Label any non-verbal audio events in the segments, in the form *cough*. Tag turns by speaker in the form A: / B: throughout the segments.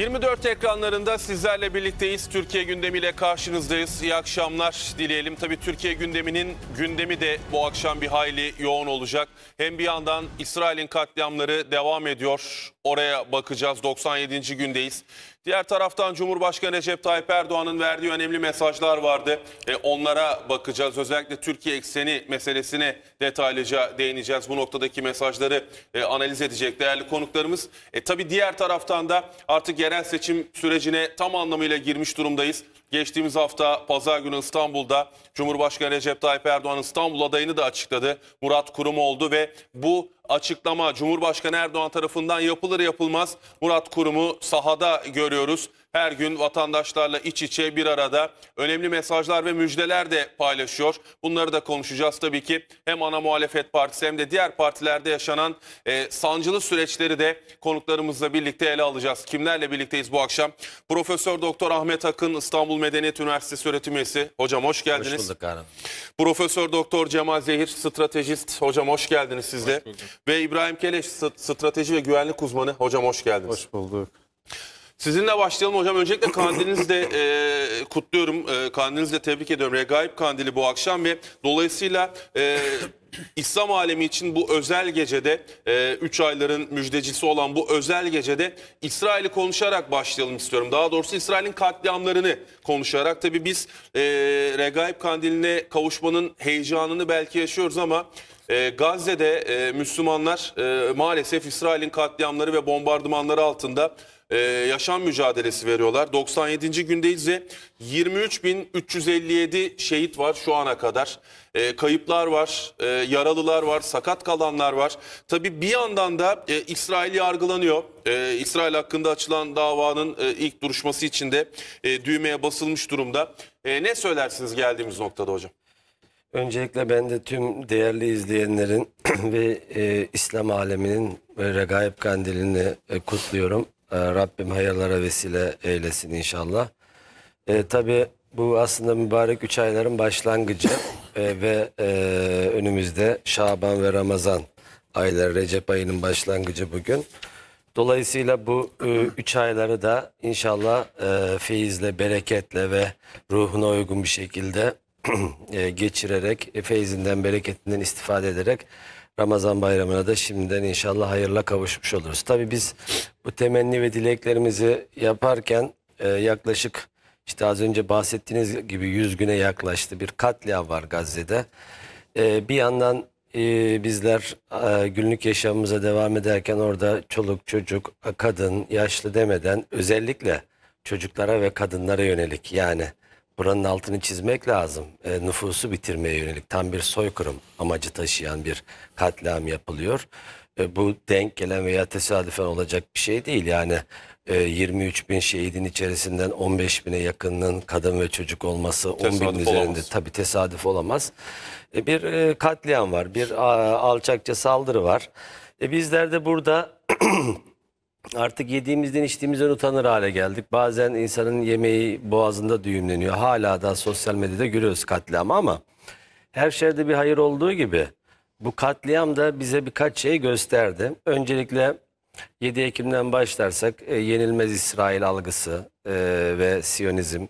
A: 24 ekranlarında sizlerle birlikteyiz. Türkiye gündemiyle karşınızdayız. İyi akşamlar dileyelim. Tabii Türkiye gündeminin gündemi de bu akşam bir hayli yoğun olacak. Hem bir yandan İsrail'in katliamları devam ediyor. Oraya bakacağız. 97. gündeyiz. Diğer taraftan Cumhurbaşkanı Recep Tayyip Erdoğan'ın verdiği önemli mesajlar vardı. E, onlara bakacağız. Özellikle Türkiye ekseni meselesine detaylıca değineceğiz. Bu noktadaki mesajları e, analiz edecek değerli konuklarımız. E, tabii diğer taraftan da artık yerel seçim sürecine tam anlamıyla girmiş durumdayız. Geçtiğimiz hafta pazar günü İstanbul'da Cumhurbaşkanı Recep Tayyip Erdoğan İstanbul adayını da açıkladı. Murat Kurum oldu ve bu açıklama Cumhurbaşkanı Erdoğan tarafından yapılır yapılmaz Murat Kurum'u sahada görüyoruz her gün vatandaşlarla iç içe bir arada önemli mesajlar ve müjdeler de paylaşıyor. Bunları da konuşacağız tabii ki. Hem ana muhalefet partisi hem de diğer partilerde yaşanan e, sancılı süreçleri de konuklarımızla birlikte ele alacağız. Kimlerle birlikteyiz bu akşam? Profesör Doktor Ahmet Akın İstanbul Medeniyet Üniversitesi öğretim üyesi. Hocam hoş geldiniz. Hoş bulduk Harun. Profesör Doktor Cemal Zehir stratejist. Hocam hoş geldiniz siz de. Ve İbrahim Keleş strateji ve güvenlik uzmanı. Hocam hoş geldiniz. Hoş bulduk. Sizinle başlayalım hocam. Öncelikle kandilinizi de e, kutluyorum. E, kandilinizi de tebrik ediyorum. Regaib kandili bu akşam ve dolayısıyla e, İslam alemi için bu özel gecede 3 e, ayların müjdecisi olan bu özel gecede İsrail'i konuşarak başlayalım istiyorum. Daha doğrusu İsrail'in katliamlarını konuşarak. tabi biz e, Regaib kandiline kavuşmanın heyecanını belki yaşıyoruz ama e, Gazze'de e, Müslümanlar e, maalesef İsrail'in katliamları ve bombardımanları altında e, yaşam mücadelesi veriyorlar. 97. gündeyiz ve 23.357 şehit var şu ana kadar. E, kayıplar var, e, yaralılar var, sakat kalanlar var. Tabii bir yandan da e, İsrail yargılanıyor. E, İsrail hakkında açılan davanın e, ilk duruşması için de e, düğmeye basılmış durumda. E, ne söylersiniz geldiğimiz noktada hocam?
B: Öncelikle ben de tüm değerli izleyenlerin *clears throat* ve e, İslam aleminin ve Regaib Kandili'ni e, kutluyorum. Ee, Rabbim hayırlara vesile eylesin inşallah. E, tabii bu aslında mübarek üç ayların başlangıcı *coughs* e, ve e, önümüzde Şaban ve Ramazan ayları, Recep ayının başlangıcı bugün. Dolayısıyla bu e, üç ayları da inşallah e, feyizle, bereketle ve ruhuna uygun bir şekilde *clears throat* e, geçirerek, e, feyizinden, bereketinden istifade ederek Ramazan bayramına da şimdiden inşallah hayırla kavuşmuş oluruz. Tabi biz bu temenni ve dileklerimizi yaparken e, yaklaşık işte az önce bahsettiğiniz gibi 100 güne yaklaştı bir katliam var Gazze'de. E, bir yandan e, bizler e, günlük yaşamımıza devam ederken orada çoluk çocuk kadın yaşlı demeden özellikle çocuklara ve kadınlara yönelik yani buranın altını çizmek lazım. E, nüfusu bitirmeye yönelik tam bir soykırım amacı taşıyan bir katliam yapılıyor. E, bu denk gelen veya tesadüfen olacak bir şey değil. Yani e, 23 bin şehidin içerisinden 15 bine yakınının kadın ve çocuk olması tesadüf 10 bin üzerinde olamaz. tabii tesadüf olamaz. E, bir e, katliam var, bir a, alçakça saldırı var. E, bizler de burada *clears throat* artık yediğimizden içtiğimizden utanır hale geldik. Bazen insanın yemeği boğazında düğümleniyor. Hala da sosyal medyada görüyoruz katliamı ama her şeyde bir hayır olduğu gibi bu katliam da bize birkaç şey gösterdi. Öncelikle 7 Ekim'den başlarsak e, yenilmez İsrail algısı e, ve Siyonizm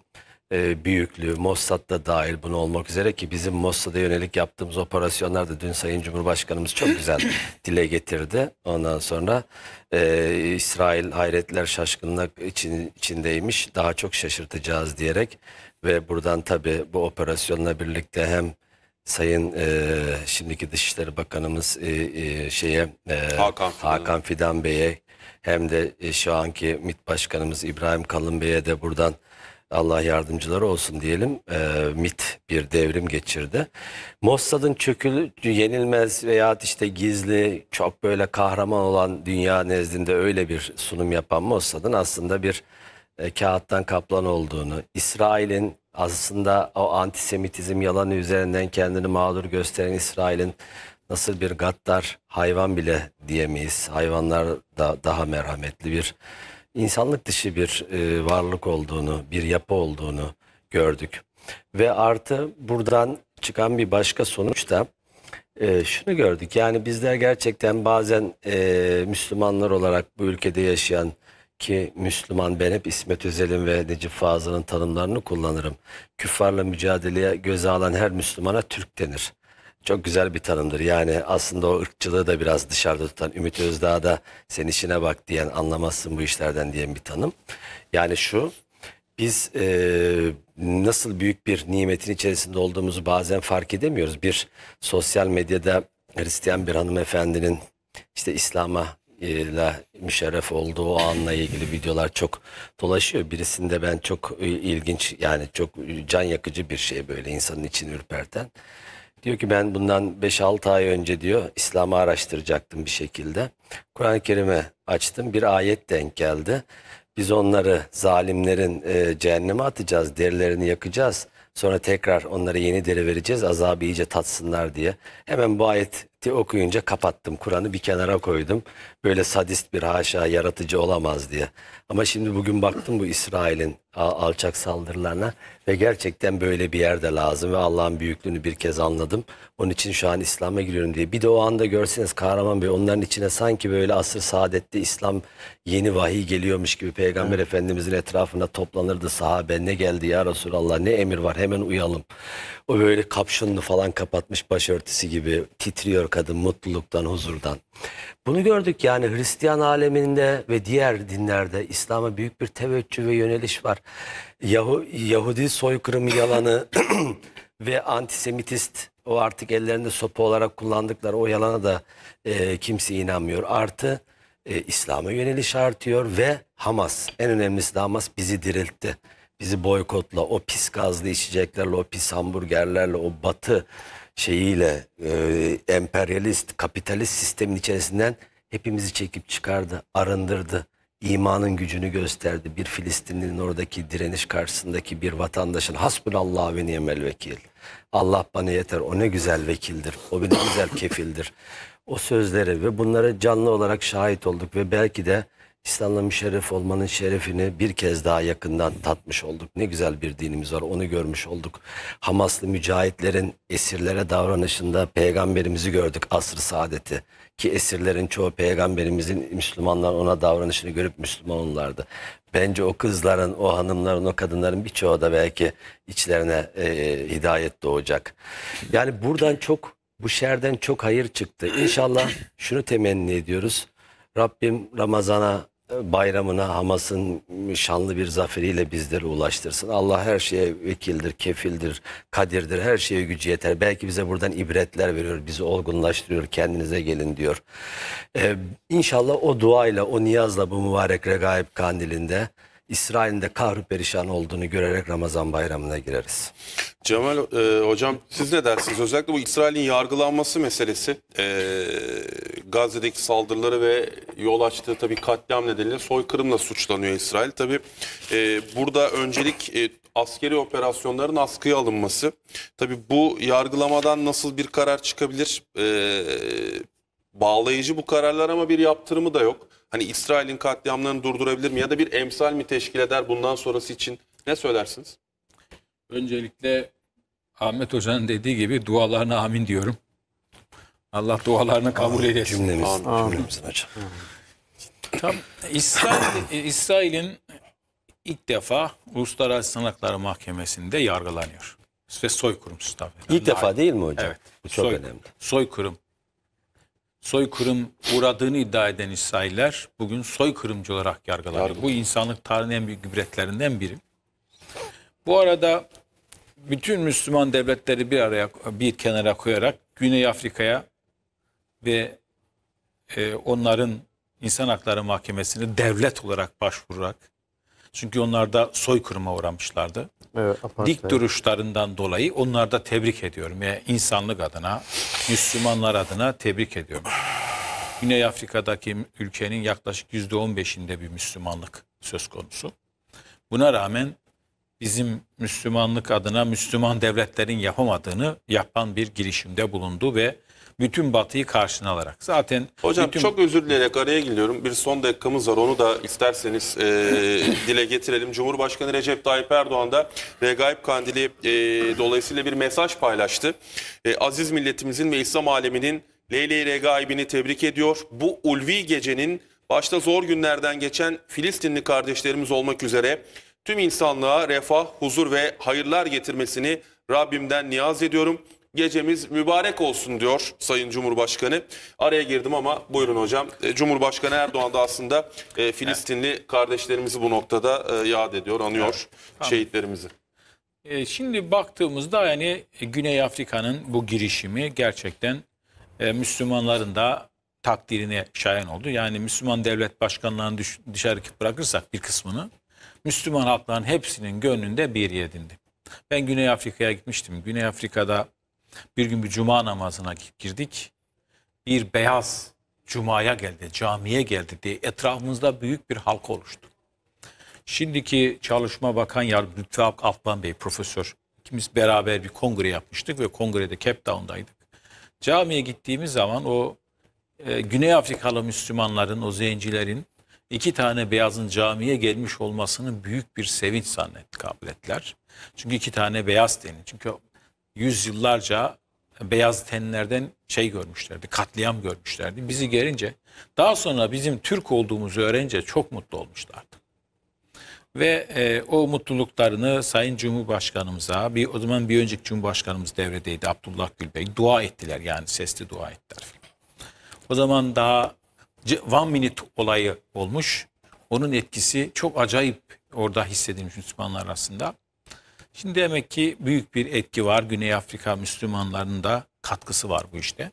B: e, büyüklüğü, Mossad da dahil bunu olmak üzere ki bizim Mossad'a yönelik yaptığımız operasyonlar da dün Sayın Cumhurbaşkanımız çok güzel *clears throat* dile getirdi. Ondan sonra e, İsrail hayretler şaşkınlık için, içindeymiş daha çok şaşırtacağız diyerek ve buradan tabi bu operasyonla birlikte hem Sayın e, şimdiki Dışişleri Bakanımız e, e, şeye e, Hakan, Hakan Fidan Bey'e hem de e, şu anki MİT Başkanımız İbrahim Kalın Bey'e de buradan Allah yardımcıları olsun diyelim e, MIT bir devrim geçirdi. Mossad'ın çökül yenilmez veya işte gizli çok böyle kahraman olan dünya nezdinde öyle bir sunum yapan Mossad'ın aslında bir e, kağıttan kaplan olduğunu, İsrail'in aslında o antisemitizm yalanı üzerinden kendini mağdur gösteren İsrail'in nasıl bir gaddar hayvan bile diyemeyiz. Hayvanlar da daha merhametli bir insanlık dışı bir e, varlık olduğunu, bir yapı olduğunu gördük. Ve artı buradan çıkan bir başka sonuç da e, şunu gördük. Yani bizler gerçekten bazen e, Müslümanlar olarak bu ülkede yaşayan ki Müslüman ben hep İsmet Özel'in ve Necip Fazıl'ın tanımlarını kullanırım. Küffarla mücadeleye göze alan her Müslümana Türk denir. Çok güzel bir tanımdır. Yani aslında o ırkçılığı da biraz dışarıda tutan, Ümit Özdağ da sen işine bak diyen, anlamazsın bu işlerden diyen bir tanım. Yani şu, biz e, nasıl büyük bir nimetin içerisinde olduğumuzu bazen fark edemiyoruz. Bir sosyal medyada Hristiyan bir hanımefendinin işte İslam'a ile müşerref olduğu o anla ilgili videolar çok dolaşıyor. Birisinde ben çok e, ilginç yani çok can yakıcı bir şey böyle insanın içini ürperten. Diyor ki ben bundan 5-6 ay önce diyor İslam'ı araştıracaktım bir şekilde. Kur'an-ı Kerim'i açtım bir ayet denk geldi. Biz onları zalimlerin e, cehenneme atacağız, derilerini yakacağız. Sonra tekrar onlara yeni deri vereceğiz azabı iyice tatsınlar diye. Hemen bu ayet diye okuyunca kapattım Kur'an'ı bir kenara koydum. Böyle sadist bir haşa yaratıcı olamaz diye. Ama şimdi bugün baktım bu İsrail'in alçak saldırılarına ve gerçekten böyle bir yerde lazım ve Allah'ın büyüklüğünü bir kez anladım. Onun için şu an İslam'a giriyorum diye. Bir de o anda görseniz Kahraman Bey onların içine sanki böyle asır saadette İslam yeni vahiy geliyormuş gibi Peygamber evet. Efendimizin etrafında toplanırdı sahabe ne geldi ya Resulallah ne emir var hemen uyalım. O böyle kapşonunu falan kapatmış başörtüsü gibi titriyor kadın mutluluktan, huzurdan. Bunu gördük yani Hristiyan aleminde ve diğer dinlerde İslam'a büyük bir teveccüh ve yöneliş var. Yahu, Yahudi soykırım yalanı *clears throat* ve antisemitist o artık ellerinde sopa olarak kullandıkları o yalana da e, kimse inanmıyor. Artı e, İslam'a yöneliş artıyor ve Hamas en önemlisi de Hamas bizi diriltti. Bizi boykotla o pis gazlı içeceklerle o pis hamburgerlerle o batı şeyiyle e, emperyalist, kapitalist sistemin içerisinden hepimizi çekip çıkardı, arındırdı. İmanın gücünü gösterdi. Bir Filistinli'nin oradaki direniş karşısındaki bir vatandaşın hasbunallah ve nimel vekil. Allah bana yeter. O ne güzel vekildir. O bir ne güzel kefildir. O sözleri ve bunlara canlı olarak şahit olduk ve belki de İslam'la müşerref olmanın şerefini bir kez daha yakından tatmış olduk. Ne güzel bir dinimiz var onu görmüş olduk. Hamaslı mücahitlerin esirlere davranışında peygamberimizi gördük asr-ı saadeti. Ki esirlerin çoğu peygamberimizin Müslümanlar ona davranışını görüp Müslüman onlardı. Bence o kızların, o hanımların, o kadınların birçoğu da belki içlerine e, hidayet doğacak. Yani buradan çok, bu şerden çok hayır çıktı. İnşallah şunu temenni ediyoruz. Rabbim Ramazan'a bayramına Hamas'ın şanlı bir zaferiyle bizleri ulaştırsın. Allah her şeye vekildir, kefildir, kadirdir. Her şeye gücü yeter. Belki bize buradan ibretler veriyor, bizi olgunlaştırıyor, kendinize gelin diyor. Ee, inşallah o duayla, o niyazla bu mübarek regaib kandilinde İsrail'in de kahru perişan olduğunu görerek Ramazan bayramına gireriz.
A: Cemal e, hocam siz ne dersiniz? Özellikle bu İsrail'in yargılanması meselesi e, Gazze'deki saldırıları ve yol açtığı tabii katliam nedeniyle soykırımla suçlanıyor İsrail. Tabii e, burada öncelik e, askeri operasyonların askıya alınması. Tabii bu yargılamadan nasıl bir karar çıkabilir? E, bağlayıcı bu kararlar ama bir yaptırımı da yok hani İsrail'in katliamlarını durdurabilir mi ya da bir emsal mi teşkil eder bundan sonrası için ne söylersiniz? Öncelikle
C: Ahmet Hoca'nın dediği gibi dualarına amin diyorum. Allah dualarını kabul amin. eylesin. Cümlemiz, amin. cümlemizin hocam. Tam İsrail, İsrail'in ilk defa Uluslararası Sanatlar Mahkemesi'nde yargılanıyor. Ve soykırım statüsü. İlk defa değil mi hocam? Evet. Bu çok soy, önemli. Soykırım soykırım uğradığını iddia eden İsrailler bugün soykırımcı olarak yargılanıyor. Bu insanlık tarihinin en büyük ibretlerinden biri. Bu arada bütün Müslüman devletleri bir araya bir kenara koyarak Güney Afrika'ya ve e, onların insan hakları mahkemesini devlet olarak başvurarak çünkü onlar da soykırıma uğramışlardı.
D: Evet, dik
C: duruşlarından dolayı onları da tebrik ediyorum. Yani insanlık adına, Müslümanlar adına tebrik ediyorum. Güney Afrika'daki ülkenin yaklaşık yüzde on beşinde bir Müslümanlık söz konusu. Buna rağmen bizim Müslümanlık adına Müslüman devletlerin yapamadığını yapan bir girişimde bulundu ve bütün batıyı karşına alarak. Zaten Hocam bütün... çok
A: özür dileyerek araya giriyorum. Bir son dakikamız var. Onu da isterseniz e, *laughs* dile getirelim. Cumhurbaşkanı Recep Tayyip Erdoğan da Regaip Kandili e, dolayısıyla bir mesaj paylaştı. E, aziz milletimizin ve İslam aleminin Leyla-i Regaib'ini tebrik ediyor. Bu ulvi gecenin başta zor günlerden geçen Filistinli kardeşlerimiz olmak üzere tüm insanlığa refah, huzur ve hayırlar getirmesini Rabbimden niyaz ediyorum. Gecemiz mübarek olsun diyor Sayın Cumhurbaşkanı. Araya girdim ama buyurun hocam. E, Cumhurbaşkanı Erdoğan da aslında e, Filistinli kardeşlerimizi bu noktada e, yad ediyor, anıyor evet. şehitlerimizi.
C: Şimdi baktığımızda yani Güney Afrika'nın bu girişimi gerçekten Müslümanların da takdirine şayan oldu. Yani Müslüman devlet başkanlarını dışarı bırakırsak bir kısmını Müslüman halkların hepsinin gönlünde bir yer edindi. Ben Güney Afrika'ya gitmiştim. Güney Afrika'da bir gün bir cuma namazına girdik. Bir beyaz cumaya geldi, camiye geldi diye etrafımızda büyük bir halka oluştu. Şimdiki Çalışma Bakan Yardımcısı Lütfü Alpan Bey, profesör. İkimiz beraber bir kongre yapmıştık ve kongrede Cape Town'daydık. Camiye gittiğimiz zaman o e, Güney Afrikalı Müslümanların, o zencilerin iki tane beyazın camiye gelmiş olmasının büyük bir sevinç zannet kabul ettiler. Çünkü iki tane beyaz denir. Çünkü yüzyıllarca beyaz tenlerden şey görmüşlerdi, katliam görmüşlerdi. Bizi gelince daha sonra bizim Türk olduğumuzu öğrenince çok mutlu olmuşlardı. Ve e, o mutluluklarını Sayın Cumhurbaşkanımıza, bir, o zaman bir önceki Cumhurbaşkanımız devredeydi Abdullah Gül Bey. Dua ettiler yani sesli dua ettiler. O zaman daha one minute olayı olmuş. Onun etkisi çok acayip orada hissedilmiş Müslümanlar arasında. Şimdi demek ki büyük bir etki var. Güney Afrika Müslümanlarının da katkısı var bu işte.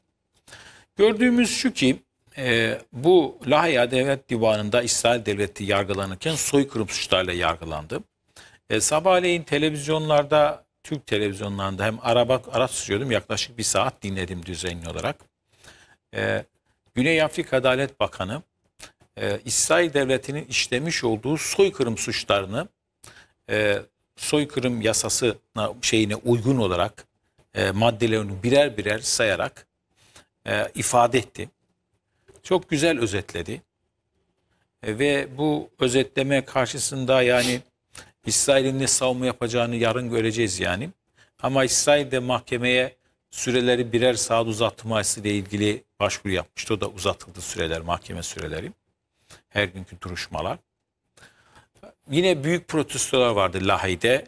C: Gördüğümüz şu ki e, bu Lahya Devlet Divanı'nda İsrail Devleti yargılanırken soykırım suçlarıyla yargılandı. E, sabahleyin televizyonlarda, Türk televizyonlarında hem araba, araç sürüyordum yaklaşık bir saat dinledim düzenli olarak. E, Güney Afrika Adalet Bakanı e, İsrail Devleti'nin işlemiş olduğu soykırım suçlarını e, soykırım yasasına şeyine uygun olarak e, maddelerini birer birer sayarak e, ifade etti. Çok güzel özetledi. E, ve bu özetleme karşısında yani İsrail'in ne savunma yapacağını yarın göreceğiz yani. Ama İsrail de mahkemeye süreleri birer saat uzatması ile ilgili başvuru yapmıştı. O da uzatıldı süreler, mahkeme süreleri. Her günkü duruşmalar yine büyük protestolar vardı Lahey'de.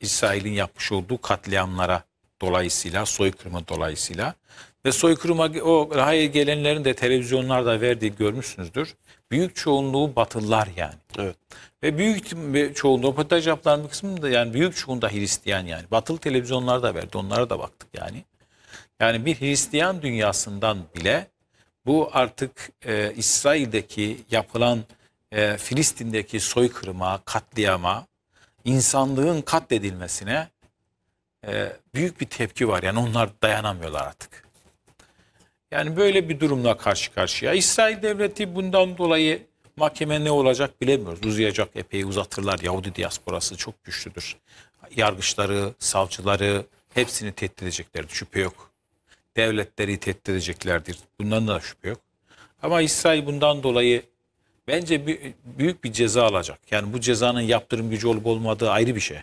C: İsrail'in yapmış olduğu katliamlara dolayısıyla, soykırıma dolayısıyla. Ve soykırıma o Lahey'e gelenlerin de televizyonlarda verdiği görmüşsünüzdür. Büyük çoğunluğu Batılılar yani. Evet. Ve büyük çoğunluğu, röportaj yapılan bir kısmı da yani büyük çoğunluğu Hristiyan yani. Batılı televizyonlar da verdi, onlara da baktık yani. Yani bir Hristiyan dünyasından bile bu artık e, İsrail'deki yapılan e, Filistin'deki soykırıma, katliama, insanlığın katledilmesine e, büyük bir tepki var. Yani onlar dayanamıyorlar artık. Yani böyle bir durumla karşı karşıya. İsrail devleti bundan dolayı mahkeme ne olacak bilemiyoruz. Uzayacak epey uzatırlar. Yahudi diasporası çok güçlüdür. Yargıçları, savcıları hepsini tehdit edeceklerdir. Şüphe yok. Devletleri tehdit edeceklerdir. Bundan da şüphe yok. Ama İsrail bundan dolayı Bence büyük bir ceza alacak. Yani bu cezanın yaptırım gücü olup olmadığı ayrı bir şey.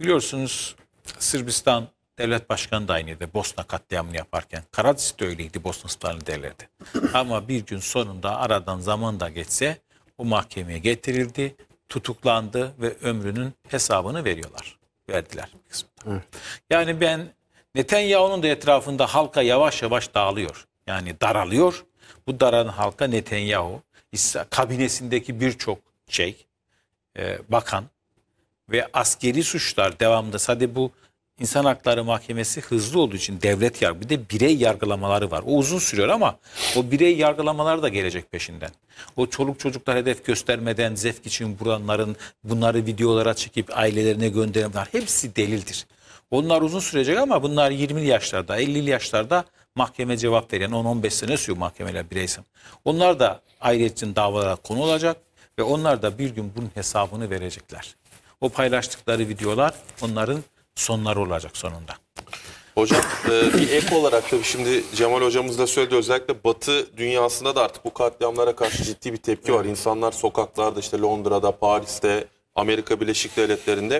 C: Biliyorsunuz Sırbistan devlet başkanı da aynıydı Bosna katliamını yaparken. Karadzic de öyleydi Bosna Stalin'delerde. Ama bir gün sonunda aradan zaman da geçse bu mahkemeye getirildi, tutuklandı ve ömrünün hesabını veriyorlar. Verdiler bir kısmında. Yani ben Netanyahu'nun da etrafında halka yavaş yavaş dağılıyor. Yani daralıyor. Bu daran halka Netanyahu kabinesindeki birçok şey, e, bakan ve askeri suçlar devamında sadece bu insan Hakları Mahkemesi hızlı olduğu için devlet yargı bir de birey yargılamaları var. O uzun sürüyor ama o birey yargılamaları da gelecek peşinden. O çoluk çocuklar hedef göstermeden zevk için buranların bunları videolara çekip ailelerine gönderenler hepsi delildir. Onlar uzun sürecek ama bunlar 20'li yaşlarda, 50'li yaşlarda mahkeme cevap veren 10-15 sene sürüyor mahkemeler bireysel. Onlar da ayrıyetin davalara konu olacak ve onlar da bir gün bunun hesabını verecekler. O paylaştıkları videolar onların sonları olacak sonunda.
A: Hocam e, bir ek olarak tabii şimdi Cemal hocamız da söyledi özellikle Batı dünyasında da artık bu katliamlara karşı ciddi bir tepki var. İnsanlar sokaklarda işte Londra'da, Paris'te, Amerika Birleşik Devletleri'nde.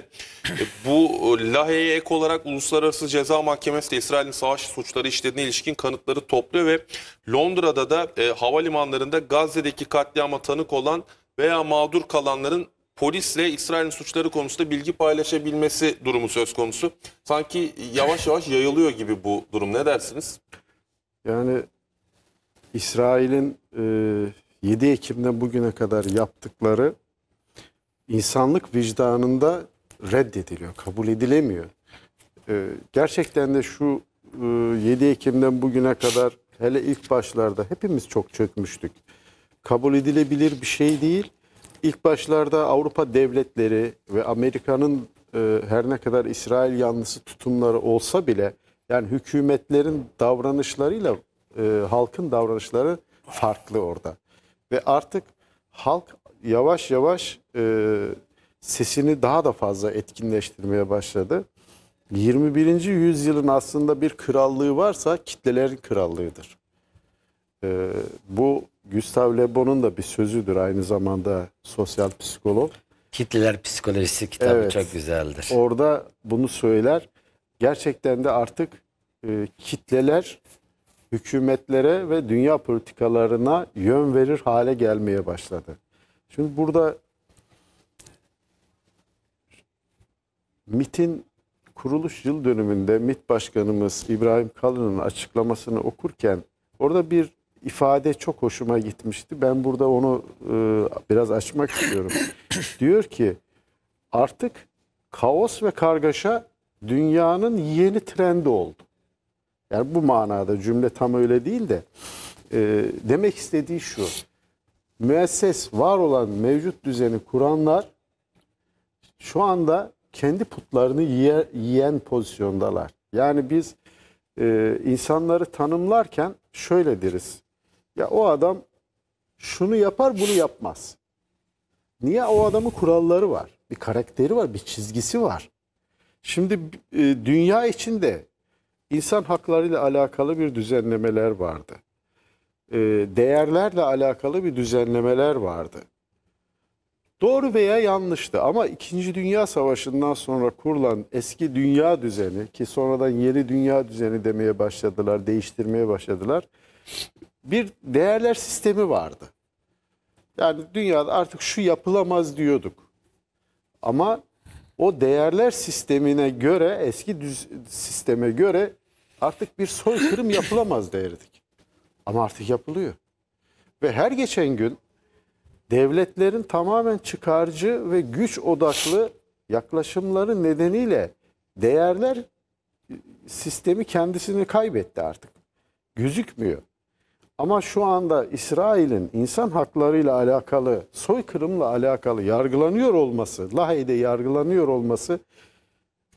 A: E, bu e, Lahey'e ek olarak Uluslararası Ceza Mahkemesi de İsrail'in savaş suçları işlediğine ilişkin kanıtları topluyor ve Londra'da da e, havalimanlarında Gazze'deki katliama tanık olan veya mağdur kalanların polisle İsrail'in suçları konusunda bilgi paylaşabilmesi durumu söz konusu. Sanki yavaş yavaş yayılıyor gibi bu durum. Ne
D: dersiniz? Yani İsrail'in e, 7 Ekim'den bugüne kadar yaptıkları insanlık vicdanında reddediliyor, kabul edilemiyor. Ee, gerçekten de şu 7 e, Ekim'den bugüne kadar hele ilk başlarda hepimiz çok çökmüştük. Kabul edilebilir bir şey değil. İlk başlarda Avrupa devletleri ve Amerika'nın e, her ne kadar İsrail yanlısı tutumları olsa bile yani hükümetlerin davranışlarıyla e, halkın davranışları farklı orada. Ve artık halk yavaş yavaş e, sesini daha da fazla etkinleştirmeye başladı. 21. yüzyılın aslında bir krallığı varsa kitlelerin krallığıdır. E, bu Gustav Le Bon'un da bir sözüdür aynı zamanda sosyal psikolog. Kitleler Psikolojisi kitabı evet, çok güzeldir. Orada bunu söyler. Gerçekten de artık e, kitleler hükümetlere ve dünya politikalarına yön verir hale gelmeye başladı. Şimdi burada MIT'in kuruluş yıl dönümünde MIT Başkanımız İbrahim Kalın'ın açıklamasını okurken orada bir ifade çok hoşuma gitmişti. Ben burada onu e, biraz açmak istiyorum. *coughs* Diyor ki artık kaos ve kargaşa dünyanın yeni trendi oldu. Yani bu manada cümle tam öyle değil de e, demek istediği şu müesses var olan mevcut düzeni kuranlar şu anda kendi putlarını yiyer, yiyen pozisyondalar. Yani biz e, insanları tanımlarken şöyle deriz. Ya o adam şunu yapar bunu yapmaz. Niye o adamın kuralları var? Bir karakteri var, bir çizgisi var. Şimdi e, dünya içinde insan haklarıyla alakalı bir düzenlemeler vardı. E, değerlerle alakalı bir düzenlemeler vardı. Doğru veya yanlıştı ama 2. Dünya Savaşı'ndan sonra kurulan eski dünya düzeni ki sonradan yeni dünya düzeni demeye başladılar, değiştirmeye başladılar. Bir değerler sistemi vardı. Yani dünyada artık şu yapılamaz diyorduk. Ama o değerler sistemine göre, eski düz, sisteme göre artık bir soykırım yapılamaz derdik. Ama artık yapılıyor. Ve her geçen gün devletlerin tamamen çıkarcı ve güç odaklı yaklaşımları nedeniyle değerler e, sistemi kendisini kaybetti artık. Gözükmüyor. Ama şu anda İsrail'in insan haklarıyla alakalı, soykırımla alakalı yargılanıyor olması, Lahey'de yargılanıyor olması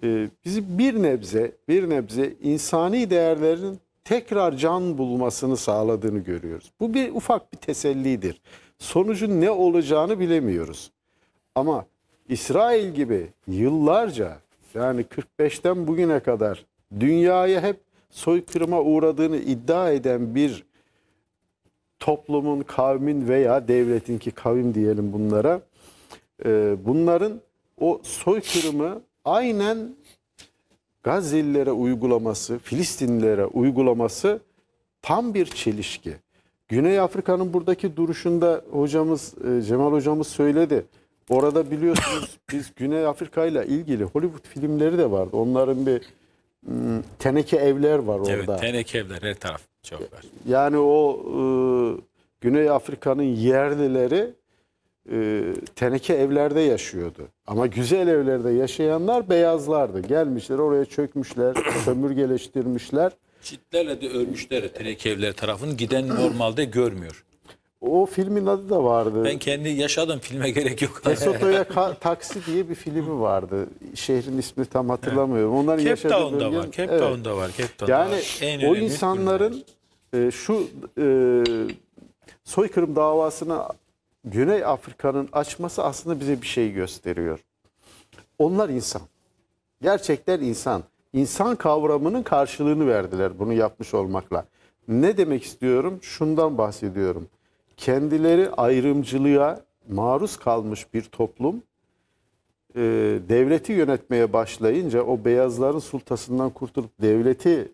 D: e, bizi bir nebze, bir nebze insani değerlerin tekrar can bulmasını sağladığını görüyoruz. Bu bir ufak bir tesellidir. Sonucun ne olacağını bilemiyoruz. Ama İsrail gibi yıllarca yani 45'ten bugüne kadar dünyaya hep soykırıma uğradığını iddia eden bir toplumun, kavmin veya devletin ki kavim diyelim bunlara e, bunların o soykırımı aynen Gazze'lilere uygulaması, Filistinlilere uygulaması tam bir çelişki. Güney Afrika'nın buradaki duruşunda hocamız e, Cemal hocamız söyledi. Orada biliyorsunuz *coughs* biz Güney Afrika ile ilgili Hollywood filmleri de vardı. Onların bir hmm, teneke evler var orada. Evet
C: teneke evler her taraf çok var.
D: Yani o e, Güney Afrika'nın yerlileri e, teneke evlerde yaşıyordu. Ama güzel evlerde yaşayanlar beyazlardı. Gelmişler oraya çökmüşler, *clears throat* sömürgeleştirmişler. Çitlerle
C: de örmüşler teneke evler tarafını. Giden normalde görmüyor.
D: O filmin adı da vardı. Ben
C: kendi yaşadım filme gerek yok. *laughs* Esotoya
D: Taksi diye bir filmi vardı. Şehrin ismi tam hatırlamıyorum. Onlar Cape yaşadığı Town'da bölgenin... var. Cape Town'da var. Cape Town'da yani var. o insanların e, şu e, soykırım davasına Güney Afrika'nın açması aslında bize bir şey gösteriyor. Onlar insan. Gerçekten insan. İnsan kavramının karşılığını verdiler bunu yapmış olmakla. Ne demek istiyorum? Şundan bahsediyorum. Kendileri ayrımcılığa maruz kalmış bir toplum e, devleti yönetmeye başlayınca o beyazların sultasından kurtulup devleti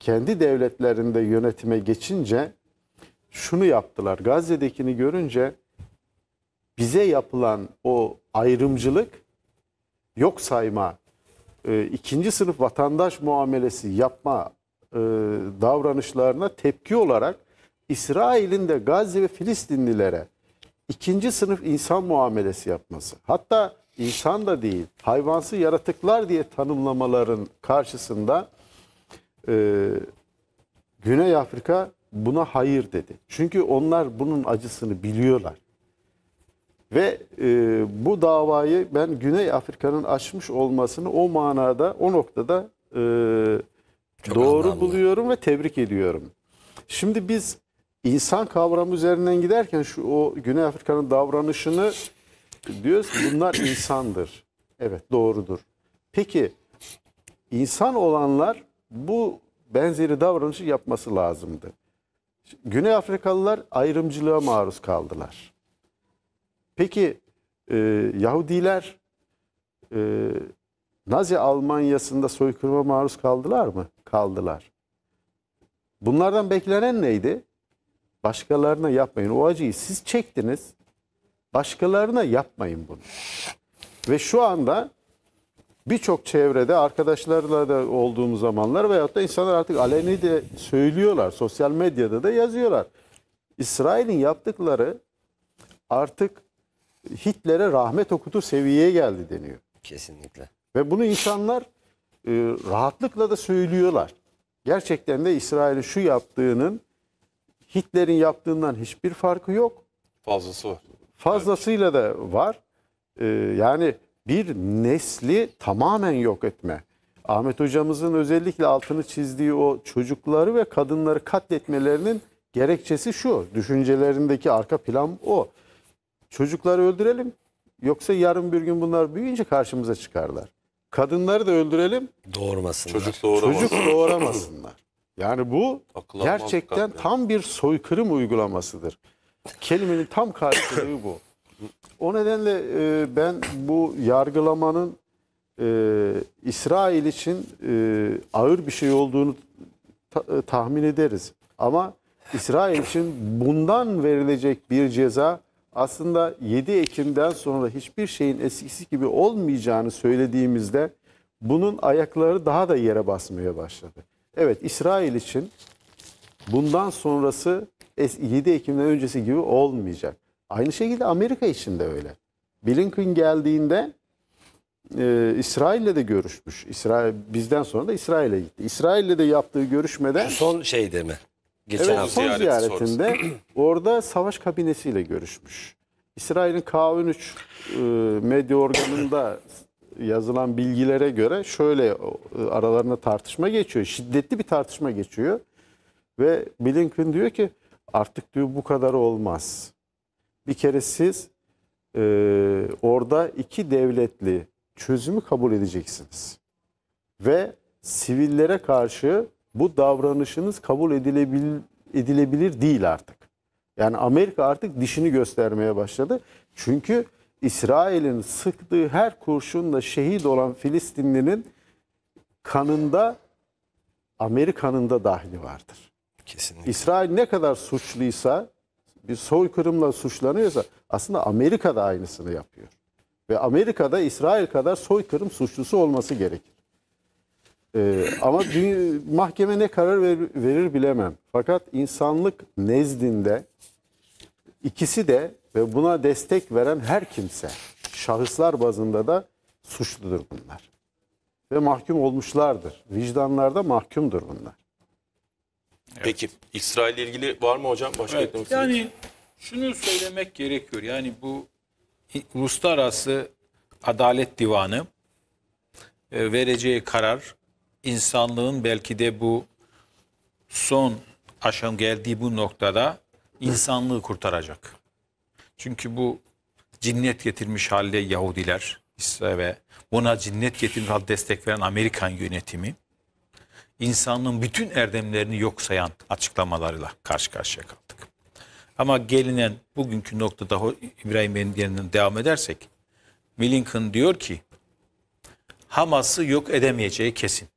D: kendi devletlerinde yönetime geçince şunu yaptılar. Gazze'dekini görünce bize yapılan o ayrımcılık yok sayma, e, ikinci sınıf vatandaş muamelesi yapma e, davranışlarına tepki olarak İsrail'in de Gazze ve Filistinlilere ikinci sınıf insan muamelesi yapması. Hatta insan da değil, hayvansı yaratıklar diye tanımlamaların karşısında e, Güney Afrika buna hayır dedi. Çünkü onlar bunun acısını biliyorlar. Ve e, bu davayı ben Güney Afrika'nın açmış olmasını o manada, o noktada e, doğru anlamlı. buluyorum ve tebrik ediyorum. Şimdi biz insan kavramı üzerinden giderken şu o Güney Afrika'nın davranışını diyoruz ki bunlar *clears throat* insandır. Evet doğrudur. Peki insan olanlar bu benzeri davranışı yapması lazımdı. Güney Afrikalılar ayrımcılığa maruz kaldılar. Peki e, Yahudiler e, Nazi Almanya'sında soykırıma maruz kaldılar mı? Kaldılar. Bunlardan beklenen neydi? Başkalarına yapmayın. O acıyı siz çektiniz. Başkalarına yapmayın bunu. Ve şu anda birçok çevrede arkadaşlarla da olduğum zamanlar veyahut da insanlar artık aleni de söylüyorlar. Sosyal medyada da yazıyorlar. İsrail'in yaptıkları artık Hitler'e rahmet okutur seviyeye geldi deniyor. Kesinlikle. Ve bunu insanlar e, rahatlıkla da söylüyorlar. Gerçekten de İsrail'in şu yaptığının Hitler'in yaptığından hiçbir farkı yok. Fazlası var. Fazlasıyla evet. da var. E, yani bir nesli tamamen yok etme. Ahmet hocamızın özellikle altını çizdiği o çocukları ve kadınları katletmelerinin gerekçesi şu. Düşüncelerindeki arka plan o. Çocukları öldürelim. Yoksa yarın bir gün bunlar büyüyünce karşımıza çıkarlar. Kadınları da öldürelim.
B: Doğurmasınlar. Çocuk doğuramasınlar. Çocuk doğuramasınlar.
D: Yani bu Aklanmaz gerçekten tam bir soykırım uygulamasıdır. Kelimenin tam karşılığı bu. O nedenle e, ben bu yargılamanın e, İsrail için e, ağır bir şey olduğunu ta, e, tahmin ederiz. Ama İsrail için bundan verilecek bir ceza aslında 7 Ekim'den sonra hiçbir şeyin eskisi gibi olmayacağını söylediğimizde bunun ayakları daha da yere basmaya başladı. Evet İsrail için bundan sonrası 7 Ekim'den öncesi gibi olmayacak. Aynı şekilde Amerika için de öyle. Blinken geldiğinde e, İsrail'le de görüşmüş. İsrail bizden sonra da İsrail'e gitti. İsrail'le de yaptığı görüşmede son şey mi? Geçen evet, hafta son ziyaretinde sonrası. *clears throat* orada savaş kabinesiyle görüşmüş. İsrail'in K13 e, medya organında yazılan bilgilere göre şöyle e, aralarında tartışma geçiyor. Şiddetli bir tartışma geçiyor. Ve Blinken diyor ki artık diyor bu kadar olmaz. Bir kere siz e, orada iki devletli çözümü kabul edeceksiniz. Ve sivillere karşı bu davranışınız kabul edilebilir, edilebilir değil artık. Yani Amerika artık dişini göstermeye başladı. Çünkü İsrail'in sıktığı her kurşunla şehit olan Filistinlinin kanında Amerika'nın da dahli vardır. Kesinlikle. İsrail ne kadar suçluysa bir soykırımla suçlanıyorsa aslında Amerika da aynısını yapıyor. Ve Amerika'da İsrail kadar soykırım suçlusu olması gerekir. Ee, ama mahkeme ne karar verir, verir bilemem. Fakat insanlık nezdinde ikisi de ve buna destek veren her kimse şahıslar bazında da suçludur bunlar. Ve mahkum olmuşlardır. Vicdanlarda mahkumdur bunlar.
A: Evet. Peki İsrail ile ilgili var mı hocam başka evet,
C: Yani şunu söylemek gerekiyor. Yani bu uluslararası adalet divanı e, vereceği karar insanlığın belki de bu son aşam geldiği bu noktada insanlığı kurtaracak. Çünkü bu cinnet getirmiş halde Yahudiler İsrail ve buna cinnet getirmiş halde destek veren Amerikan yönetimi insanlığın bütün erdemlerini yok sayan açıklamalarıyla karşı karşıya kaldık. Ama gelinen bugünkü noktada İbrahim Bey'in yerinden devam edersek Milinkin diyor ki Hamas'ı yok edemeyeceği kesin.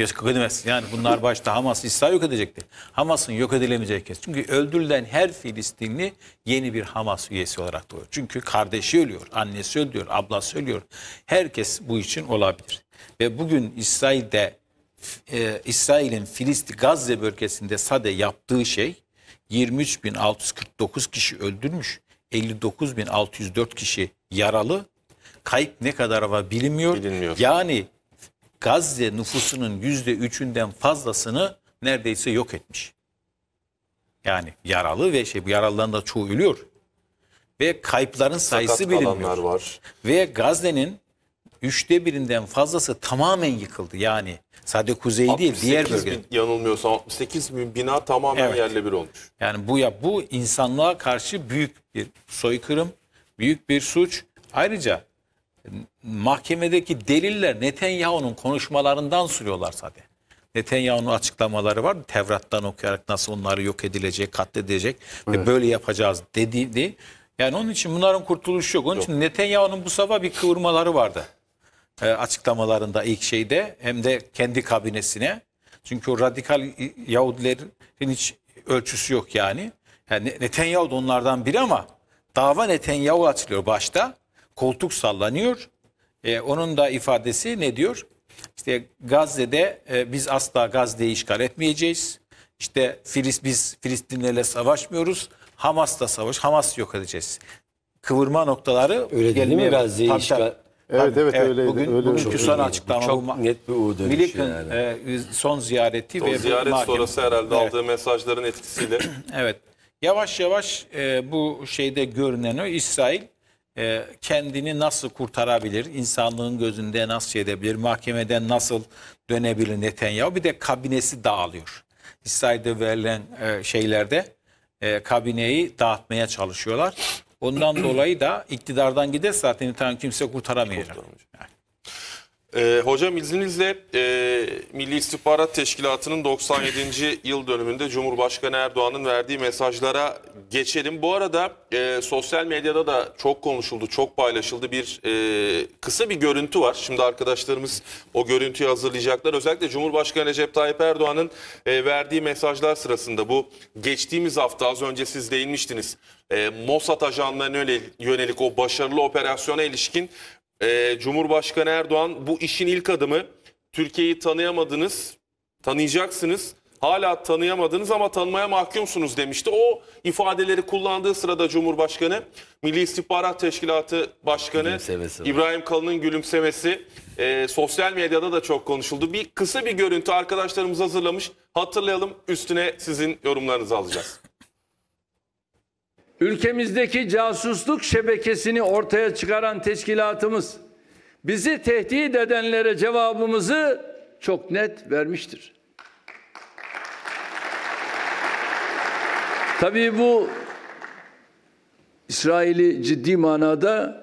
C: Evet. Edemez. Yani bunlar başta Hamas İsrail yok edecekti. Hamas'ın yok edilemeyecek kes. Çünkü öldürülen her Filistinli yeni bir Hamas üyesi olarak doğuyor. Çünkü kardeşi ölüyor, annesi ölüyor, ablası ölüyor. Herkes bu için olabilir. Ve bugün İsrail'de e, İsrail'in Filistin Gazze bölgesinde sade yaptığı şey 23.649 kişi öldürmüş, 59.604 kişi yaralı. Kayıp ne kadar var bilinmiyor. bilinmiyor. Yani Gazze nüfusunun yüzde üçünden fazlasını neredeyse yok etmiş. Yani yaralı ve şey bu yaralıların da çoğu ölüyor. Ve kayıpların sayısı Sakat bilinmiyor. var. Ve Gazze'nin üçte birinden fazlası tamamen yıkıldı. Yani sadece kuzey değil diğer bölge. Bin,
A: yanılmıyorsam 68 bin bina tamamen evet. yerle bir olmuş. Yani bu ya bu insanlığa karşı büyük bir
C: soykırım, büyük bir suç. Ayrıca mahkemedeki deliller Netanyahu'nun konuşmalarından sürüyorlar zaten. Netanyahu'nun açıklamaları var. Tevrat'tan okuyarak nasıl onları yok edilecek, katledilecek evet. ve böyle yapacağız dedi. Yani onun için bunların kurtuluşu yok. Onun yok. için Netanyahu'nun bu sabah bir kıvırmaları vardı. E, açıklamalarında ilk şeyde hem de kendi kabinesine. Çünkü o radikal Yahudilerin hiç ölçüsü yok yani. yani Netanyahu da onlardan biri ama dava Netanyahu açılıyor başta koltuk sallanıyor. E, onun da ifadesi ne diyor? İşte Gazze'de e, biz asla Gazze'yi işgal etmeyeceğiz. İşte Filiz, biz Filistinlerle savaşmıyoruz. Hamas'la savaş, Hamas yok edeceğiz. Kıvırma noktaları öyle değil mi Gazze'yi işgal? Evet, evet, evet öyleydi. Bugün, öyle bugünkü son açıklama çok bu, net bir U dönüşü Milik'in yani. e, son ziyareti son ve ziyaret mahkeme. sonrası herhalde evet.
A: aldığı mesajların etkisiyle.
C: *clears throat* evet. Yavaş yavaş e, bu şeyde görünen o İsrail e, kendini nasıl kurtarabilir, insanlığın gözünde nasıl şey edebilir, mahkemeden nasıl dönebilir Netanyahu. Bir de kabinesi dağılıyor. İsrail'de verilen e, şeylerde e, kabineyi dağıtmaya çalışıyorlar. Ondan dolayı da iktidardan gider zaten Netanyahu kimse kurtaramayacak. Yani.
A: Ee, hocam izninizle e, Milli İstihbarat Teşkilatı'nın 97. yıl dönümünde Cumhurbaşkanı Erdoğan'ın verdiği mesajlara geçelim. Bu arada e, sosyal medyada da çok konuşuldu, çok paylaşıldı bir e, kısa bir görüntü var. Şimdi arkadaşlarımız o görüntüyü hazırlayacaklar. Özellikle Cumhurbaşkanı Recep Tayyip Erdoğan'ın e, verdiği mesajlar sırasında bu geçtiğimiz hafta az önce siz değinmiştiniz. E, Mossad ajanlarına yönelik o başarılı operasyona ilişkin ee, Cumhurbaşkanı Erdoğan bu işin ilk adımı. Türkiye'yi tanıyamadınız, tanıyacaksınız. Hala tanıyamadınız ama tanımaya mahkumsunuz demişti. O ifadeleri kullandığı sırada Cumhurbaşkanı, Milli İstihbarat Teşkilatı Başkanı İbrahim Kalın'ın gülümsemesi e, sosyal medyada da çok konuşuldu. Bir kısa bir görüntü arkadaşlarımız hazırlamış. Hatırlayalım üstüne sizin yorumlarınızı alacağız. Ülkemizdeki
C: casusluk şebekesini ortaya çıkaran teşkilatımız bizi tehdit edenlere cevabımızı çok net vermiştir. Tabii bu
B: İsrail'i ciddi manada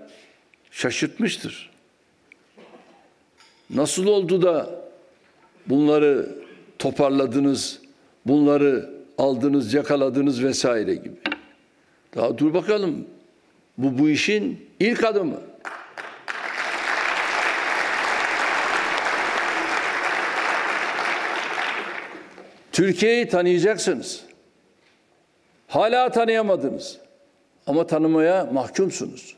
B: şaşırtmıştır. Nasıl oldu da bunları toparladınız, bunları aldınız, yakaladınız vesaire gibi. Daha dur bakalım. Bu bu işin ilk adımı. Türkiye'yi tanıyacaksınız. Hala tanıyamadınız. Ama tanımaya
A: mahkumsunuz.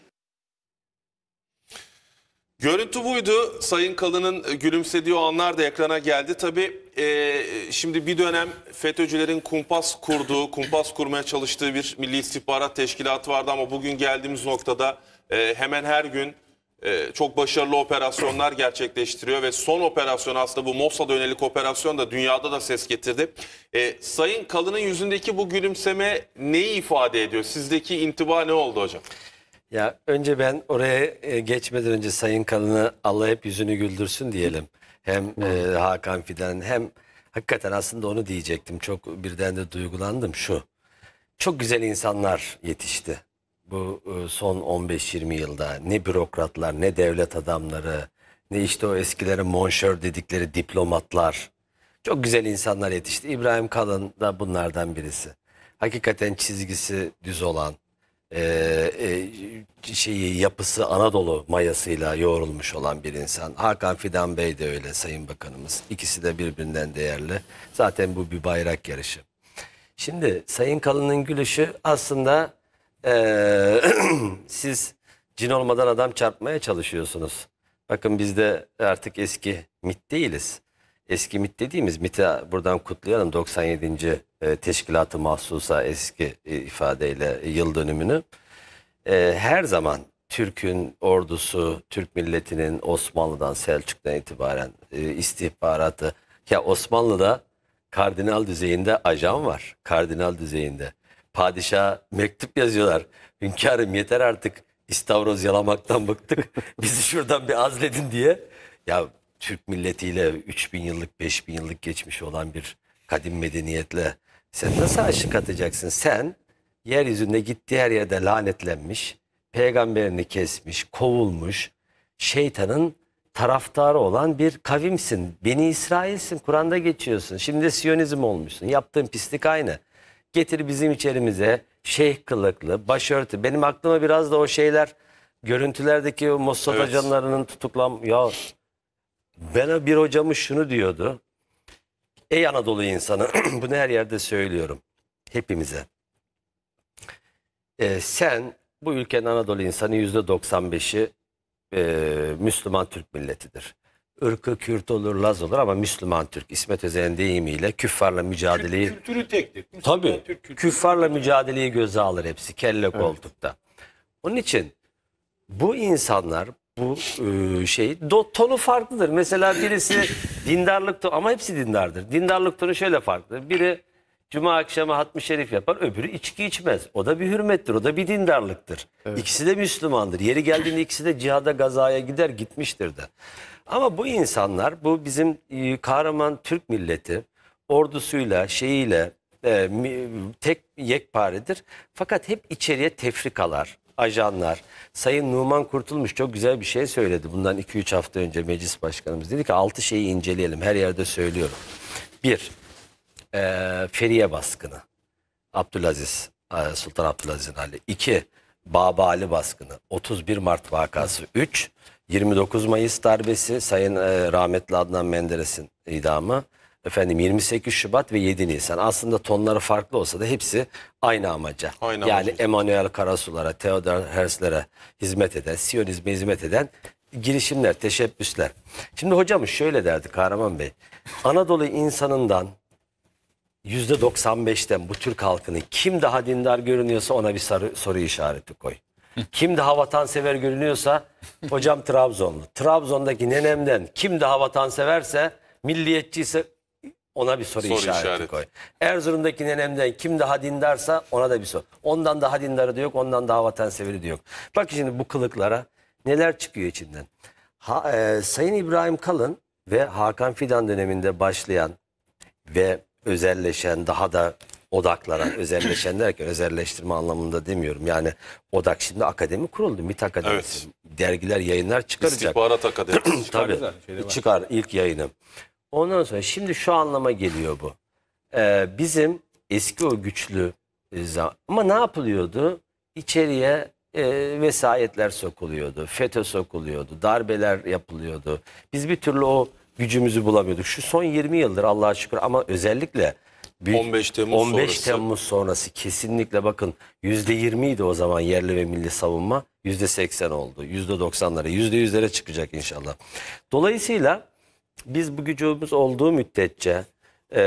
A: Görüntü buydu. Sayın Kalın'ın gülümsediği o anlar da ekrana geldi. Tabii e, şimdi bir dönem FETÖ'cülerin kumpas kurduğu, kumpas kurmaya çalıştığı bir Milli istihbarat Teşkilatı vardı ama bugün geldiğimiz noktada e, hemen her gün e, çok başarılı operasyonlar gerçekleştiriyor ve son operasyon aslında bu Mossad yönelik operasyon da dünyada da ses getirdi. E, Sayın Kalın'ın yüzündeki bu gülümseme neyi ifade ediyor? Sizdeki intiba ne oldu hocam?
B: Ya önce ben oraya e, geçmeden önce Sayın Kalın'ı Allah hep yüzünü güldürsün diyelim hem e, Hakan Fidan hem hakikaten aslında onu diyecektim. Çok birden de duygulandım şu. Çok güzel insanlar yetişti. Bu e, son 15-20 yılda ne bürokratlar ne devlet adamları ne işte o eskilerin monşör dedikleri diplomatlar. Çok güzel insanlar yetişti. İbrahim Kalın da bunlardan birisi. Hakikaten çizgisi düz olan, e, e, şeyi yapısı Anadolu mayasıyla yoğrulmuş olan bir insan. Hakan Fidan Bey de öyle Sayın Bakanımız. İkisi de birbirinden değerli. Zaten bu bir bayrak yarışı. Şimdi Sayın Kalın'ın gülüşü aslında e, *clears throat* siz cin olmadan adam çarpmaya çalışıyorsunuz. Bakın biz de artık eski mit değiliz eski MIT dediğimiz MIT'i buradan kutlayalım 97. E, teşkilatı mahsusa eski e, ifadeyle yıl dönümünü. E, her zaman Türk'ün ordusu, Türk milletinin Osmanlı'dan Selçuk'tan itibaren istihbaratı ya Osmanlı'da kardinal düzeyinde ajan var. Kardinal düzeyinde. Padişah mektup yazıyorlar. Hünkârım yeter artık İstavroz yalamaktan bıktık. *laughs* Bizi şuradan bir azledin diye. Ya Türk milletiyle 3000 yıllık 5000 yıllık geçmiş olan bir kadim medeniyetle sen nasıl aşık atacaksın? Sen yeryüzünde gittiği her yerde lanetlenmiş, peygamberini kesmiş, kovulmuş, şeytanın taraftarı olan bir kavimsin. Beni İsrail'sin, Kur'an'da geçiyorsun. Şimdi Siyonizm olmuşsun. Yaptığın pislik aynı. Getir bizim içerimize şeyh kılıklı, başörtü. Benim aklıma biraz da o şeyler, görüntülerdeki o Mossad evet. ajanlarının tutuklan... Ya bana bir hocamı şunu diyordu. Ey Anadolu insanı, *clears throat* bunu her yerde söylüyorum. Hepimize. Ee, sen bu ülkenin Anadolu insanı yüzde 95'i e, Müslüman Türk milletidir. Irkı Kürt olur, Laz olur ama Müslüman Türk İsmet Özen deyimiyle küffarla mücadeleyi... Kült,
C: kültürü tektir. Müslüman tabii. Türk kültürü.
B: Küffarla mücadeleyi göze alır hepsi kelle koltukta. Evet. Onun için bu insanlar bu e, şey do, tonu farklıdır. Mesela birisi dindarlık tonu ama hepsi dindardır. Dindarlık tonu şöyle farklı. Biri cuma akşamı hatmi şerif yapar öbürü içki içmez. O da bir hürmettir o da bir dindarlıktır. Evet. İkisi de Müslümandır. Yeri geldiğinde ikisi de cihada gazaya gider gitmiştir de. Ama bu insanlar bu bizim e, kahraman Türk milleti ordusuyla şeyiyle e, tek yekparedir. Fakat hep içeriye tefrikalar, ajanlar. Sayın Numan Kurtulmuş çok güzel bir şey söyledi. Bundan 2-3 hafta önce meclis başkanımız dedi ki 6 şeyi inceleyelim. Her yerde söylüyorum. 1. E, Feriye baskını. Abdülaziz, Sultan Abdülaziz'in hali. 2. Baba Ali baskını. 31 Mart vakası. 3. 29 Mayıs darbesi. Sayın e, rahmetli Adnan Menderes'in idamı efendim 28 Şubat ve 7 Nisan. Aslında tonları farklı olsa da hepsi aynı amaca. Aynı yani amaca. Emanuel Karasulara, Theodor Herzl'lere hizmet eden, Siyonizme hizmet eden girişimler, teşebbüsler. Şimdi hocamız şöyle derdi Kahraman Bey. Anadolu insanından %95'ten bu Türk halkını kim daha dindar görünüyorsa ona bir sarı, soru işareti koy. Kim daha vatansever görünüyorsa hocam Trabzonlu. Trabzon'daki nenemden kim daha vatanseverse milliyetçi ona bir soru, soru işareti, işareti koy. Erzurum'daki nenemden kim daha dindarsa ona da bir soru. Ondan daha dindarı diyor, ondan daha vatanseveri diyor. Bak şimdi bu kılıklara neler çıkıyor içinden. Ha, e, Sayın İbrahim Kalın ve Hakan Fidan döneminde başlayan ve özelleşen, daha da odaklara özelleşen derken özelleştirme anlamında demiyorum. Yani odak şimdi akademi kuruldu. MİT Akademisi. Evet. Dergiler, yayınlar çıkaracak. İstihbarat Akademisi. Tabii. Çıkar. Şey ilk yayını. Ondan sonra şimdi şu anlama geliyor bu. Ee, bizim eski o güçlü e, ama ne yapılıyordu? İçeriye e, vesayetler sokuluyordu, FETÖ sokuluyordu, darbeler yapılıyordu. Biz bir türlü o gücümüzü bulamıyorduk. Şu son 20 yıldır Allah'a şükür ama özellikle büyük, 15 Temmuz 15 sonrası. Temmuz sonrası kesinlikle bakın %20 idi o zaman yerli ve milli savunma. %80 oldu. %90'lara, %100'lere çıkacak inşallah. Dolayısıyla biz bu gücümüz olduğu müddetçe e,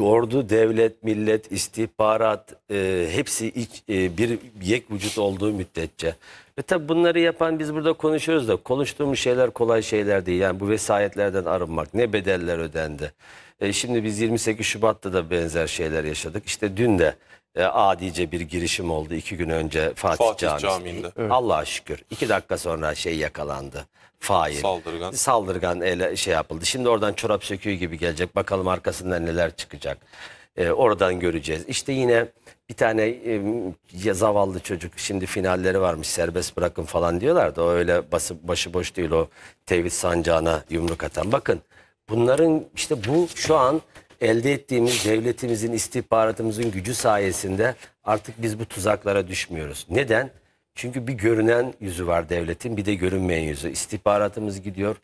B: ordu, devlet, millet, istihbarat e, hepsi iç, e, bir yek vücut olduğu müddetçe. Ve tabi bunları yapan biz burada konuşuyoruz da konuştuğumuz şeyler kolay şeyler değil. Yani bu vesayetlerden arınmak ne bedeller ödendi. E, şimdi biz 28 Şubat'ta da benzer şeyler yaşadık. İşte dün de e, adice bir girişim oldu iki gün önce Fatih, Fatih Camisi. Camii'nde. Evet. Allah'a şükür iki dakika sonra şey yakalandı fail. Saldırgan. Saldırgan ele şey yapıldı. Şimdi oradan çorap söküğü gibi gelecek. Bakalım arkasından neler çıkacak. Ee, oradan göreceğiz. İşte yine bir tane e, zavallı çocuk şimdi finalleri varmış serbest bırakın falan diyorlar da o öyle bası, boş değil o tevhid sancağına yumruk atan. Bakın bunların işte bu şu an elde ettiğimiz devletimizin istihbaratımızın gücü sayesinde artık biz bu tuzaklara düşmüyoruz. Neden? Çünkü bir görünen yüzü var devletin bir de görünmeyen yüzü. İstihbaratımız gidiyor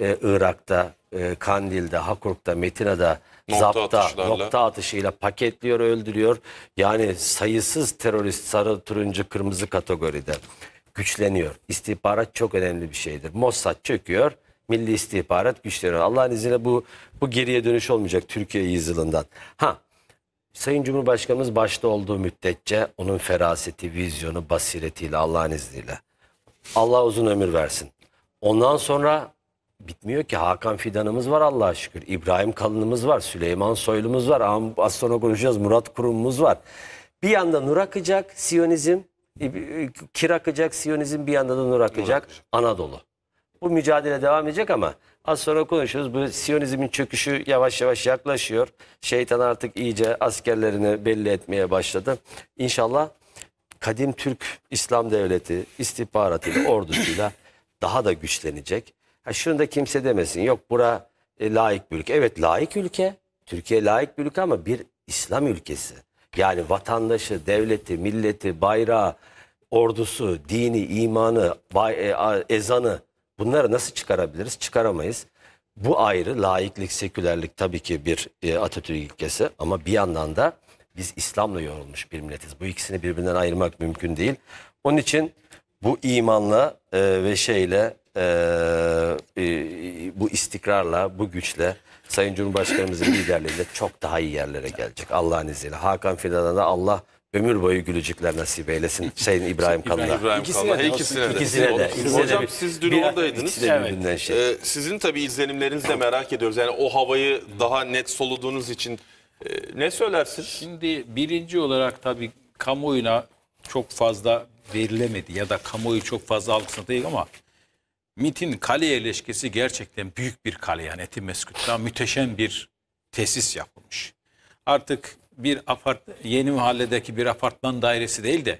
B: e, Irak'ta, e, Kandil'de, Hakurk'ta, Metina'da, nokta Zap'ta nokta atışıyla paketliyor, öldürüyor. Yani sayısız terörist sarı, turuncu, kırmızı kategoride güçleniyor. İstihbarat çok önemli bir şeydir. Mossad çöküyor, Milli istihbarat güçleniyor. Allah'ın izniyle bu bu geriye dönüş olmayacak Türkiye yüzyılından. Ha Sayın Cumhurbaşkanımız başta olduğu müddetçe onun feraseti, vizyonu, basiretiyle Allah'ın izniyle. Allah uzun ömür versin. Ondan sonra bitmiyor ki Hakan Fidan'ımız var Allah'a şükür. İbrahim Kalın'ımız var, Süleyman Soylu'muz var, az sonra konuşacağız Murat Kurum'umuz var. Bir yanda nur akacak Siyonizm, e, e, kir akacak Siyonizm bir yanda da nur akacak Anadolu. Bu mücadele devam edecek ama Az sonra konuşuruz. Bu Siyonizmin çöküşü yavaş yavaş yaklaşıyor. Şeytan artık iyice askerlerini belli etmeye başladı. İnşallah kadim Türk İslam Devleti istihbaratıyla, *coughs* ordusuyla daha da güçlenecek. Ha şunu da kimse demesin. Yok bura e, laik bir ülke. Evet layık ülke. Türkiye layık bir ülke ama bir İslam ülkesi. Yani vatandaşı, devleti, milleti, bayrağı, ordusu, dini, imanı, e, ezanı Bunları nasıl çıkarabiliriz? Çıkaramayız. Bu ayrı laiklik, sekülerlik tabii ki bir e, Atatürk ilkesi ama bir yandan da biz İslam'la yorulmuş bir milletiz. Bu ikisini birbirinden ayırmak mümkün değil. Onun için bu imanla e, ve şeyle e, e, bu istikrarla, bu güçle Sayın Cumhurbaşkanımızın liderliğinde çok daha iyi yerlere gelecek Allah'ın izniyle. Hakan Fidan'a da Allah ömür boyu gülecekler nasip eylesin *laughs* Sayın İbrahim Kalın'a. İbrahim İkisine Kalın'a. de. İkisine de. İkisine Hocam de. siz dün oradaydınız. evet. şey. Ee, sizin
A: tabii izlenimlerinizi de merak ediyoruz. Yani o havayı daha net soluduğunuz için ee, ne söylersiniz? Şimdi birinci olarak tabii kamuoyuna çok fazla verilemedi
C: ya da kamuoyu çok fazla algısında değil ama MIT'in kale yerleşkesi gerçekten büyük bir kale yani Etimeskut'ta müteşem bir tesis yapılmış. Artık bir apart yeni mahalledeki bir apartman dairesi değil de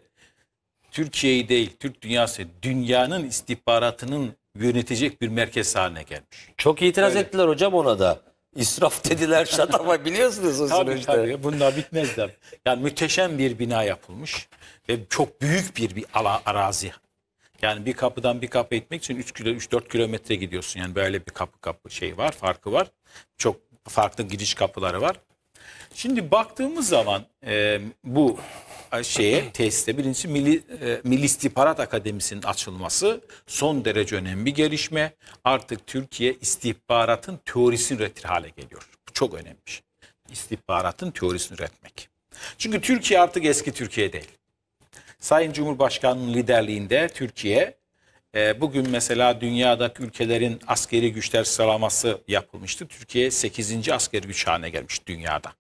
C: Türkiye'yi değil, Türk dünyası, dünyanın istihbaratının yönetecek bir merkez haline gelmiş. Çok
B: itiraz Öyle. ettiler hocam ona da. İsraf *laughs* dediler şatafa biliyorsunuz o tabii, süreçte. Tabii
C: bunlar bitmezler. Yani müteşem bir bina yapılmış ve çok büyük bir, bir ala, arazi. Yani bir kapıdan bir kapı etmek için 3 kilo 3-4 kilometre gidiyorsun. Yani böyle bir kapı kapı şey var, farkı var. Çok farklı giriş kapıları var. Şimdi baktığımız zaman e, bu şeye teste birincisi Milli, e, Milli İstihbarat Akademisi'nin açılması son derece önemli bir gelişme. Artık Türkiye istihbaratın teorisini üretir hale geliyor. Bu çok önemli şey. İstihbaratın teorisini üretmek. Çünkü Türkiye artık eski Türkiye değil. Sayın Cumhurbaşkanı'nın liderliğinde Türkiye e, bugün mesela dünyadaki ülkelerin askeri güçler sıralaması yapılmıştı. Türkiye 8. askeri güç haline gelmiş dünyada.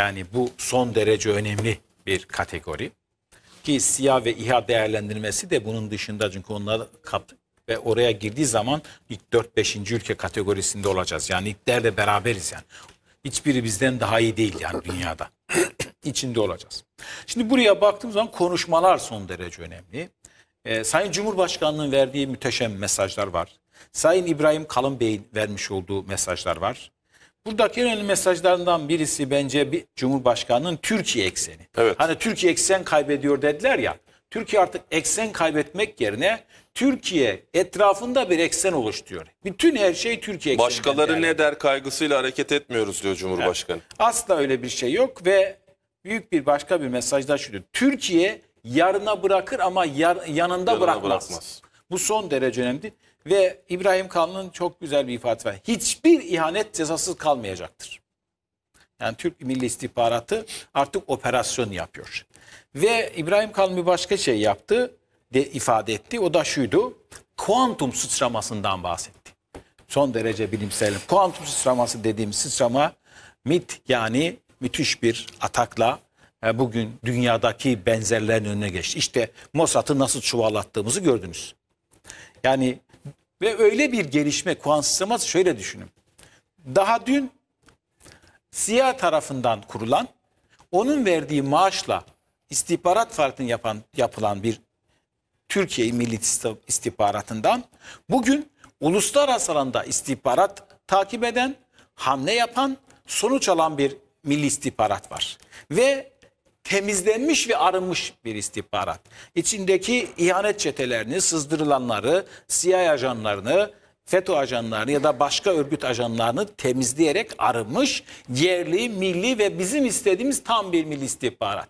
C: Yani bu son derece önemli bir kategori. Ki siyah ve İHA değerlendirmesi de bunun dışında çünkü onlar kap ve oraya girdiği zaman ilk 4-5. ülke kategorisinde olacağız. Yani ilklerle beraberiz yani. Hiçbiri bizden daha iyi değil yani dünyada. *clears throat* içinde olacağız. Şimdi buraya baktığımız zaman konuşmalar son derece önemli. Ee, Sayın Cumhurbaşkanı'nın verdiği müteşem mesajlar var. Sayın İbrahim Kalın Bey'in vermiş olduğu mesajlar var. Buradaki önemli mesajlarından birisi bence bir Cumhurbaşkanı'nın Türkiye ekseni. Evet. Hani Türkiye eksen kaybediyor dediler ya. Türkiye artık eksen kaybetmek yerine Türkiye etrafında bir eksen oluşturuyor. Bütün her şey
A: Türkiye ekseninde. Başkaları yani. ne der kaygısıyla hareket etmiyoruz diyor Cumhurbaşkanı. Evet.
C: Asla öyle bir şey yok ve büyük bir başka bir mesaj da şuydu. Türkiye yarına bırakır ama yar, yanında yanına bırakmaz. bırakmaz. Bu son derece önemli ve İbrahim Kalın'ın çok güzel bir ifade var. Hiçbir ihanet cezasız kalmayacaktır. Yani Türk Milli İstihbaratı artık operasyon yapıyor. Ve İbrahim Kalın bir başka şey yaptı, de ifade etti. O da şuydu, kuantum sıçramasından bahsetti. Son derece bilimsel. Kuantum sıçraması dediğim sıçrama mit yani müthiş bir atakla e, bugün dünyadaki benzerlerin önüne geçti. İşte Mossad'ı nasıl çuvallattığımızı gördünüz. Yani ve öyle bir gelişme kuantsızlaması şöyle düşünün. Daha dün siyah tarafından kurulan, onun verdiği maaşla istihbarat farkını yapan, yapılan bir Türkiye Milli İstihbaratı'ndan bugün uluslararası alanda istihbarat takip eden, hamle yapan, sonuç alan bir Milli istihbarat var. Ve temizlenmiş ve arınmış bir istihbarat. İçindeki ihanet çetelerini, sızdırılanları, CIA ajanlarını, FETÖ ajanlarını ya da başka örgüt ajanlarını temizleyerek arınmış yerli, milli ve bizim istediğimiz tam bir milli istihbarat.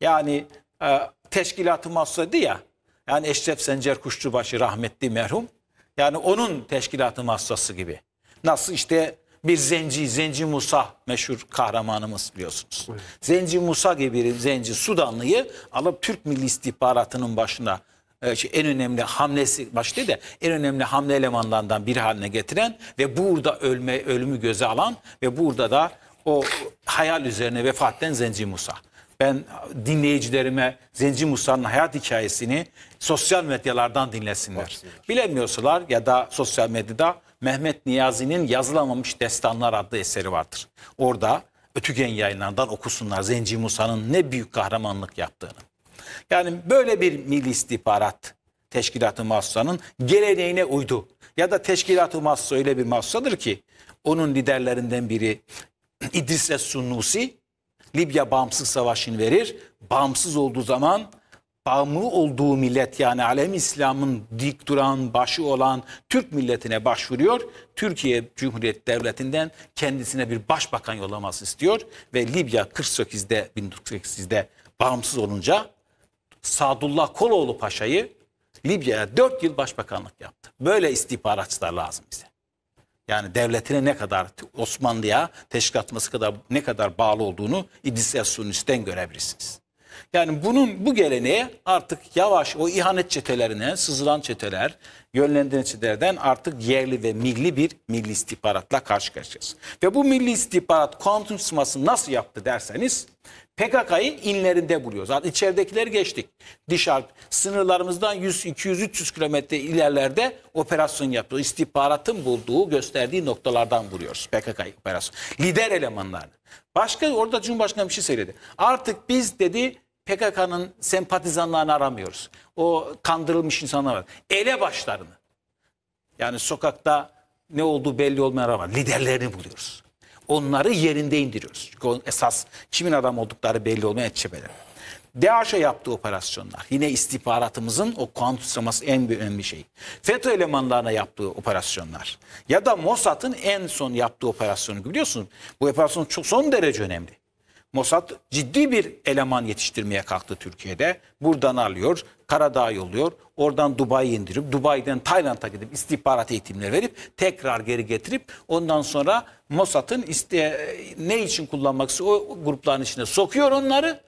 C: Yani e, teşkilat-ı ya, yani Eşref Sencer Kuşçubaşı rahmetli merhum, yani onun teşkilatı masası gibi. Nasıl işte bir zenci, Zenci Musa meşhur kahramanımız biliyorsunuz. Evet. Zenci Musa gibi bir zenci Sudanlıyı alıp Türk Milli İstihbaratı'nın başına e, şey, en önemli hamlesi başta da en önemli hamle elemanlarından bir haline getiren ve burada ölme ölümü göze alan ve burada da o hayal üzerine vefat eden Zenci Musa. Ben dinleyicilerime Zenci Musa'nın hayat hikayesini sosyal medyalardan dinlesinler. Bilemiyorsalar ya da sosyal medyada Mehmet Niyazi'nin yazılamamış destanlar adlı eseri vardır. Orada Ötügen yayınlarından okusunlar Zenci Musa'nın ne büyük kahramanlık yaptığını. Yani böyle bir Milli İstihbarat teşkilatı ı Mahsusa'nın geleneğine uydu. Ya da teşkilatı ı Mahsusa öyle bir mahsusadır ki onun liderlerinden biri İdris Es-Sunnusi Libya Bağımsız Savaşı'nı verir. Bağımsız olduğu zaman bağımlı olduğu millet yani alem İslam'ın dik duran başı olan Türk milletine başvuruyor. Türkiye Cumhuriyet Devleti'nden kendisine bir başbakan yollaması istiyor ve Libya 48'de 1948'de bağımsız olunca Sadullah Koloğlu Paşa'yı Libya'ya 4 yıl başbakanlık yaptı. Böyle istihbaratçılar lazım bize. Yani devletine ne kadar Osmanlı'ya teşkilatması kadar ne kadar bağlı olduğunu İdris Esunüs'ten görebilirsiniz. Yani bunun bu geleneğe artık yavaş o ihanet çetelerine sızılan çeteler yönlendiren çetelerden artık yerli ve milli bir milli istihbaratla karşı karşıyayız. Ve bu milli istihbarat kuantum nasıl yaptı derseniz PKK'yı inlerinde buluyoruz. Zaten içeridekileri geçtik. Dışarı sınırlarımızdan 100, 200, 300 kilometre ilerlerde operasyon yapıyor. İstihbaratın bulduğu, gösterdiği noktalardan vuruyoruz PKK operasyon. Lider elemanlarını. Başka orada Cumhurbaşkanı bir şey söyledi. Artık biz dedi PKK'nın sempatizanlarını aramıyoruz. O kandırılmış insanlar var. Ele başlarını. Yani sokakta ne olduğu belli olmayan ama liderlerini buluyoruz. Onları yerinde indiriyoruz. Çünkü esas kimin adam oldukları belli olmayan etçebeler. DAEŞ'e yaptığı operasyonlar. Yine istihbaratımızın o kuantumlaması en önemli şey. FETÖ elemanlarına yaptığı operasyonlar. Ya da Mossad'ın en son yaptığı operasyonu biliyorsunuz. Bu operasyon çok son derece önemli. Mossad ciddi bir eleman yetiştirmeye kalktı Türkiye'de. Buradan alıyor, Karadağ yolluyor. Oradan Dubai'ye indirip, Dubai'den Tayland'a gidip istihbarat eğitimleri verip tekrar geri getirip ondan sonra Mossad'ın iste, ne için kullanmaksa o grupların içine sokuyor onları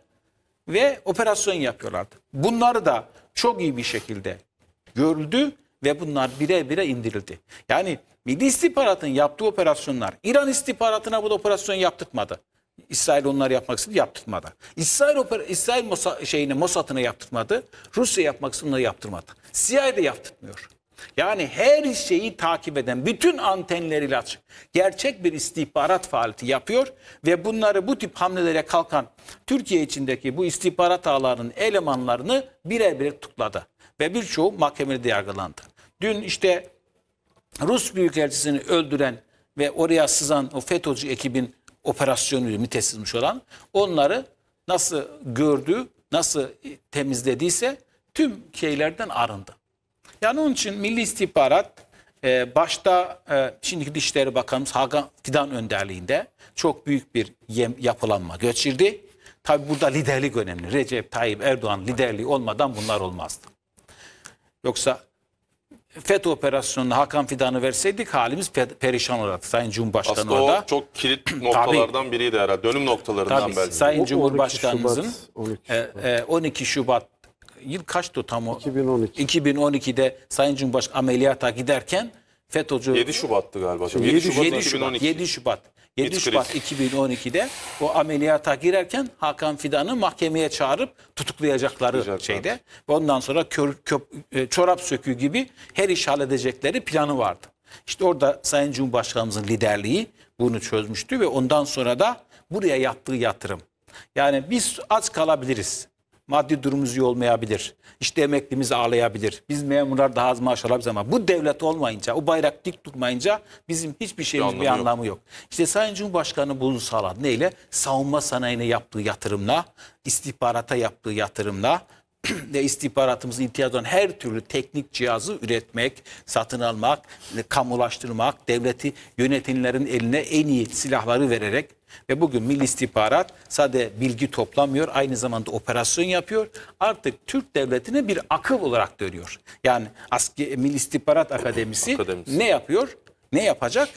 C: ve operasyon yapıyorlardı. Bunları da çok iyi bir şekilde görüldü ve bunlar bire bire indirildi. Yani Milli İstihbarat'ın yaptığı operasyonlar İran istihbaratına bu operasyon yaptırtmadı. İsrail onlar yapmak istedi yaptırmadı. İsrail, opera, İsrail Mosa, şeyini Mossad'ını yaptırmadı. Rusya yapmak onları yaptırmadı. CIA da yaptırmıyor. Yani her şeyi takip eden bütün antenleriyle açık. Gerçek bir istihbarat faaliyeti yapıyor ve bunları bu tip hamlelere kalkan Türkiye içindeki bu istihbarat ağlarının elemanlarını birebir tukladı. Ve birçoğu mahkemede yargılandı. Dün işte Rus Büyükelçisini öldüren ve oraya sızan o FETÖ'cü ekibin operasyonu mütesizmiş olan onları nasıl gördü, nasıl temizlediyse tüm şeylerden arındı. Yani onun için Milli İstihbarat e, başta e, şimdiki Dışişleri Bakanımız Hakan Fidan önderliğinde çok büyük bir yem, yapılanma geçirdi. Tabi burada liderlik önemli. Recep Tayyip Erdoğan liderliği olmadan bunlar olmazdı. Yoksa FETÖ operasyonuna Hakan Fidan'ı verseydik halimiz perişan olacaktı Sayın Cumhurbaşkanı Aslında orada. Aslında
A: çok kilit noktalardan Tabii, biriydi herhalde. Dönüm noktalarından Tabii, belki. Sayın o, Cumhurbaşkanımızın 12 Şubat, 12
C: e, Şubat. E, e, 12 Şubat yıl kaçtı tam o? 2012. 2012'de Sayın Cumhurbaşkanı ameliyata giderken FETÖ'cü... 7
A: Şubat'tı galiba. 7 Şubat, 7 Şubat, 2012. 7
C: Şubat. 7 Şubat 2012'de o ameliyata girerken Hakan Fidan'ı mahkemeye çağırıp tutuklayacakları Tutuklayacaklar. şeyde. Ondan sonra kör, köp, e, çorap söküğü gibi her iş halledecekleri planı vardı. İşte orada Sayın Cumhurbaşkanımızın liderliği bunu çözmüştü ve ondan sonra da buraya yaptığı yatırım. Yani biz aç kalabiliriz. Maddi durumumuz iyi olmayabilir. İşte emeklimiz ağlayabilir. Biz memurlar daha az maaş alabiliriz ama bu devlet olmayınca, o bayrak dik durmayınca, bizim hiçbir şeyimiz bir anlamı, bir anlamı yok. yok. İşte Sayın Cumhurbaşkanı bunu sağladı. Neyle? Savunma sanayine yaptığı yatırımla, istihbarata yaptığı yatırımla, *clears throat* ve istihbaratımıza ihtiyaç olan her türlü teknik cihazı üretmek, satın almak, e, kamulaştırmak, devleti yönetimlerin eline en iyi silahları vererek ve bugün Milli İstihbarat sade bilgi toplamıyor, aynı zamanda operasyon yapıyor. Artık Türk devletine bir akıl olarak dönüyor. Yani Milli İstihbarat Akademisi, Akademisi. ne yapıyor? Ne yapacak?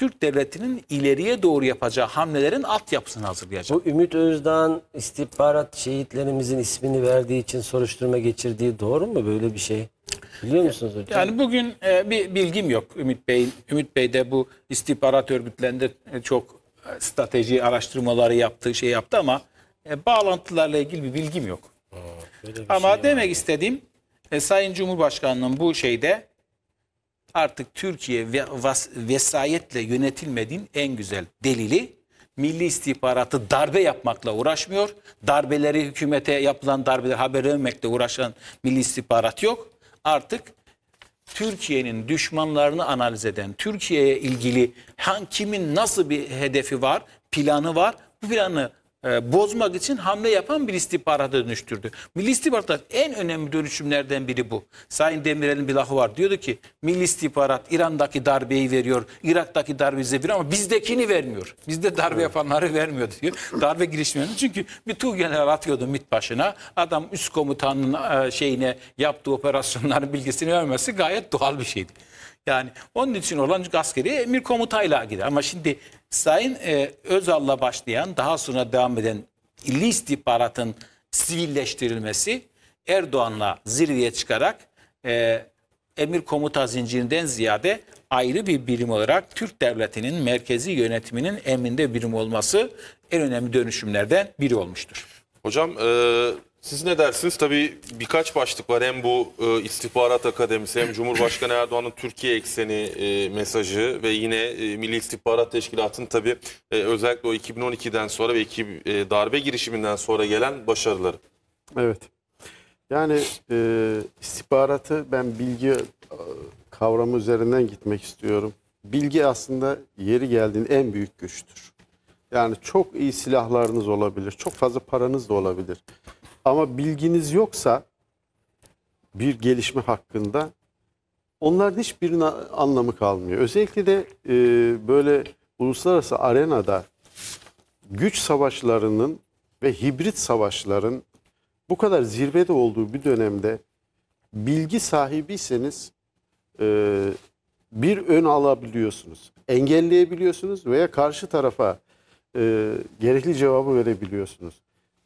C: Türk Devleti'nin ileriye doğru yapacağı hamlelerin altyapısını hazırlayacak.
B: Bu Ümit Özdağ'ın istihbarat şehitlerimizin ismini verdiği için soruşturma geçirdiği doğru mu böyle bir şey? Biliyor musunuz hocam? Yani
C: bugün e, bir bilgim yok Ümit Bey'in. Ümit Bey de bu istihbarat örgütlerinde e, çok e, strateji araştırmaları yaptığı şey yaptı ama e, bağlantılarla ilgili bir bilgim yok. Aa, ama şey demek yani. istediğim e, Sayın Cumhurbaşkanı'nın bu şeyde artık Türkiye ve vesayetle yönetilmediğin en güzel delili Milli istihbaratı darbe yapmakla uğraşmıyor. Darbeleri hükümete yapılan darbeler haber vermekle uğraşan Milli istihbarat yok. Artık Türkiye'nin düşmanlarını analiz eden, Türkiye'ye ilgili hangi kimin nasıl bir hedefi var, planı var. Bu planı e, bozmak için hamle yapan bir istihbarata dönüştürdü. Milli istihbarat en önemli dönüşümlerden biri bu. Sayın Demirel'in bir lafı var. Diyordu ki milli istihbarat İran'daki darbeyi veriyor, Irak'taki darbeyi veriyor ama bizdekini vermiyor. Bizde darbe yapanları vermiyor diyor. Darbe girişimlerini çünkü bir tuğgeneral atıyordu MİT başına. Adam üst komutanın e, şeyine yaptığı operasyonların bilgisini vermesi gayet doğal bir şeydi. Yani onun için olan askeri emir komutayla gider. Ama şimdi Sayın e, Özal'la başlayan daha sonra devam eden illi istihbaratın sivilleştirilmesi Erdoğan'la zirveye çıkarak e, emir komuta zincirinden ziyade ayrı bir birim olarak Türk devletinin merkezi yönetiminin eminde birim olması en önemli dönüşümlerden biri olmuştur.
A: Hocam e, siz ne dersiniz? Tabii birkaç başlık var. Hem bu e, istihbarat akademisi hem Cumhurbaşkanı Erdoğan'ın Türkiye ekseni e, mesajı ve yine e, Milli İstihbarat Teşkilatı'nın tabii e, özellikle o 2012'den sonra ve iki, e, darbe girişiminden sonra gelen başarıları.
D: Evet. Yani e, istihbaratı ben bilgi e, kavramı üzerinden gitmek istiyorum. Bilgi aslında yeri geldiğinde en büyük güçtür. Yani çok iyi silahlarınız olabilir, çok fazla paranız da olabilir. Ama bilginiz yoksa bir gelişme hakkında onların hiçbirinin anlamı kalmıyor. Özellikle de e, böyle uluslararası arenada güç savaşlarının ve hibrit savaşların bu kadar zirvede olduğu bir dönemde bilgi sahibiyseniz e, bir ön alabiliyorsunuz, engelleyebiliyorsunuz veya karşı tarafa e, gerekli cevabı verebiliyorsunuz.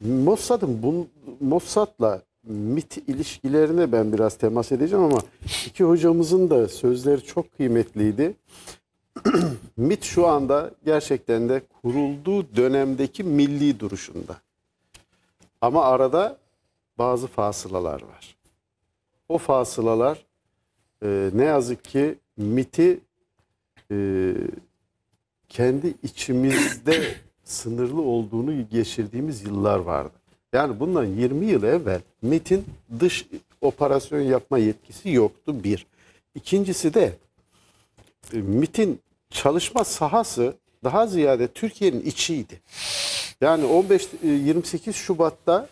D: Mossad'ın bu Mossad'la MIT ilişkilerine ben biraz temas edeceğim ama iki hocamızın da sözleri çok kıymetliydi. *clears throat* MIT şu anda gerçekten de kurulduğu dönemdeki milli duruşunda. Ama arada bazı fasılalar var. O fasılalar e, ne yazık ki MIT'i e, kendi içimizde sınırlı olduğunu geçirdiğimiz yıllar vardı. Yani bundan 20 yıl evvel MIT'in dış operasyon yapma yetkisi yoktu bir. İkincisi de e, MIT'in çalışma sahası daha ziyade Türkiye'nin içiydi. Yani 15 28 e, Şubat'ta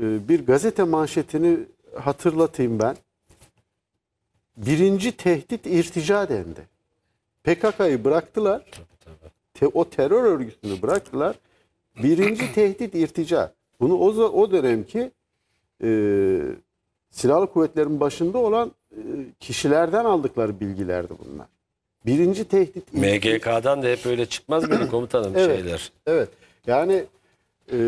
D: e, bir gazete manşetini hatırlatayım ben. Birinci tehdit irtica dendi. PKK'yı bıraktılar. Tabii, tabii te, o terör örgütünü bıraktılar. Birinci tehdit irtica. Bunu o, o dönemki e, silahlı kuvvetlerin başında olan e, kişilerden aldıkları bilgilerdi bunlar. Birinci tehdit.
B: MGK'dan da hep öyle çıkmaz mıydı komutanım *clears throat* evet,
D: şeyler? Evet. Yani e,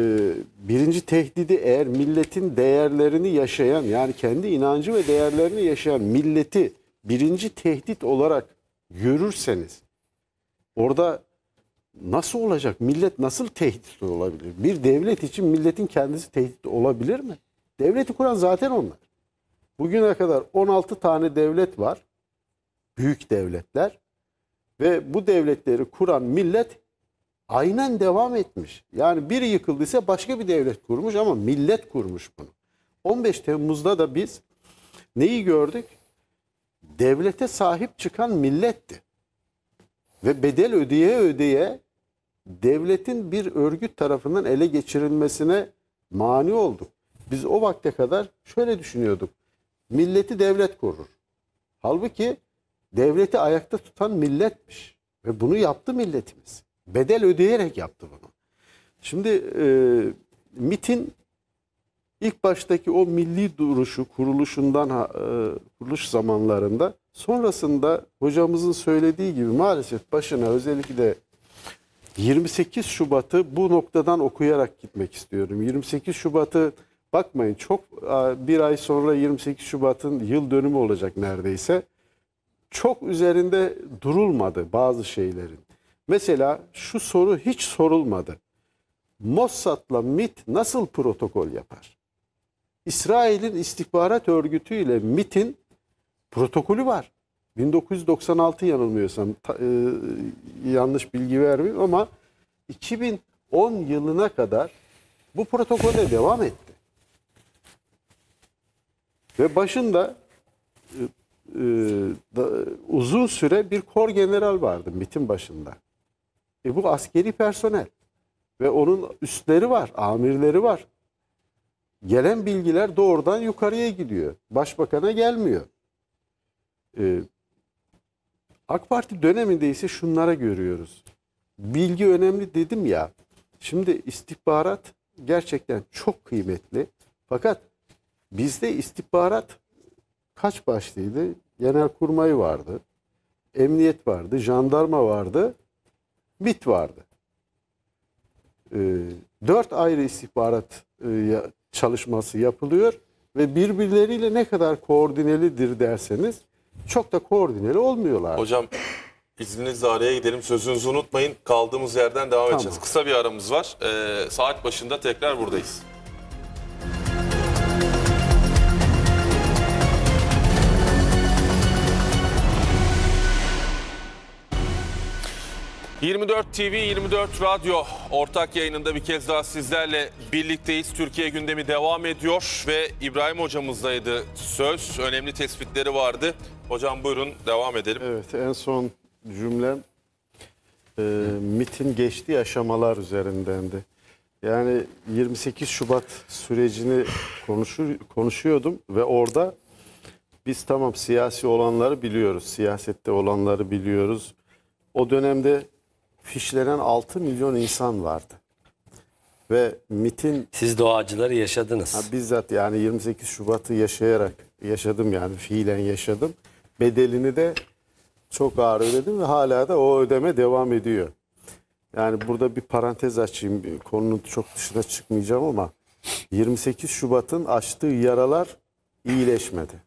D: birinci tehdidi eğer milletin değerlerini yaşayan yani kendi inancı ve değerlerini yaşayan milleti birinci tehdit olarak görürseniz orada nasıl olacak? Millet nasıl tehdit olabilir? Bir devlet için milletin kendisi tehdit olabilir mi? Devleti kuran zaten onlar. Bugüne kadar 16 tane devlet var. Büyük devletler. Ve bu devletleri kuran millet aynen devam etmiş. Yani biri yıkıldıysa başka bir devlet kurmuş ama millet kurmuş bunu. 15 Temmuz'da da biz neyi gördük? Devlete sahip çıkan milletti. Ve bedel ödeye ödeye devletin bir örgüt tarafından ele geçirilmesine mani olduk. Biz o vakte kadar şöyle düşünüyorduk. Milleti devlet korur. Halbuki devleti ayakta tutan milletmiş. Ve bunu yaptı milletimiz. Bedel ödeyerek yaptı bunu. Şimdi e, MIT'in ilk baştaki o milli duruşu kuruluşundan e, kuruluş zamanlarında sonrasında hocamızın söylediği gibi maalesef başına özellikle 28 Şubat'ı bu noktadan okuyarak gitmek istiyorum. 28 Şubat'ı bakmayın çok bir ay sonra 28 Şubat'ın yıl dönümü olacak neredeyse. Çok üzerinde durulmadı bazı şeylerin. Mesela şu soru hiç sorulmadı. Mossad'la MIT nasıl protokol yapar? İsrail'in istihbarat örgütüyle MIT'in protokolü var. 1996 yanılmıyorsam ta, e, yanlış bilgi vermeyeyim ama 2010 yılına kadar bu protokole devam etti. Ve başında e, e, da, uzun süre bir kor general vardı MIT'in başında. E bu askeri personel ve onun üstleri var, amirleri var. Gelen bilgiler doğrudan yukarıya gidiyor. Başbakana gelmiyor. E, AK Parti döneminde ise şunlara görüyoruz. Bilgi önemli dedim ya. Şimdi istihbarat gerçekten çok kıymetli. Fakat bizde istihbarat kaç başlıydı? Genel kurmay vardı. Emniyet vardı, jandarma vardı, MIT vardı. Ee, dört ayrı istihbarat e, çalışması yapılıyor ve birbirleriyle ne kadar koordinelidir derseniz çok da koordineli olmuyorlar. Hocam
A: izninizle araya gidelim. Sözünüzü unutmayın. Kaldığımız yerden devam tamam. edeceğiz. Kısa bir aramız var. Ee, saat başında tekrar buradayız. 24 TV 24 Radyo ortak yayınında bir kez daha sizlerle birlikteyiz. Türkiye gündemi devam ediyor ve İbrahim hocamızdaydı söz. Önemli tespitleri vardı. Hocam buyurun devam edelim.
D: Evet en son cümlem e, MIT'in geçtiği aşamalar üzerindendi. Yani 28 Şubat sürecini konuşur, konuşuyordum ve orada biz tamam siyasi olanları biliyoruz. Siyasette olanları biliyoruz. O dönemde fişlenen 6 milyon insan vardı. Ve MIT'in... Siz doğacıları yaşadınız. Ha, bizzat yani 28 Şubat'ı yaşayarak yaşadım yani fiilen yaşadım. Bedelini de çok ağır ödedim ve hala da o ödeme devam ediyor. Yani burada bir parantez açayım. Konunun çok dışına çıkmayacağım ama 28 Şubat'ın açtığı yaralar iyileşmedi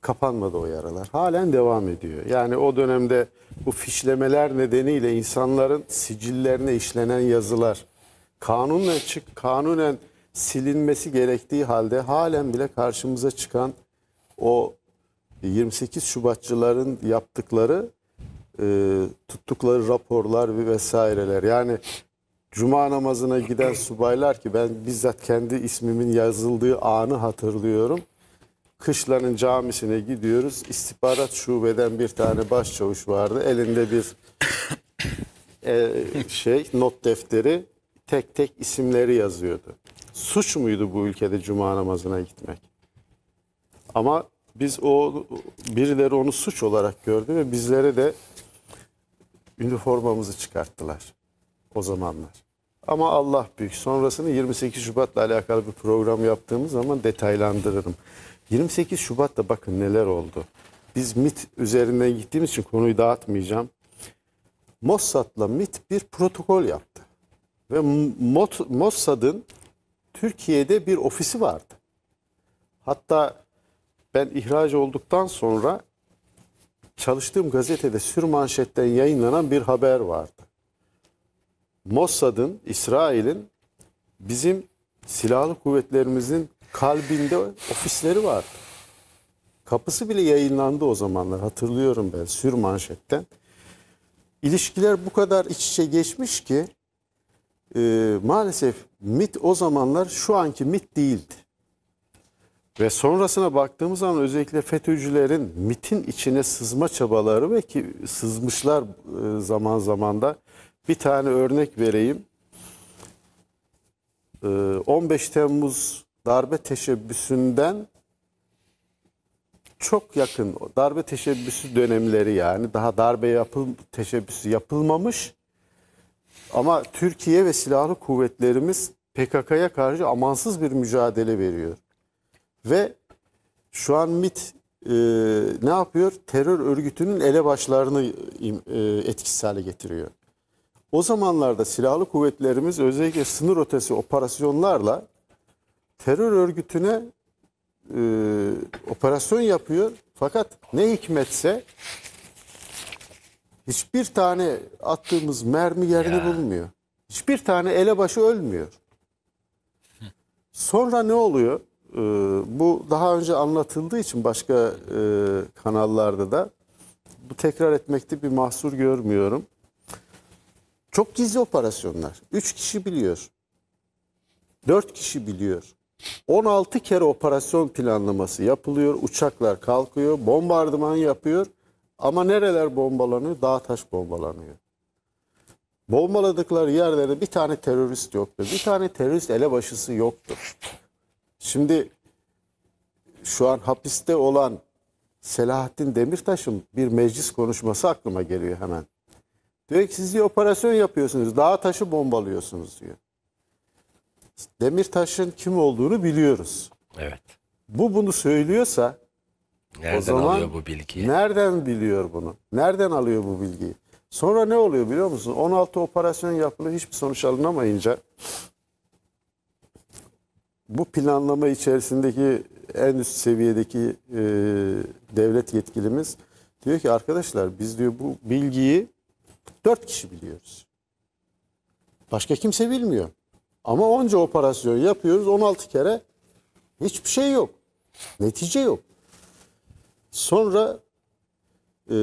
D: kapanmadı o yaralar. Halen devam ediyor. Yani o dönemde bu fişlemeler nedeniyle insanların sicillerine işlenen yazılar kanunla çık kanunen silinmesi gerektiği halde halen bile karşımıza çıkan o 28 Şubatçıların yaptıkları e, tuttukları raporlar ve vesaireler. Yani cuma namazına giden subaylar ki ben bizzat kendi ismimin yazıldığı anı hatırlıyorum Kışlanın camisine gidiyoruz. İstihbarat şubeden bir tane başçavuş vardı. Elinde bir e, şey not defteri tek tek isimleri yazıyordu. Suç muydu bu ülkede cuma namazına gitmek? Ama biz o birileri onu suç olarak gördü ve bizlere de üniformamızı çıkarttılar o zamanlar. Ama Allah büyük. Sonrasını 28 Şubat'la alakalı bir program yaptığımız zaman detaylandırırım. 28 Şubat'ta bakın neler oldu. Biz MIT üzerinden gittiğimiz için konuyu dağıtmayacağım. Mossad'la MIT bir protokol yaptı. Ve Mossad'ın Türkiye'de bir ofisi vardı. Hatta ben ihraç olduktan sonra çalıştığım gazetede sürmanşetten yayınlanan bir haber vardı. Mossad'ın, İsrail'in bizim silahlı kuvvetlerimizin kalbinde ofisleri vardı. Kapısı bile yayınlandı o zamanlar hatırlıyorum ben sür manşetten. İlişkiler bu kadar iç içe geçmiş ki e, maalesef MIT o zamanlar şu anki MIT değildi. Ve sonrasına baktığımız zaman özellikle FETÖ'cülerin MIT'in içine sızma çabaları ve ki sızmışlar e, zaman zaman da bir tane örnek vereyim. 15 e, Temmuz darbe teşebbüsünden çok yakın darbe teşebbüsü dönemleri yani daha darbe yapıl teşebbüsü yapılmamış ama Türkiye ve silahlı kuvvetlerimiz PKK'ya karşı amansız bir mücadele veriyor. Ve şu an MIT e, ne yapıyor? Terör örgütünün elebaşlarını e, etkisiz hale getiriyor. O zamanlarda silahlı kuvvetlerimiz özellikle sınır ötesi operasyonlarla terör örgütüne e, operasyon yapıyor. Fakat ne hikmetse hiçbir tane attığımız mermi yerini ya. bulmuyor. Hiçbir tane elebaşı ölmüyor. Sonra ne oluyor? Ee, bu daha önce anlatıldığı için başka e, kanallarda da bu tekrar etmekte bir mahsur görmüyorum. Çok gizli operasyonlar. Üç kişi biliyor. Dört kişi biliyor. 16 kere operasyon planlaması yapılıyor. Uçaklar kalkıyor, bombardıman yapıyor. Ama nereler bombalanıyor? Dağ taş bombalanıyor. Bombaladıkları yerlerde bir tane terörist yoktu. Bir tane terörist elebaşısı yoktu. Şimdi şu an hapiste olan Selahattin Demirtaş'ın bir meclis konuşması aklıma geliyor hemen. Diyor ki siz diyor, operasyon yapıyorsunuz, dağ taşı bombalıyorsunuz diyor. Demirtaş'ın kim olduğunu biliyoruz. Evet. Bu bunu söylüyorsa nereden o zaman alıyor bu bilgiyi? Nereden biliyor bunu? Nereden alıyor bu bilgiyi? Sonra ne oluyor biliyor musun? 16 operasyon yapılıyor hiçbir sonuç alınamayınca bu planlama içerisindeki en üst seviyedeki e, devlet yetkilimiz diyor ki arkadaşlar biz diyor bu bilgiyi dört kişi biliyoruz. Başka kimse bilmiyor. Ama onca operasyon yapıyoruz 16 kere hiçbir şey yok. Netice yok. Sonra e,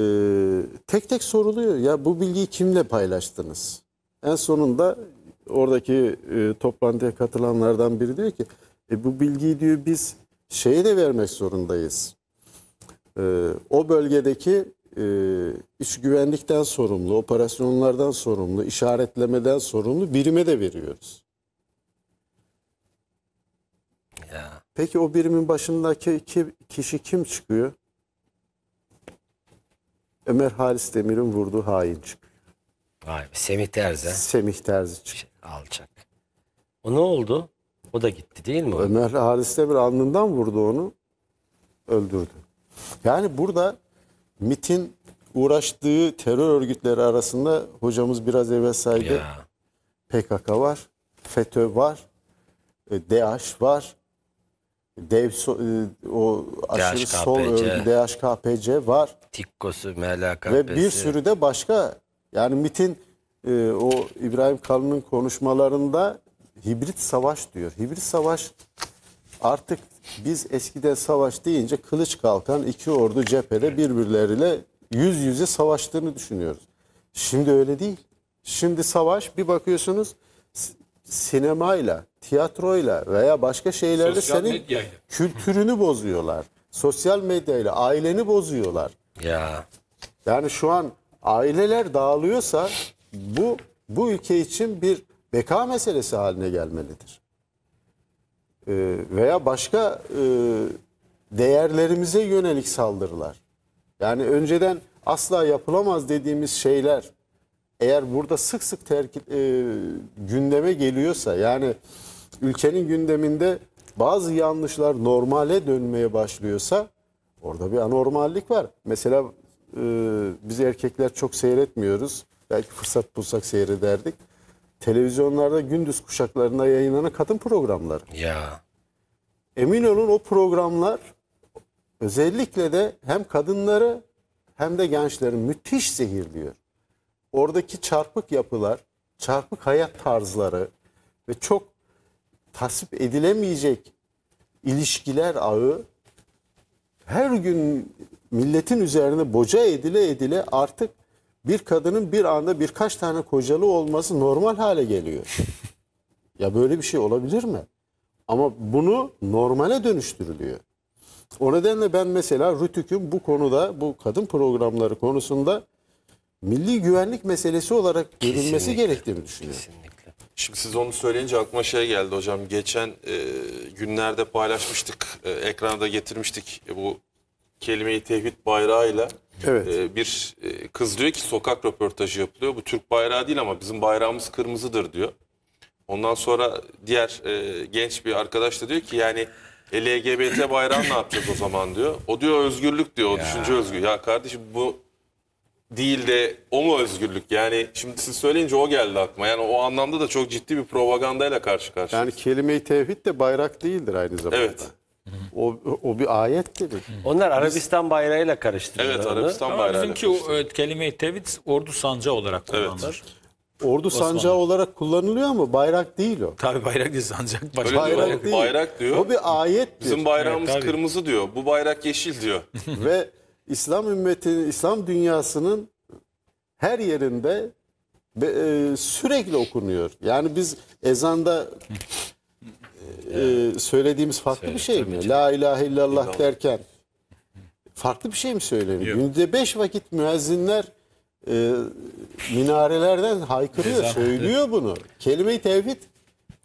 D: tek tek soruluyor. Ya bu bilgiyi kimle paylaştınız? En sonunda oradaki e, toplantıya katılanlardan biri diyor ki e, bu bilgiyi diyor biz şeye de vermek zorundayız. E, o bölgedeki e, iç güvenlikten sorumlu, operasyonlardan sorumlu, işaretlemeden sorumlu birime de veriyoruz. Peki o birimin başındaki iki kişi kim çıkıyor? Ömer Halis Demir'in vurduğu hain çıkıyor. Vay be, Semih Terzi. ha? Semih Terzi şey, çıkıyor. alçak. O ne oldu? O da gitti değil mi? Ömer Halis Demir alnından vurdu onu. Öldürdü. Yani burada MIT'in uğraştığı terör örgütleri arasında hocamız biraz evvel saydı. Ya. PKK var, FETÖ var, e, DAEŞ var, Dev so, e, o aşırı DHKPC. sol örgü DHKPC var.
B: Tikkosu, MLKP'si. Ve bir sürü
D: de başka yani MIT'in e, o İbrahim Kalın'ın konuşmalarında hibrit savaş diyor. Hibrit savaş artık biz eskiden savaş deyince kılıç kalkan iki ordu cephede birbirleriyle yüz yüze savaştığını düşünüyoruz. Şimdi öyle değil. Şimdi savaş bir bakıyorsunuz sinemayla, tiyatroyla veya başka şeylerle Sosyal senin medyayla. kültürünü bozuyorlar. Sosyal medyayla aileni bozuyorlar. Ya. Yani şu an aileler dağılıyorsa bu bu ülke için bir beka meselesi haline gelmelidir. Ee, veya başka e, değerlerimize yönelik saldırılar. Yani önceden asla yapılamaz dediğimiz şeyler eğer burada sık sık terk, e, gündeme geliyorsa yani ülkenin gündeminde bazı yanlışlar normale dönmeye başlıyorsa orada bir anormallik var. Mesela e, biz erkekler çok seyretmiyoruz. Belki fırsat bulsak seyrederdik. Televizyonlarda gündüz kuşaklarında yayınlanan kadın programları. Ya. Emin olun o programlar özellikle de hem kadınları hem de gençleri müthiş zehirliyor oradaki çarpık yapılar, çarpık hayat tarzları ve çok tasvip edilemeyecek ilişkiler ağı her gün milletin üzerine boca edile edile artık bir kadının bir anda birkaç tane kocalı olması normal hale geliyor. *laughs* ya böyle bir şey olabilir mi? Ama bunu normale dönüştürülüyor. O nedenle ben mesela Rütük'ün bu konuda, bu kadın programları konusunda milli güvenlik meselesi olarak görülmesi Kesinlikle. gerektiğini düşünüyorum. Kesinlikle.
A: Şimdi siz onu söyleyince aklıma şey geldi hocam. Geçen e, günlerde paylaşmıştık, e, ekrana getirmiştik e, bu kelimeyi tevhid bayrağıyla. Evet. E, bir e, kız diyor ki sokak röportajı yapılıyor. Bu Türk bayrağı değil ama bizim bayrağımız kırmızıdır diyor. Ondan sonra diğer e, genç bir arkadaş da diyor ki yani LGBT bayrağı ne yapacağız o zaman diyor. O diyor özgürlük diyor. O ya. düşünce özgür. Ya kardeşim bu değil de o mu özgürlük? Yani şimdi siz söyleyince o geldi aklıma. Yani o anlamda da çok ciddi bir propagandayla
D: karşı karşıya. Yani kelime-i tevhid de bayrak değildir aynı zamanda. Evet. O, o bir ayet ayettir. Onlar Arabistan bayrağıyla karıştırıyorlar. Evet onu. Arabistan Ama bayrağıyla bizimki
C: o, e, kelime-i tevhid ordu sancağı olarak kullanılır.
D: Ordu Osmanlı. sancağı olarak kullanılıyor ama bayrak değil o. Tabi bayrak değil
A: sancak.
C: bayrak, bayrak, değil. bayrak
D: diyor. O bir ayet diyor. Bizim bayrağımız evet,
A: kırmızı diyor. Bu bayrak yeşil diyor.
D: Ve İslam ümmetinin, İslam dünyasının her yerinde e, sürekli okunuyor. Yani biz ezanda e, söylediğimiz farklı Söyle, bir şey mi? La ilahe illallah İllallah. derken farklı bir şey mi söyleniyor? Günde beş vakit müezzinler e, minarelerden haykırıyor, Ezan. söylüyor bunu. Kelime-i tevhid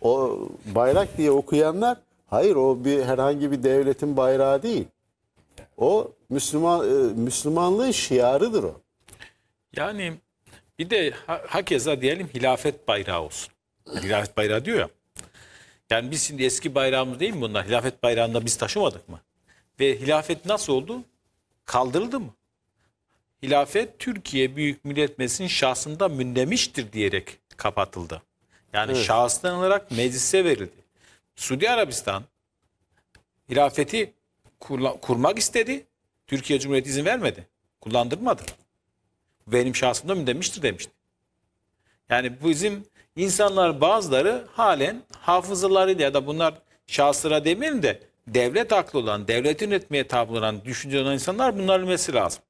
D: o bayrak diye okuyanlar hayır o bir herhangi bir devletin bayrağı değil. O Müslüman e, Müslümanlığın şiarıdır o.
C: Yani bir de ha, hakeza diyelim hilafet bayrağı olsun. Hilafet bayrağı diyor ya. Yani biz şimdi eski bayrağımız değil mi bunlar? Hilafet bayrağında biz taşımadık mı? Ve hilafet nasıl oldu? Kaldırıldı mı? Hilafet Türkiye Büyük Millet Meclisi'nin şahsında mündemiştir diyerek kapatıldı. Yani evet. şahıstan olarak meclise verildi. Suudi Arabistan hilafeti kurla, kurmak istedi. Türkiye Cumhuriyeti izin vermedi. Kullandırmadı. Benim şahsımda mı demiştir demişti. Yani bizim insanlar bazıları halen hafızalarıyla ya da bunlar şahsıra demeyelim de devlet aklı olan, devlet yönetmeye tabi olan düşünce olan insanlar bunların bilmesi lazım.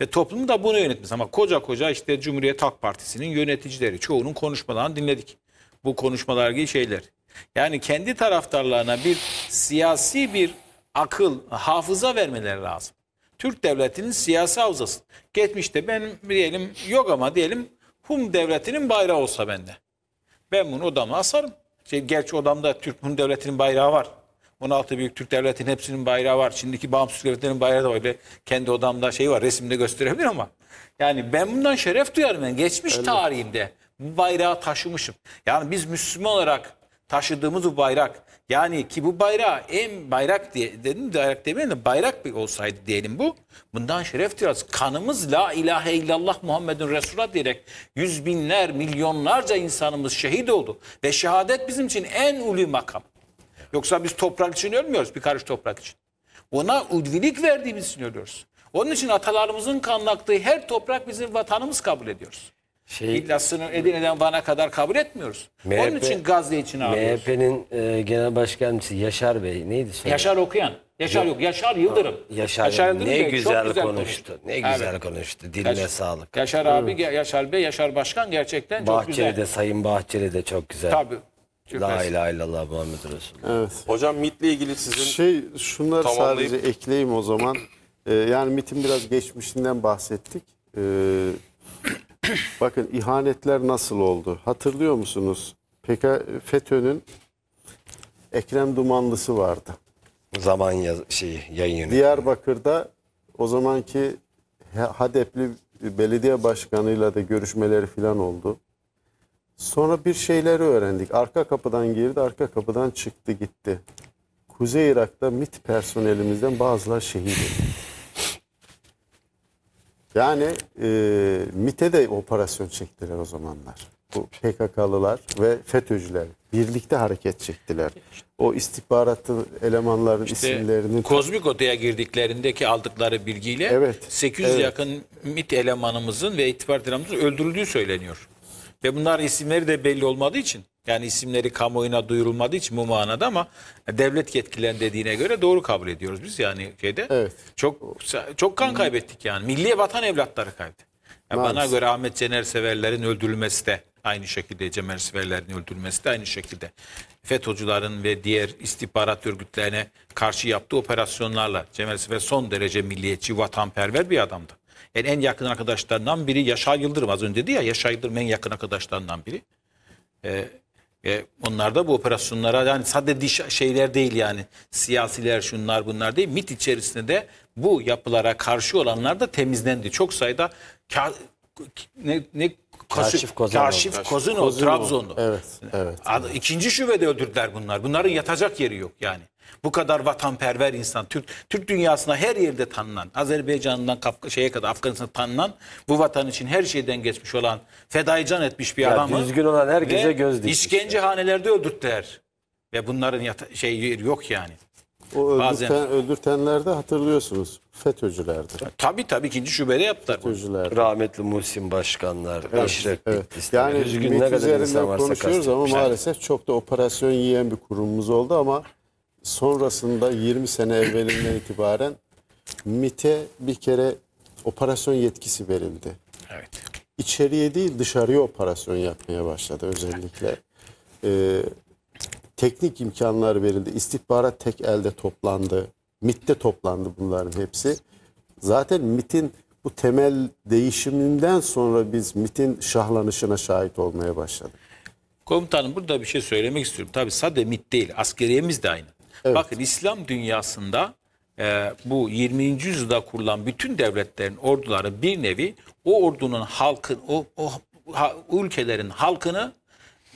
C: Ve toplumu da bunu yönetmiş Ama koca koca işte Cumhuriyet Halk Partisi'nin yöneticileri çoğunun konuşmalarını dinledik. Bu konuşmalar gibi şeyler. Yani kendi taraftarlarına bir siyasi bir akıl, hafıza vermeleri lazım. Türk devletinin siyasi havzası. Geçmişte ben diyelim yok ama diyelim Hun devletinin bayrağı olsa bende. Ben bunu odama asarım. Şey, gerçi odamda Türk Hun devletinin bayrağı var. 16 büyük Türk devletinin hepsinin bayrağı var. Şimdiki bağımsız devletlerin bayrağı da öyle kendi odamda şey var resimde gösterebilir ama. Yani ben bundan şeref duyarım. Yani geçmiş öyle. tarihimde bu bayrağı taşımışım. Yani biz Müslüman olarak taşıdığımız bu bayrak yani ki bu bayrağı en bayrak diye dedim bayrak demeyelim de bayrak bir olsaydı diyelim bu. Bundan şeref duyarız. Kanımız la ilahe illallah Muhammedun Resulullah diyerek yüz binler milyonlarca insanımız şehit oldu. Ve şehadet bizim için en ulu makam. Yoksa biz toprak için ölmüyoruz bir karış toprak için. Ona udvilik verdiğimiz için ölüyoruz. Onun için atalarımızın kanlı her toprak bizim vatanımız kabul ediyoruz. Şey, İlla sınır Edirne'den Van'a kadar kabul etmiyoruz. MHP, Onun için Gazze için ağlıyoruz.
B: MHP'nin e, genel başkanı Yaşar Bey neydi? Söyle? Yaşar
C: Okuyan. Yaşar yok. Yaşar Yıldırım. Yaşar, Yaşar Yıldırım ne Bey, güzel, güzel konuştu. konuştu. Ne güzel konuştu. Diline Yaş, sağlık. Yaşar abi, Yaşar Bey, Yaşar Başkan gerçekten Bahçeli çok güzel. Bahçeli de
B: Sayın Bahçeli de çok güzel. Tabii. La ilahe illallah Muhammed Resulullah.
D: Evet. Hocam MIT'le ilgili sizin şey şunları sadece ekleyeyim o zaman. Ee, yani MIT'in biraz geçmişinden bahsettik. Ee, *clears throat* Bakın ihanetler nasıl oldu? Hatırlıyor musunuz? PK FETÖ'nün Ekrem Dumanlısı vardı. Zaman ya, şey yayın yönetimi. Diyarbakır'da o zamanki HADEP'li belediye başkanıyla da görüşmeleri falan oldu. Sonra bir şeyleri öğrendik. Arka kapıdan girdi, arka kapıdan çıktı gitti. Kuzey Irak'ta MIT personelimizden bazılar şehit edildi. Yani e, MIT'e de operasyon çektiler o zamanlar. Bu PKK'lılar ve FETÖ'cüler birlikte hareket çektiler. O istihbaratlı elemanların işte isimlerini... Kozmik
A: Oda'ya
C: girdiklerindeki aldıkları bilgiyle evet, 800 evet. yakın MIT elemanımızın ve itibar elemanımızın öldürüldüğü söyleniyor. Ve bunlar isimleri de belli olmadığı için yani isimleri kamuoyuna duyurulmadığı için bu manada ama devlet yetkilen dediğine göre doğru kabul ediyoruz biz yani şeyde. Evet. Çok çok kan kaybettik yani. Milli vatan evlatları kaybettik. Yani bana göre Ahmet Cener severlerin öldürülmesi de aynı şekilde Cemal severlerin öldürülmesi de aynı şekilde FETÖ'cülerin ve diğer istihbarat örgütlerine karşı yaptığı operasyonlarla Cemal Sever son derece milliyetçi, vatanperver bir adamdı. Yani en yakın arkadaşlarından biri Yaşar Yıldırım az önce dedi ya Yaşar Yıldırım en yakın arkadaşlarından biri. Ee, e, onlar da bu operasyonlara yani sadece diş şeyler değil yani siyasiler şunlar bunlar değil. MIT içerisinde de bu yapılara karşı olanlar da temizlendi. Çok sayıda ka, ne, ne Kaşif Kozunov. Kaşif Kozunov, Trabzonlu.
D: Evet, evet. Ad,
C: ikinci şubede öldürdüler bunlar. Bunların yatacak yeri yok yani. Bu kadar vatanperver insan, Türk Türk dünyasına her yerde tanınan, Azerbaycan'dan Kafka, şeye kadar Afganistan'a tanınan, bu vatan için her şeyden geçmiş olan, can etmiş bir adam adamı. Düzgün
D: olan herkese göz dikmiş.
C: İşkence hanelerde öldürttüler. Ve bunların şey yok yani.
D: O öldürten, Bazen. öldürtenlerde hatırlıyorsunuz FETÖ'cülerde. Tabi tabi ikinci şubede yaptılar. FETÖ'cülerde. Rahmetli Muhsin
B: Başkanlar, evet, Eşref evet. Bitlisler. Yani MİT üzerinden konuşuyoruz ama maalesef
D: çok da operasyon yiyen bir kurumumuz oldu ama Sonrasında 20 sene evvelinden itibaren MIT'e bir kere operasyon yetkisi verildi. Evet. İçeriye değil dışarıya operasyon yapmaya başladı özellikle. Ee, teknik imkanlar verildi. İstihbarat tek elde toplandı. MIT'te toplandı bunların hepsi. Zaten MIT'in bu temel değişiminden sonra biz MIT'in şahlanışına şahit olmaya başladık.
C: Komutanım burada bir şey söylemek istiyorum. Tabii sade MIT değil, askeriyemiz de aynı. Evet. Bakın İslam dünyasında e, bu 20. yüzyılda kurulan bütün devletlerin orduları bir nevi o ordunun halkın o, o ha, ülkelerin halkını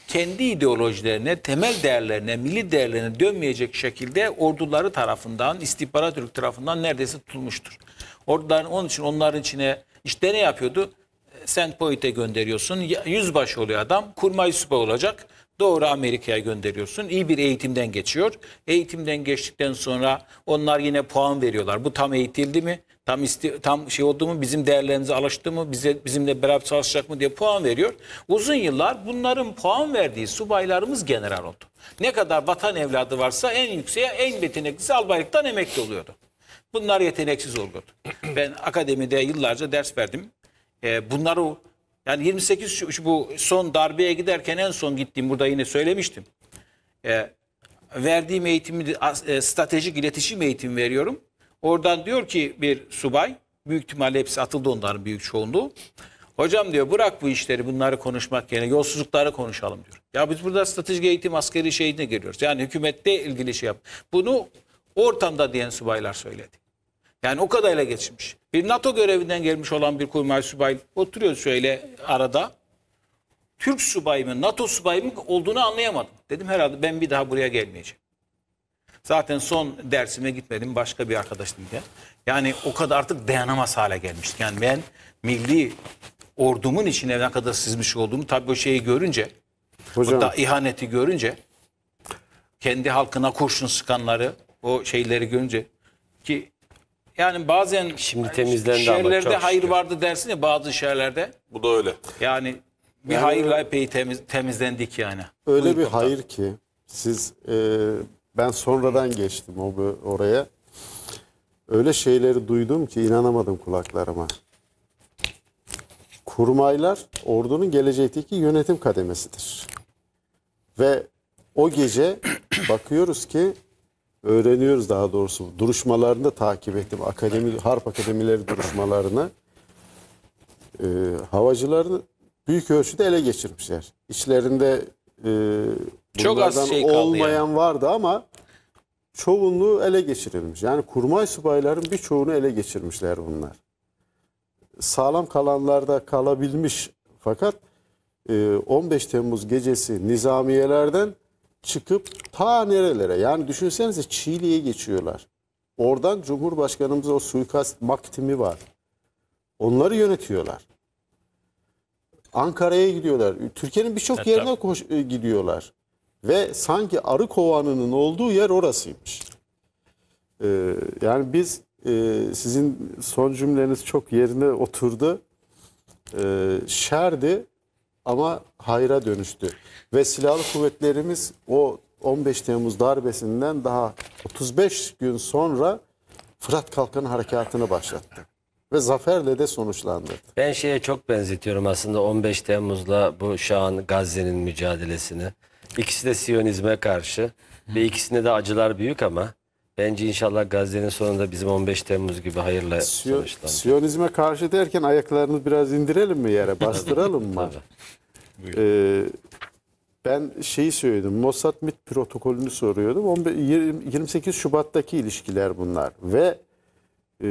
C: kendi ideolojilerine, temel değerlerine, milli değerlerine dönmeyecek şekilde orduları tarafından, istihbarat örgütü tarafından neredeyse tutulmuştur. Orduların onun için onların içine işte ne yapıyordu? E, Saint Poit'e gönderiyorsun. Yüzbaşı oluyor adam. Kurmay subay olacak. Doğru Amerika'ya gönderiyorsun. İyi bir eğitimden geçiyor. Eğitimden geçtikten sonra onlar yine puan veriyorlar. Bu tam eğitildi mi? Tam isti, tam şey oldu mu? Bizim değerlerimize alıştı mı? Bize bizimle beraber çalışacak mı diye puan veriyor. Uzun yıllar bunların puan verdiği subaylarımız general oldu. Ne kadar vatan evladı varsa en yükseğe en yeteneklisi albaylıktan emekli oluyordu. Bunlar yeteneksiz olgudu. Ben akademide yıllarca ders verdim. Ee, bunları yani 28 şu, şu bu son darbeye giderken en son gittiğim burada yine söylemiştim. E, verdiğim eğitimi e, stratejik iletişim eğitimi veriyorum. Oradan diyor ki bir subay büyük ihtimalle hepsi atıldı onların büyük çoğunluğu. Hocam diyor bırak bu işleri bunları konuşmak yerine yolsuzlukları konuşalım diyor. Ya biz burada stratejik eğitim askeri şeyine geliyoruz. Yani hükümette ilgili şey yap. Bunu ortamda diyen subaylar söyledi. Yani o kadarıyla geçmiş. Bir NATO görevinden gelmiş olan bir kurmay subay oturuyor şöyle arada. Türk subayı mı, NATO subayı mı olduğunu anlayamadım. Dedim herhalde ben bir daha buraya gelmeyeceğim. Zaten son dersime gitmedim başka bir arkadaştım diye. Yani o kadar artık dayanamaz hale gelmişti. Yani ben milli ordumun içine ne kadar sızmış olduğumu tabii o şeyi görünce Hocam. hatta ihaneti görünce kendi halkına kurşun sıkanları o şeyleri görünce ki yani bazen şimdi temizlendi şiirlerde ama hayır vardı dersin ya bazı şehirlerde. Bu da öyle. Yani bir yani, hayırla epey temiz, temizlendik yani. Öyle bir hayır
D: ki siz e, ben sonradan geçtim o oraya. Öyle şeyleri duydum ki inanamadım kulaklarıma. Kurmaylar ordunun gelecekteki yönetim kademesidir. Ve o gece *clears throat* bakıyoruz ki öğreniyoruz daha doğrusu. Duruşmalarını da takip ettim. Akademi, harp akademileri duruşmalarını. E, havacılarını büyük ölçüde ele geçirmişler. İçlerinde e, çok az şey kaldı olmayan yani. vardı ama çoğunluğu ele geçirilmiş. Yani kurmay subayların birçoğunu ele geçirmişler bunlar. Sağlam kalanlarda kalabilmiş fakat 15 e, Temmuz gecesi nizamiyelerden çıkıp ta nerelere yani düşünsenize Çiğli'ye geçiyorlar. Oradan Cumhurbaşkanımıza o suikast maktimi var. Onları yönetiyorlar. Ankara'ya gidiyorlar. Türkiye'nin birçok e, yerine koş, e, gidiyorlar. Ve sanki arı kovanının olduğu yer orasıymış. Ee, yani biz e, sizin son cümleniz çok yerine oturdu. Ee, şerdi ama hayra dönüştü. Ve silahlı kuvvetlerimiz o 15 Temmuz darbesinden daha 35 gün sonra Fırat Kalkanı Harekatı'nı başlattı. Ve zaferle de sonuçlandı.
B: Ben şeye çok benzetiyorum aslında 15 Temmuz'la bu şu an Gazze'nin mücadelesini. İkisi de Siyonizme karşı ve ikisinde de acılar büyük ama bence inşallah Gazze'nin sonunda bizim 15 Temmuz gibi hayırla
D: Siyo sonuçlanır. Siyonizme karşı derken ayaklarını biraz indirelim mi yere bastıralım mı? *laughs* Tabii. Ee, ben şeyi söyledim. Mossad MIT protokolünü soruyordum. 15, 28 Şubat'taki ilişkiler bunlar ve e,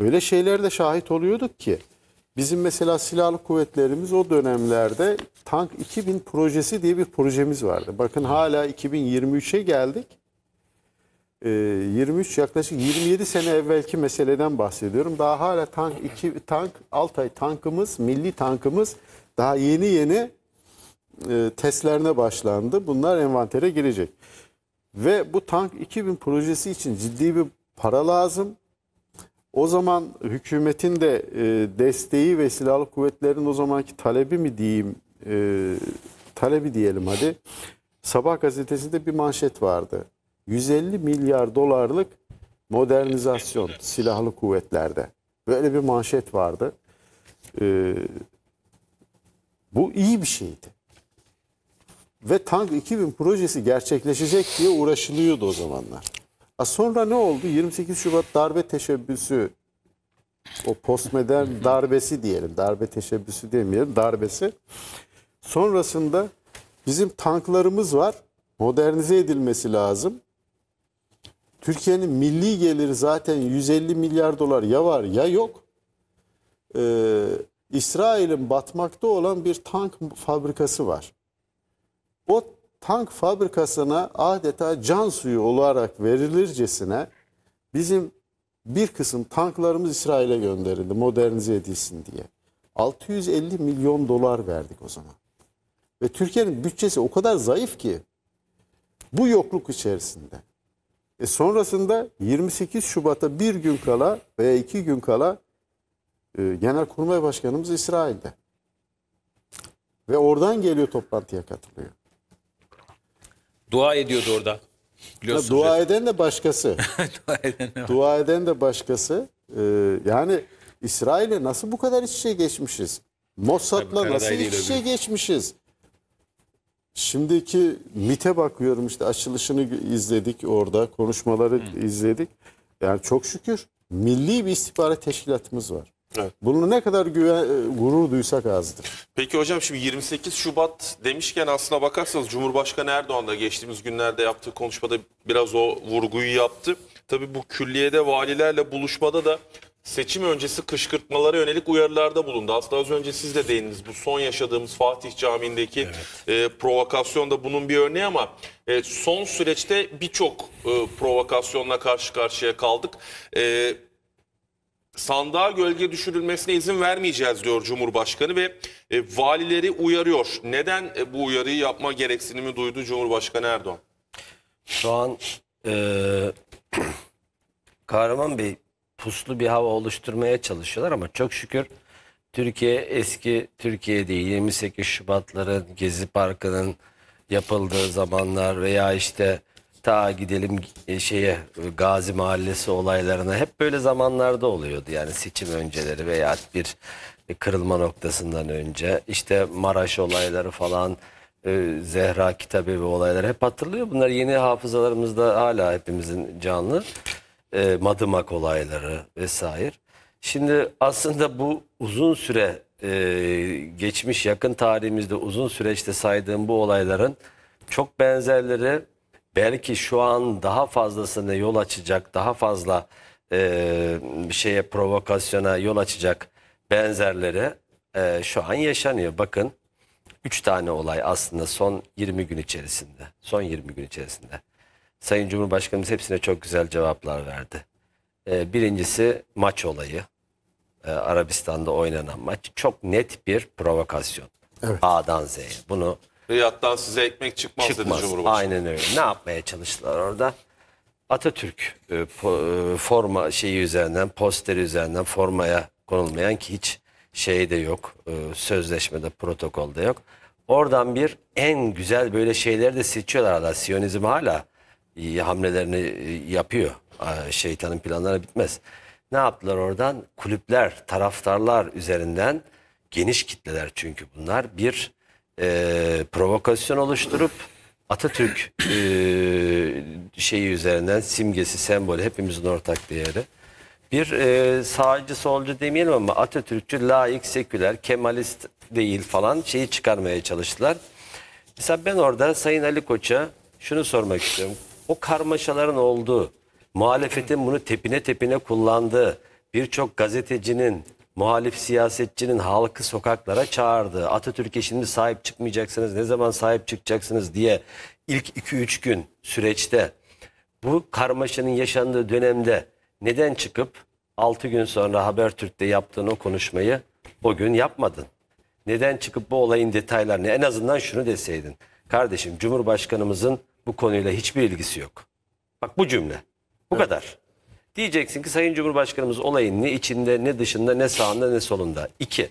D: öyle şeylerde şahit oluyorduk ki bizim mesela silahlı kuvvetlerimiz o dönemlerde tank 2000 projesi diye bir projemiz vardı. Bakın hala 2023'e geldik. E, ee, 23 yaklaşık 27 sene evvelki meseleden bahsediyorum. Daha hala tank 2 tank Altay tankımız, milli tankımız daha yeni yeni e, testlerine başlandı. Bunlar envantere girecek. Ve bu tank 2000 projesi için ciddi bir para lazım. O zaman hükümetin de e, desteği ve silahlı kuvvetlerin o zamanki talebi mi diyeyim, e, talebi diyelim hadi. Sabah gazetesinde bir manşet vardı. 150 milyar dolarlık modernizasyon silahlı kuvvetlerde. Böyle bir manşet vardı. E, bu iyi bir şeydi. Ve Tank 2000 projesi gerçekleşecek diye uğraşılıyordu o zamanlar. A sonra ne oldu? 28 Şubat darbe teşebbüsü o postmodern darbesi diyelim. Darbe teşebbüsü demeyelim. Darbesi. Sonrasında bizim tanklarımız var. Modernize edilmesi lazım. Türkiye'nin milli geliri zaten 150 milyar dolar ya var ya yok. Ee, İsrail'in batmakta olan bir tank fabrikası var. O tank fabrikasına adeta can suyu olarak verilircesine bizim bir kısım tanklarımız İsrail'e gönderildi modernize edilsin diye. 650 milyon dolar verdik o zaman. Ve Türkiye'nin bütçesi o kadar zayıf ki bu yokluk içerisinde. E sonrasında 28 Şubat'a bir gün kala veya iki gün kala e, Genelkurmay Başkanımız İsrail'de. Ve oradan geliyor toplantıya katılıyor.
C: Dua ediyordu orada. Ya,
D: Biliyorsunuz. dua eden de başkası. *laughs* Dua eden ne dua eden de başkası. E, yani İsrail'e nasıl bu kadar iç içe geçmişiz? Tabii, Mossad'la nasıl değil iç içe geçmişiz? Şimdiki MIT'e bakıyorum işte açılışını izledik orada, konuşmaları izledik. Yani çok şükür milli bir istihbarat teşkilatımız var. Evet. Bunu ne kadar güven, e, gurur duysak azdır.
A: Peki hocam şimdi 28 Şubat demişken aslına bakarsanız Cumhurbaşkanı Erdoğan da geçtiğimiz günlerde yaptığı konuşmada biraz o vurguyu yaptı. Tabii bu külliyede valilerle buluşmada da seçim öncesi kışkırtmalara yönelik uyarılarda bulundu. Aslında az önce siz de değindiniz. Bu son yaşadığımız Fatih Camii'ndeki evet. e, provokasyon da bunun bir örneği ama e, son süreçte birçok e, provokasyonla karşı karşıya kaldık. Evet sandığa gölge düşürülmesine izin vermeyeceğiz diyor Cumhurbaşkanı ve e, valileri uyarıyor. Neden e, bu uyarıyı yapma gereksinimi duydu Cumhurbaşkanı
B: Erdoğan? Şu an e, *clears throat* Kahraman Bey puslu bir hava oluşturmaya çalışıyorlar ama çok şükür Türkiye eski Türkiye 28 Şubatların Gezi Parkı'nın yapıldığı zamanlar veya işte ta gidelim e, şeye e, Gazi Mahallesi olaylarına hep böyle zamanlarda oluyordu. Yani seçim önceleri veya bir e, kırılma noktasından önce işte Maraş olayları falan e, Zehra Kitabevi olayları hep hatırlıyor. Bunlar yeni hafızalarımızda hala hepimizin canlı. E, Madımak olayları vesaire. Şimdi aslında bu uzun süre e, geçmiş yakın tarihimizde uzun süreçte saydığım bu olayların çok benzerleri belki şu an daha fazlasını yol açacak, daha fazla e, bir şeye provokasyona yol açacak benzerleri e, şu an yaşanıyor. Bakın 3 tane olay aslında son 20 gün içerisinde. Son 20 gün içerisinde. Sayın Cumhurbaşkanımız hepsine çok güzel cevaplar verdi. E, birincisi maç olayı. E, Arabistan'da oynanan maç. Çok net bir provokasyon. Evet. A'dan Z'ye. Bunu
A: Riyad'dan size ekmek çıkmaz, çıkmaz. dedi Cumhurbaşkanı.
B: Aynen öyle. Ne yapmaya çalıştılar orada? Atatürk e, po, e, forma şeyi üzerinden, poster üzerinden formaya konulmayan ki hiç şey de yok. E, sözleşmede, protokolde yok. Oradan bir en güzel böyle şeyleri de seçiyorlar hala. Siyonizm hala iyi e, hamlelerini e, yapıyor. Şeytanın planları bitmez. Ne yaptılar oradan? Kulüpler, taraftarlar üzerinden geniş kitleler çünkü bunlar bir e, provokasyon oluşturup Atatürk e, şeyi üzerinden simgesi, sembolü hepimizin ortak değeri. Bir e, sağcı solcu demeyelim ama Atatürkçü, laik, seküler, kemalist değil falan şeyi çıkarmaya çalıştılar. Mesela ben orada Sayın Ali Koç'a şunu sormak istiyorum. O karmaşaların olduğu, muhalefetin bunu tepine tepine kullandığı, birçok gazetecinin muhalif siyasetçinin halkı sokaklara çağırdığı Atatürk'e şimdi sahip çıkmayacaksınız ne zaman sahip çıkacaksınız diye ilk 2-3 gün süreçte bu karmaşanın yaşandığı dönemde neden çıkıp 6 gün sonra Habertürk'te yaptığın o konuşmayı o gün yapmadın? Neden çıkıp bu olayın detaylarını en azından şunu deseydin. Kardeşim Cumhurbaşkanımızın bu konuyla hiçbir ilgisi yok. Bak bu cümle. Bu evet. kadar. Diyeceksin ki Sayın Cumhurbaşkanımız olayın ne içinde ne dışında ne sağında ne solunda. İki,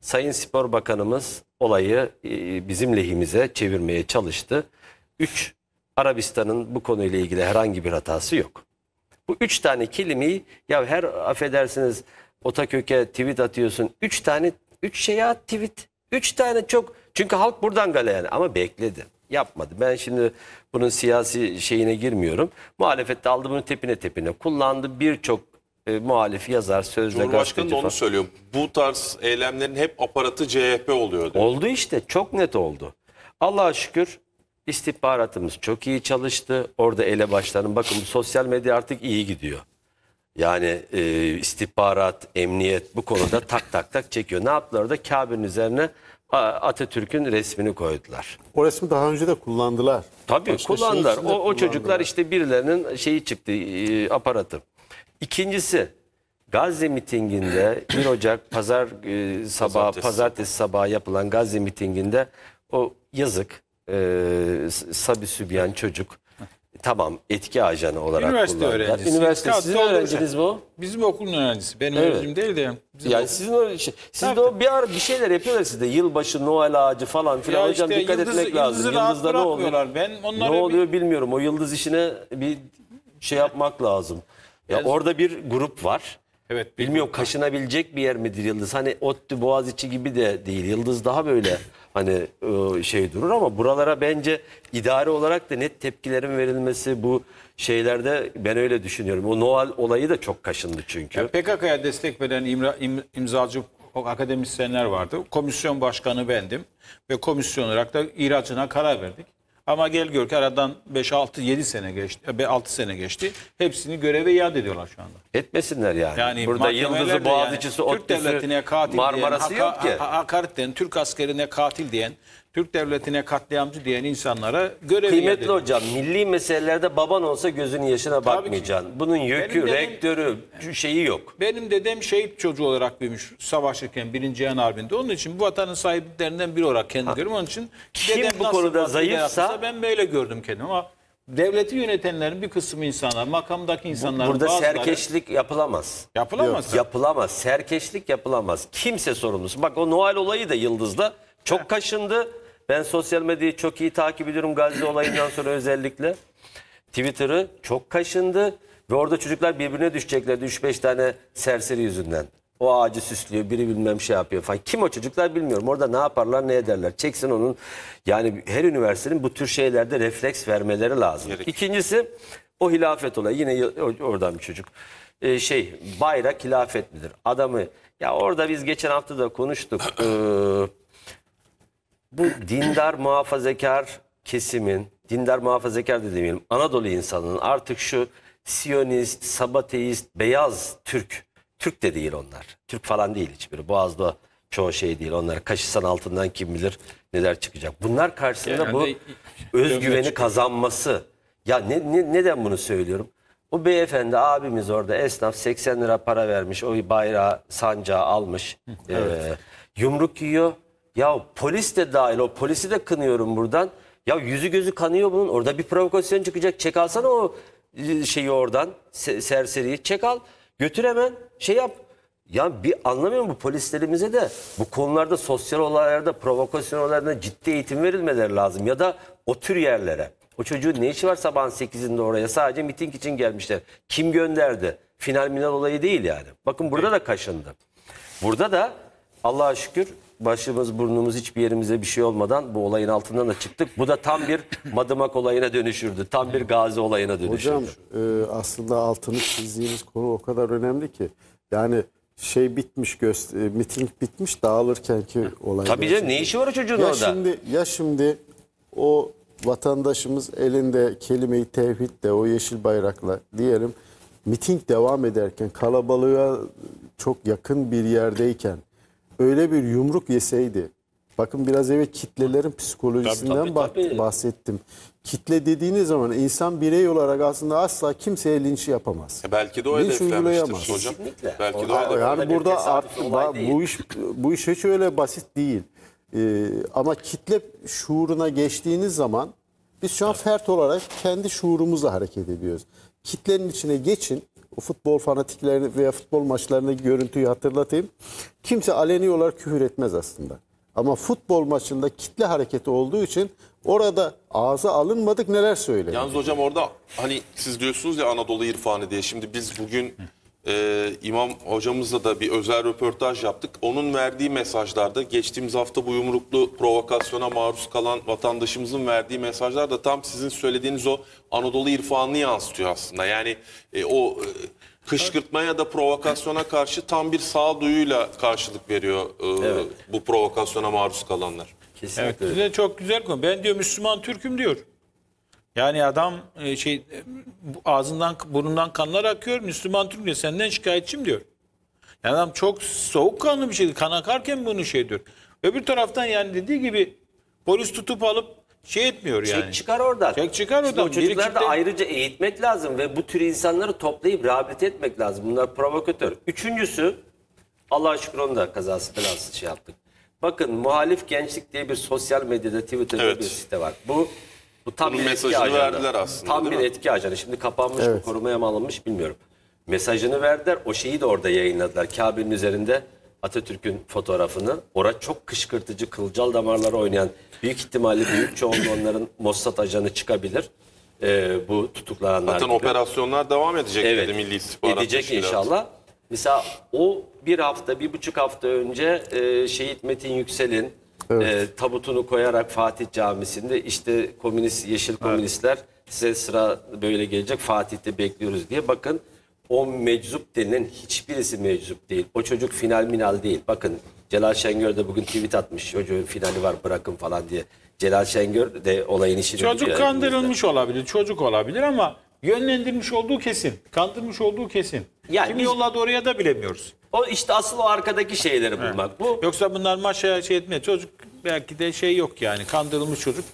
B: Sayın Spor Bakanımız olayı e, bizim lehimize çevirmeye çalıştı. Üç, Arabistan'ın bu konuyla ilgili herhangi bir hatası yok. Bu üç tane kelimeyi ya her affedersiniz Otaköke tweet atıyorsun. Üç tane, üç şeye at tweet. Üç tane çok çünkü halk buradan galeyana ama bekledi yapmadı. Ben şimdi bunun siyasi şeyine girmiyorum. Muhalefette aldı bunu tepine tepine kullandı. Birçok e, muhalif yazar, sözle Cumhurbaşkanı da onu söylüyor. Bu tarz eylemlerin hep aparatı CHP oluyor. Oldu işte çok net oldu. Allah'a şükür istihbaratımız çok iyi çalıştı. Orada elebaşların bakın sosyal medya artık iyi gidiyor. Yani e, istihbarat, emniyet bu konuda tak tak tak çekiyor. Ne yaptılar da Kabe'nin üzerine Atatürk'ün resmini koydular.
D: O resmi daha önce de kullandılar.
B: Tabii Başka kullandılar. Şey o, o kullandılar. çocuklar işte birilerinin şeyi çıktı e, aparatı. İkincisi Gazze mitinginde 1 *clears throat* Ocak pazar e, sabah pazartesi, pazartesi sabahı yapılan Gazze mitinginde o yazık e, Sabi Sübyan çocuk tamam etki ajanı olarak Üniversite kullandılar. öğrencisi. Üniversite sizin oldu öğrenciniz hocam. bu. Bizim okulun öğrencisi. Benim Evet. öğrencim değil de. Bizim Yani okul- sizin öyle şey, Siz de o bir ara bir şeyler yapıyorlar sizde. Yılbaşı, Noel ağacı falan filan. Ya Hocam dikkat yıldızı- etmek lazım. Yıldızı rahat Yıldızda ne oluyor? Ben onlara Ne oluyor bilmiyorum. O yıldız işine bir şey yapmak lazım. Ya orada bir grup var. Evet, Bilmiyorum kaşınabilecek bir yer midir yıldız? Hani ODTÜ Boğaziçi gibi de değil. Yıldız daha böyle *laughs* hani e, şey durur ama buralara bence idare olarak da net tepkilerin verilmesi bu şeylerde ben öyle düşünüyorum. O Noel olayı da çok kaşındı çünkü. Yani
C: PKK'ya destek veren imra, im, imzacı akademisyenler vardı. Komisyon başkanı bendim ve komisyon olarak da ihracına karar verdik. Ama gel gör ki aradan 5 6 7 sene geçti. 6 sene geçti. Hepsini göreve iade ediyorlar şu anda.
B: Etmesinler yani. Yani burada Yıldız'ı, Boğaziçi'si, yani, Türk devletine katil Marmara'sı diyen, yok ki.
C: hakaret Türk askerine katil diyen, Türk devletine katliamcı diyen insanlara görev Kıymetli yedirmiş. hocam
B: milli meselelerde baban olsa gözünün yaşına bakmayacaksın. Ki, Bunun yükü, dedem, rektörü,
C: şeyi yok. Benim dedem şehit çocuğu olarak büyümüş savaşırken birinci Yan Harbi'nde. Onun için bu vatanın sahiplerinden biri olarak kendimi görüyorum. Onun için Kim dedem bu konuda zayıfsa ben böyle gördüm kendimi ama devleti yönetenlerin bir kısmı insanlar, makamdaki insanlar. Burada bazıları, serkeşlik
B: yapılamaz. Yapılamaz. Yok, yapılamaz. Serkeşlik yapılamaz. Kimse sorumlusu. Bak o Noel olayı da Yıldız'da çok kaşındı. Ben sosyal medyayı çok iyi takip ediyorum Gazze olayından sonra özellikle. Twitter'ı çok kaşındı ve orada çocuklar birbirine düşeceklerdi 3-5 tane serseri yüzünden. O ağacı süslüyor, biri bilmem şey yapıyor falan. Kim o çocuklar bilmiyorum. Orada ne yaparlar, ne ederler. Çeksin onun. Yani her üniversitenin bu tür şeylerde refleks vermeleri lazım. Gerek. İkincisi o hilafet olayı. Yine oradan bir çocuk. Ee, şey, bayrak hilafet midir? Adamı. Ya orada biz geçen hafta da konuştuk. ee, bu dindar muhafazakar kesimin, dindar muhafazakar de demeyelim, Anadolu insanının artık şu Siyonist, Sabateist, beyaz Türk, Türk de değil onlar. Türk falan değil hiçbiri. Boğaz'da çoğu şey değil. Onlar kaşısan altından kim bilir neler çıkacak. Bunlar karşısında yani bu özgüveni kazanması. Ya ne, ne, neden bunu söylüyorum? O beyefendi abimiz orada esnaf 80 lira para vermiş. O bayrağı sancağı almış. evet. e, yumruk yiyor. Ya polis de dahil o polisi de kınıyorum buradan. Ya yüzü gözü kanıyor bunun. Orada bir provokasyon çıkacak. Çek alsana o e, şeyi oradan se serseriyi. Çek al götür hemen şey yap. Ya bir anlamıyor mu polislerimize de bu konularda sosyal olaylarda provokasyon olaylarında ciddi eğitim verilmeleri lazım. Ya da o tür yerlere. O çocuğun ne işi var sabahın 8'inde oraya sadece miting için gelmişler. Kim gönderdi? Final minal olayı değil yani. Bakın burada da kaşındı. Burada da Allah'a şükür başımız burnumuz hiçbir yerimize bir şey olmadan bu olayın altından da çıktık. Bu da tam bir *laughs* madımak olayına dönüşürdü. Tam bir gazi olayına dönüşürdü. Hocam
D: e, aslında altını çizdiğimiz konu o kadar önemli ki. Yani şey bitmiş göster miting bitmiş dağılırken ki olay. Tabii canım ne işi var o çocuğun ya orada? Şimdi, ya şimdi o vatandaşımız elinde kelimeyi i tevhidle o yeşil bayrakla diyelim miting devam ederken kalabalığa çok yakın bir yerdeyken öyle bir yumruk yeseydi. Bakın biraz evet kitlelerin psikolojisinden tabii, tabii, tabii. bahsettim. Kitle dediğiniz zaman insan birey olarak aslında asla kimseye linç yapamaz. E belki de o linç uygulayamaz. hocam. Kesinlikle. Belki o, de o yani, yani burada artık bu iş bu iş hiç öyle basit değil. Ee, ama kitle şuuruna geçtiğiniz zaman biz şu an evet. fert olarak kendi şuurumuzla hareket ediyoruz. Kitlenin içine geçin futbol fanatiklerini veya futbol maçlarını görüntüyü hatırlatayım. Kimse aleni olarak küfür etmez aslında. Ama futbol maçında kitle hareketi olduğu için orada ağza alınmadık neler söyleniyor. Yalnız hocam
A: orada hani siz diyorsunuz ya Anadolu irfanı diye. Şimdi biz bugün e, İmam hocamızla da bir özel röportaj yaptık. Onun verdiği mesajlarda geçtiğimiz hafta bu yumruklu provokasyona maruz kalan vatandaşımızın verdiği mesajlar da tam sizin söylediğiniz o Anadolu irfanını yansıtıyor aslında. Yani e, o e, kışkırtmaya ya da provokasyona karşı tam bir sağduyuyla karşılık veriyor e, evet. bu provokasyona maruz kalanlar.
B: Kesinlikle.
C: Evet, çok güzel konu. Ben diyor Müslüman Türk'üm diyor. Yani adam e, şey e, ağzından burnundan kanlar akıyor. Müslüman Türk Türk'le senden şikayetçim diyor. Yani adam çok soğukkanlı bir şeydi. Kan akarken bunu şey diyor. Öbür
B: taraftan yani dediği gibi polis tutup alıp şey etmiyor yani. Çek çıkar oradan. Çek çıkar oradan. İşte o çocukları da ayrıca eğitmek lazım ve bu tür insanları toplayıp rehabilite etmek lazım. Bunlar provokatör. Üçüncüsü Allah şükür onu da kazası belası şey yaptık. Bakın muhalif gençlik diye bir sosyal medyada Twitter'da evet. bir site var. Bu bu tam Bunun bir mesajını etki ajanı. verdiler aslında. Tam bir mi? etki ajanı. Şimdi kapanmış evet. mı korumaya mı alınmış bilmiyorum. Mesajını verdiler. O şeyi de orada yayınladılar. Kabe'nin üzerinde Atatürk'ün fotoğrafını. Orada çok kışkırtıcı, kılcal damarları oynayan büyük ihtimalle büyük çoğunluğu onların Mossad ajanı çıkabilir. Ee, bu tutuklananlar Zaten gibi. operasyonlar devam edecek evet, dedi Milli İstihbarat Edecek inşallah. Mesela o bir hafta, bir buçuk hafta önce e, şehit Metin Yüksel'in Evet. E, tabutunu koyarak Fatih Camisi'nde işte komünist yeşil komünistler evet. size sıra böyle gelecek Fatih'te bekliyoruz diye bakın o meczup denilen hiçbirisi meczup değil. O çocuk final minal değil. Bakın Celal Şengör de bugün tweet atmış. Çocuğun finali var bırakın falan diye. Celal Şengör de olayın işini Çocuk kandırılmış
C: yani. olabilir. Çocuk olabilir ama yönlendirmiş olduğu kesin. Kandırmış olduğu kesin.
D: Yani
B: Kim biz,
C: yolladı oraya da bilemiyoruz. O işte asıl o arkadaki şeyleri bulmak. Bu Yoksa bunlar maşa şey etmiyor. Çocuk belki de şey yok yani kandırılmış çocuk.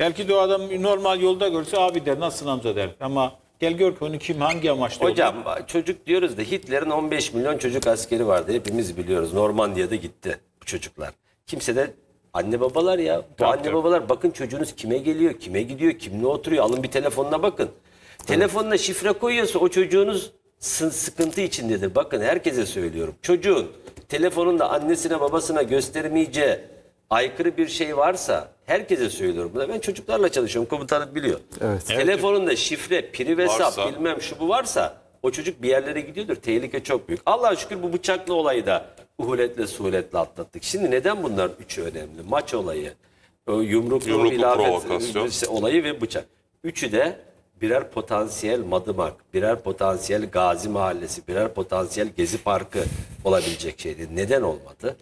C: Belki de o adam normal yolda görse abi der nasılsın amca der. Ama gel gör ki onu kim hangi amaçla
B: hocam yolda- çocuk diyoruz da Hitler'in 15 milyon çocuk askeri vardı. Hepimiz biliyoruz. Normandiya'da gitti bu çocuklar. Kimse de anne babalar ya. Bu Tabii, anne babalar bakın çocuğunuz kime geliyor, kime gidiyor, kimle oturuyor. Alın bir telefonuna bakın. Telefonuna şifre koyuyorsa o çocuğunuz sıkıntı içindedir. Bakın herkese söylüyorum. Çocuğun telefonunda annesine babasına göstermeyeceği aykırı bir şey varsa herkese söylüyorum. ben çocuklarla çalışıyorum. Komutanım biliyor. Evet. Telefonunda evet. şifre, privesap bilmem şu bu varsa o çocuk bir yerlere gidiyordur. Tehlike çok büyük. Allah'a şükür bu bıçaklı olayı da uhuletle suhuletle atlattık. Şimdi neden bunlar üçü önemli? Maç olayı, e, yumruklu, yumruklu provokasyon. E, olayı ve bıçak. Üçü de birer potansiyel Madımak, birer potansiyel Gazi Mahallesi, birer potansiyel Gezi Parkı olabilecek şeydi. Neden olmadı?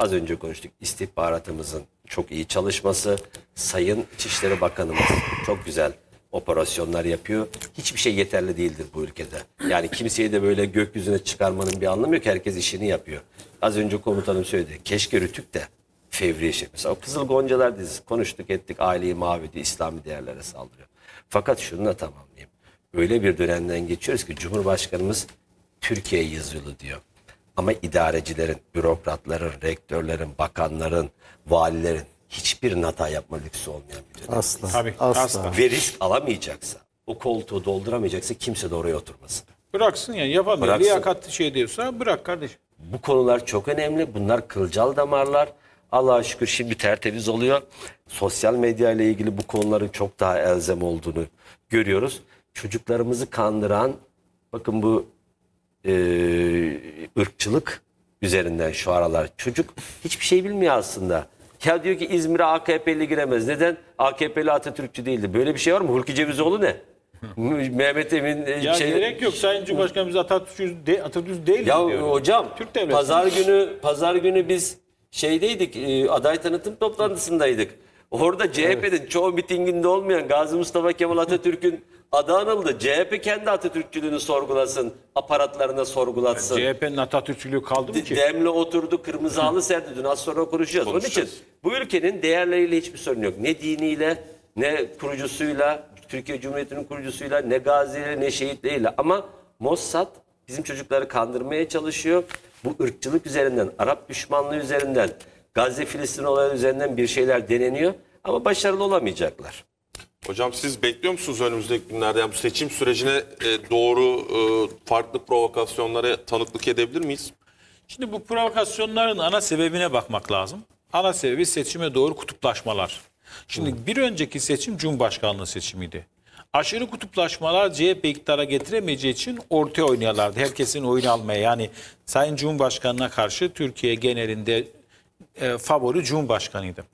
B: Az önce konuştuk istihbaratımızın çok iyi çalışması, Sayın İçişleri Bakanımız çok güzel operasyonlar yapıyor. Hiçbir şey yeterli değildir bu ülkede. Yani kimseyi de böyle gökyüzüne çıkarmanın bir anlamı yok. Herkes işini yapıyor. Az önce komutanım söyledi. Keşke Rütük de fevri şey. Mesela o Kızıl Goncalar dizisi konuştuk ettik aileyi mavidi İslami değerlere saldırıyor. Fakat şunu da tamamlayayım. Öyle bir dönemden geçiyoruz ki Cumhurbaşkanımız Türkiye yazılı diyor. Ama idarecilerin, bürokratların, rektörlerin, bakanların, valilerin hiçbir hata yapma lüksü olmayan bir
D: dönem. Asla. Tabii, asla. asla. Ve risk
B: alamayacaksa, o koltuğu dolduramayacaksa kimse de oraya oturmasın. Bıraksın yani yapamıyor. Liyakat şey diyorsa bırak kardeşim. Bu konular çok önemli. Bunlar kılcal damarlar. Allah'a şükür şimdi tertemiz oluyor. Sosyal medya ile ilgili bu konuların çok daha elzem olduğunu görüyoruz. Çocuklarımızı kandıran bakın bu e, ırkçılık üzerinden şu aralar çocuk hiçbir şey bilmiyor aslında. Ya diyor ki İzmir'e AKP'li giremez. Neden? AKP'li Atatürkçü değildi. Böyle bir şey var mı? Hulki Cevizoğlu ne? *laughs* Mehmet Emin e, ya şey... gerek yok. Sayın Cumhurbaşkanımız Atatürkçü de, Atatürkçü değil ya, diyor. hocam Türk devleti. pazar günü pazar günü biz şeydeydik e, aday tanıtım toplantısındaydık. Orada CHP'nin evet. çoğu mitinginde olmayan Gazi Mustafa Kemal Atatürk'ün adı anıldı. CHP kendi Atatürkçülüğünü sorgulasın, aparatlarına sorgulatsın. Yani
C: CHP'nin Atatürkçülüğü kaldı mı ki? Demle
B: oturdu, kırmızı halı serdi. Dün az sonra konuşacağız. konuşacağız. Onun için bu ülkenin değerleriyle hiçbir sorun yok. Ne diniyle, ne kurucusuyla, Türkiye Cumhuriyeti'nin kurucusuyla, ne gaziyle, ne şehitleriyle. Ama Mossad bizim çocukları kandırmaya çalışıyor bu ırkçılık üzerinden, Arap düşmanlığı üzerinden, Gazze-Filistin olayı üzerinden bir şeyler deneniyor ama başarılı olamayacaklar. Hocam siz bekliyor musunuz
A: önümüzdeki günlerde yani bu seçim sürecine e, doğru e, farklı provokasyonlara tanıklık edebilir miyiz?
C: Şimdi bu provokasyonların ana sebebine bakmak lazım. Ana sebebi seçime doğru kutuplaşmalar. Şimdi bir önceki seçim Cumhurbaşkanlığı seçimiydi. Aşırı kutuplaşmalar CHP iktidara getiremeyeceği için ortaya oynuyorlardı. Herkesin oyun almaya yani Sayın Cumhurbaşkanı'na karşı Türkiye genelinde e, favori Cumhurbaşkanı'ydı.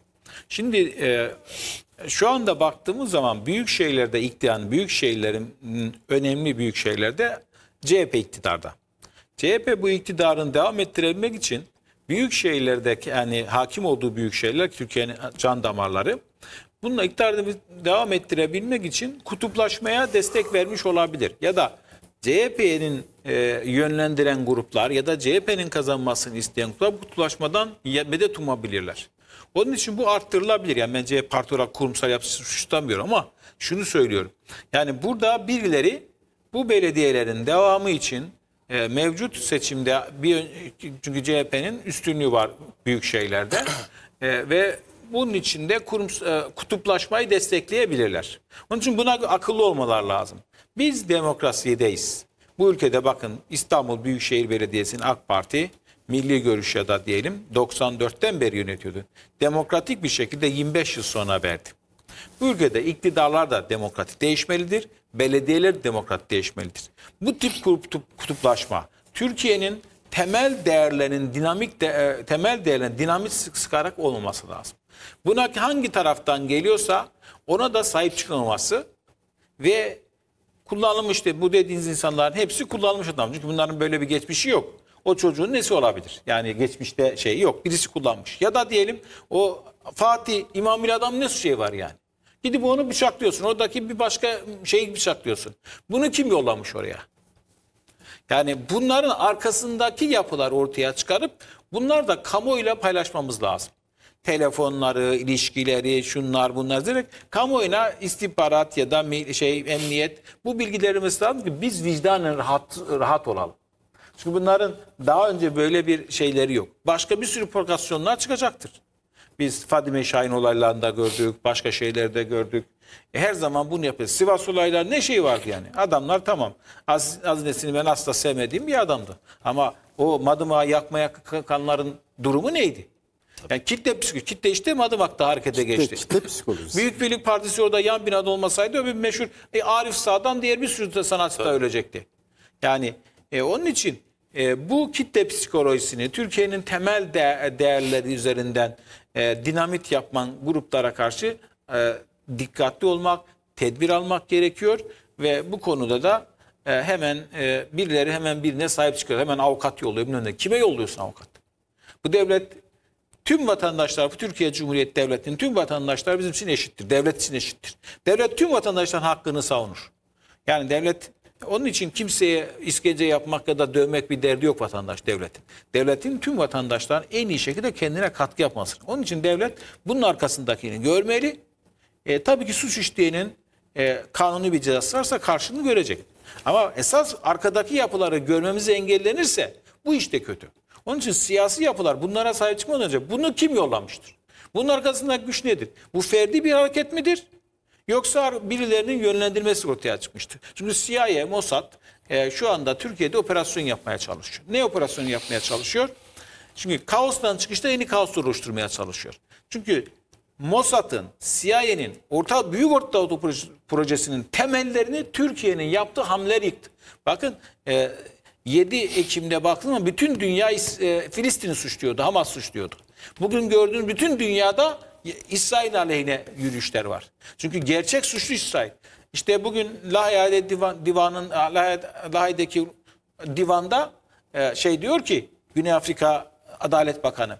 C: Şimdi e, şu anda baktığımız zaman büyük şehirlerde iktidarın, büyük şehirlerin önemli büyük şehirlerde CHP iktidarda. CHP bu iktidarın devam ettirebilmek için büyük şehirlerdeki yani hakim olduğu büyük şehirler Türkiye'nin can damarları bununla iktidarını devam ettirebilmek için kutuplaşmaya destek vermiş olabilir. Ya da CHP'nin e, yönlendiren gruplar ya da CHP'nin kazanmasını isteyen gruplar kutuplaşmadan medet umabilirler. Onun için bu arttırılabilir. Yani ben CHP parti olarak kurumsal yapısı suçlamıyorum ama şunu söylüyorum. Yani burada birileri bu belediyelerin devamı için e, mevcut seçimde bir çünkü CHP'nin üstünlüğü var büyük şeylerde e, ve bunun içinde kurum, e, kutuplaşmayı destekleyebilirler. Onun için buna akıllı olmalar lazım. Biz demokrasideyiz. Bu ülkede bakın İstanbul Büyükşehir Belediyesi'nin AK Parti milli görüş ya da diyelim 94'ten beri yönetiyordu. Demokratik bir şekilde 25 yıl sonra verdi. Bu ülkede iktidarlar da demokratik değişmelidir. Belediyeler de demokratik değişmelidir. Bu tip kutuplaşma Türkiye'nin temel değerlerinin dinamik de, e, temel değerlerin dinamik sıkarak olmaması lazım. Buna hangi taraftan geliyorsa ona da sahip çıkılması ve kullanılmıştı bu dediğiniz insanların hepsi kullanılmış adam. Çünkü bunların böyle bir geçmişi yok. O çocuğun nesi olabilir? Yani geçmişte şey yok. Birisi kullanmış. Ya da diyelim o Fatih İmam bir adam ne şey var yani? Gidip onu bıçaklıyorsun. Oradaki bir başka şeyi bıçaklıyorsun. Bunu kim yollamış oraya? Yani bunların arkasındaki yapılar ortaya çıkarıp bunlar da kamuoyuyla paylaşmamız lazım telefonları, ilişkileri, şunlar bunlar direkt kamuoyuna istihbarat ya da şey emniyet bu bilgilerimiz lazım ki biz vicdanen rahat, rahat olalım. Çünkü bunların daha önce böyle bir şeyleri yok. Başka bir sürü provokasyonlar çıkacaktır. Biz Fadime Şahin olaylarında gördük, başka şeylerde gördük. E her zaman bunu yapıyor. Sivas olayları ne şey vardı yani? Adamlar tamam. Az, az nesini ben asla sevmediğim bir adamdı. Ama o madıma yakmaya kanların durumu neydi? tabii. Yani kitle psikoloji. Kitle işte mi adım hakta harekete kitle, geçti. Kitle psikolojisi. *laughs* Büyük Birlik Partisi orada yan binada olmasaydı öbür meşhur e, Arif Sağ'dan diğer bir sürü sanatçı tabii. da ölecekti. Yani e, onun için e, bu kitle psikolojisini Türkiye'nin temel de değerleri üzerinden e, dinamit yapman gruplara karşı e, dikkatli olmak, tedbir almak gerekiyor ve bu konuda da e, hemen e, birileri hemen birine sahip çıkıyor. Hemen avukat yolluyor. Bilmem ne. Kime yolluyorsun avukat? Bu devlet Tüm vatandaşlar, bu Türkiye Cumhuriyeti Devleti'nin tüm vatandaşlar bizim için eşittir. Devlet için eşittir. Devlet tüm vatandaşların hakkını savunur. Yani devlet onun için kimseye iskence yapmak ya da dövmek bir derdi yok vatandaş devletin. Devletin tüm vatandaşların en iyi şekilde kendine katkı yapması. Onun için devlet bunun arkasındakini görmeli. E, tabii ki suç işleyenin e, kanuni bir cezası varsa karşılığını görecek. Ama esas arkadaki yapıları görmemizi engellenirse bu işte kötü. Onun için siyasi yapılar bunlara sahip çıkmadan önce bunu kim yollamıştır? Bunun arkasında güç nedir? Bu ferdi bir hareket midir? Yoksa birilerinin yönlendirmesi ortaya çıkmıştır. Çünkü CIA, Mossad e, şu anda Türkiye'de operasyon yapmaya çalışıyor. Ne operasyonu yapmaya çalışıyor? Çünkü kaostan çıkışta yeni kaos oluşturmaya çalışıyor. Çünkü Mossad'ın, CIA'nin orta büyük Orta Doğu projesinin temellerini Türkiye'nin yaptığı hamleler yıktı. Bakın e, 7 Ekim'de baktığında bütün dünya e, Filistin'i suçluyordu, Hamas suçluyordu. Bugün gördüğünüz bütün dünyada İsrail aleyhine yürüyüşler var. Çünkü gerçek suçlu İsrail. İşte bugün Lahey'de divan, divanın Lahey'deki divanda e, şey diyor ki Güney Afrika Adalet Bakanı.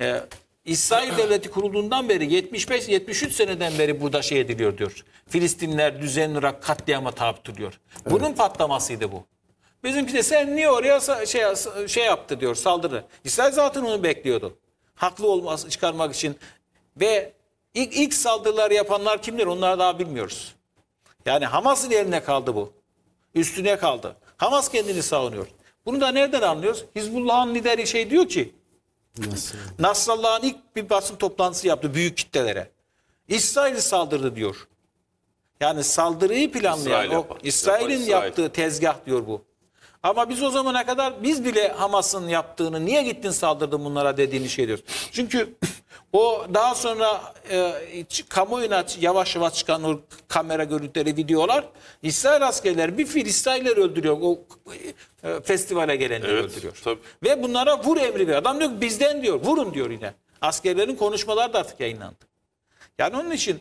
C: E, İsrail Devleti kurulduğundan beri 75-73 seneden beri burada şey ediliyor diyor. Filistinler düzenli olarak katliama tabi tutuluyor. Bunun evet. patlamasıydı bu. Bizimki de sen niye oraya şey, şey yaptı diyor saldırı. İsrail zaten onu bekliyordu. Haklı olması çıkarmak için ve ilk, ilk saldırılar yapanlar kimdir onları daha bilmiyoruz. Yani Hamas'ın eline kaldı bu. Üstüne kaldı. Hamas kendini savunuyor. Bunu da nereden anlıyoruz? Hizbullah'ın lideri şey diyor ki Nasıl? Nasrallah'ın ilk bir basın toplantısı yaptı büyük kitlelere. İsrail saldırdı diyor. Yani saldırıyı planlayan İsrail o İsrail'in İsrail. yaptığı tezgah diyor bu. Ama biz o zamana kadar biz bile Hamas'ın yaptığını niye gittin saldırdın bunlara dediğini şey diyoruz. Çünkü o daha sonra e, kamuoyuna yavaş yavaş çıkan o kamera görüntüleri, videolar İsrail askerleri bir Filistinliler öldürüyor. O e, festivale gelenleri evet, öldürüyor. Tabii. Ve bunlara vur emri veriyor. Adam diyor bizden diyor vurun diyor yine. Askerlerin konuşmaları da artık yayınlandı. Yani onun için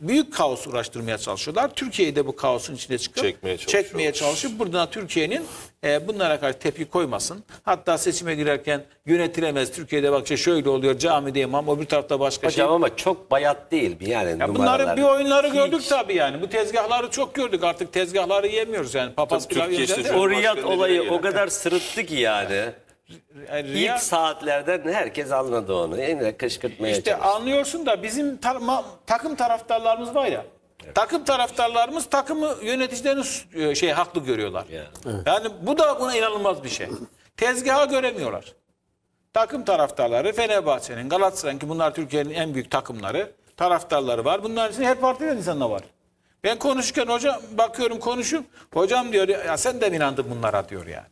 C: büyük kaos uğraştırmaya çalışıyorlar. Türkiye'yi de bu kaosun içine çıkıp çekmeye, çekmeye çalışıp buradan Türkiye'nin e, bunlara karşı tepki koymasın. Hatta seçime girerken yönetilemez. Türkiye'de bak şöyle oluyor camide
B: imam bir tarafta başka Hocam şey. ama çok bayat değil bir yani ya Bunların bir oyunları gördük
C: tabii yani. Bu tezgahları çok gördük artık tezgahları yemiyoruz yani. Papaz Tabii Türkiye işte O Riyad olayı o kadar
B: sırıttı ki yani yani riya... İlk saatlerden herkes anladı onu. yine kışkırtmaya İşte
C: çalıştı. anlıyorsun
B: da bizim ta takım taraftarlarımız var ya. Evet. Takım
C: taraftarlarımız takımı yöneticilerin e, şey haklı görüyorlar. Yani, yani bu da buna inanılmaz bir şey. Tezgaha göremiyorlar. Takım taraftarları Fenerbahçe'nin, Galatasaray'ın ki bunlar Türkiye'nin en büyük takımları, taraftarları var. Bunların içinde her partiden insanlar var. Ben konuşurken hocam bakıyorum konuşuyorum. Hocam diyor ya sen de inandın bunlara diyor yani.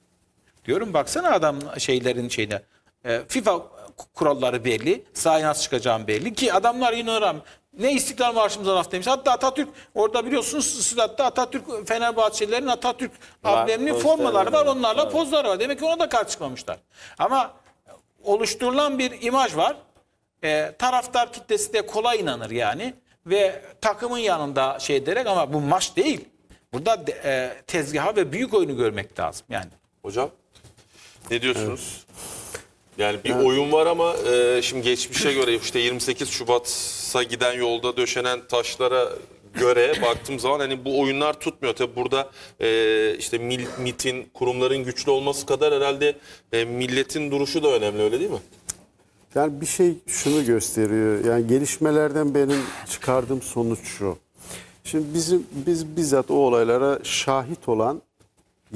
C: Diyorum baksana adam şeylerin şeyine. E, FIFA kuralları belli. Sahaya nasıl çıkacağım belli. Ki adamlar inanırım. Ne istiklal Marşımızdan laf demiş. Hatta Atatürk orada biliyorsunuz Sıdat'ta Atatürk Fenerbahçelilerin Atatürk amblemli formaları var. Onlarla var. pozları var. Demek ki ona da karşı çıkmamışlar. Ama oluşturulan bir imaj var. E, taraftar kitlesi de kolay inanır yani. Ve takımın yanında şey ederek ama bu maç değil. Burada e, tezgaha ve büyük oyunu görmek lazım yani. Hocam
A: ne diyorsunuz? Evet. Yani bir evet. oyun var ama e, şimdi geçmişe göre işte 28 Şubat'a giden yolda döşenen taşlara göre *coughs* baktığım zaman hani bu oyunlar tutmuyor. Tabi burada e, işte mil, MIT'in, kurumların güçlü olması kadar herhalde e, milletin duruşu da önemli öyle değil mi?
D: Yani bir şey şunu gösteriyor. Yani gelişmelerden benim çıkardığım sonuç şu. Şimdi bizim biz bizzat o olaylara şahit olan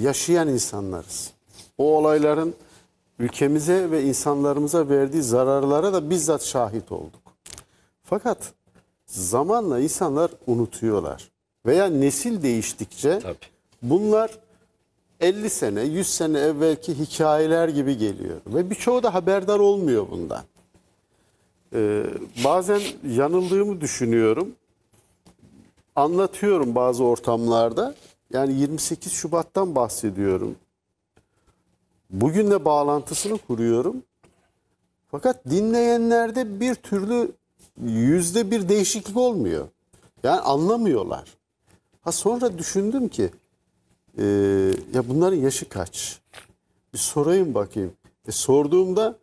D: yaşayan insanlarız o olayların ülkemize ve insanlarımıza verdiği zararlara da bizzat şahit olduk. Fakat zamanla insanlar unutuyorlar. Veya nesil değiştikçe Tabii. bunlar 50 sene, 100 sene evvelki hikayeler gibi geliyor. Ve birçoğu da haberdar olmuyor bundan. Ee, bazen yanıldığımı düşünüyorum. Anlatıyorum bazı ortamlarda. Yani 28 Şubat'tan bahsediyorum. Bugün de bağlantısını kuruyorum. Fakat dinleyenlerde bir türlü yüzde bir değişiklik olmuyor. Yani anlamıyorlar. Ha sonra düşündüm ki e, ya bunların yaşı kaç? Bir sorayım bakayım. E, sorduğumda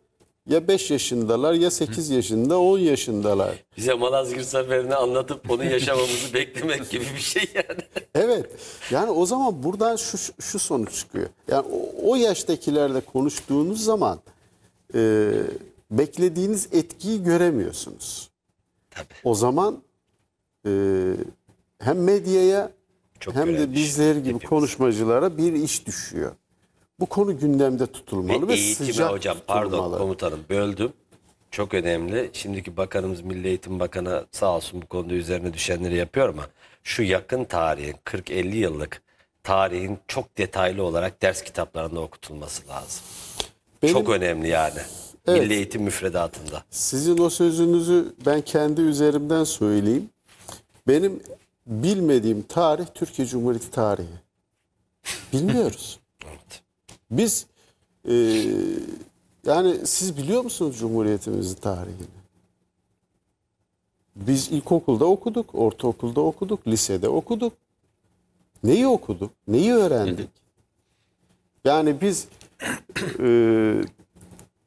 D: ya 5 yaşındalar ya 8 yaşında 10 yaşındalar.
B: Bize Malazgirt Seferi'ni anlatıp onu yaşamamızı beklemek gibi bir şey yani.
D: Evet yani o zaman buradan şu, şu sonuç çıkıyor. Yani o, o yaştakilerle konuştuğunuz zaman e, beklediğiniz etkiyi göremiyorsunuz. Tabii. O zaman e, hem medyaya Çok hem de şey. bizler gibi hepimiz. konuşmacılara bir iş düşüyor. Bu konu gündemde tutulmalı ve, ve sıcak hocam tutulmalı. pardon
B: komutanım böldüm. Çok önemli. Şimdiki bakanımız Milli Eğitim Bakanı sağ olsun bu konuda üzerine düşenleri yapıyor ama şu yakın tarihin 40-50 yıllık tarihin çok detaylı olarak ders kitaplarında okutulması lazım. Benim, çok önemli yani. Evet, Milli Eğitim müfredatında.
D: Sizin o sözünüzü ben kendi üzerimden söyleyeyim. Benim bilmediğim tarih Türkiye Cumhuriyeti tarihi. Bilmiyoruz. *laughs* Biz e, yani siz biliyor musunuz Cumhuriyetimizin tarihini? Biz ilkokulda okuduk, ortaokulda okuduk, lisede okuduk. Neyi okuduk? Neyi öğrendik? Yani biz e,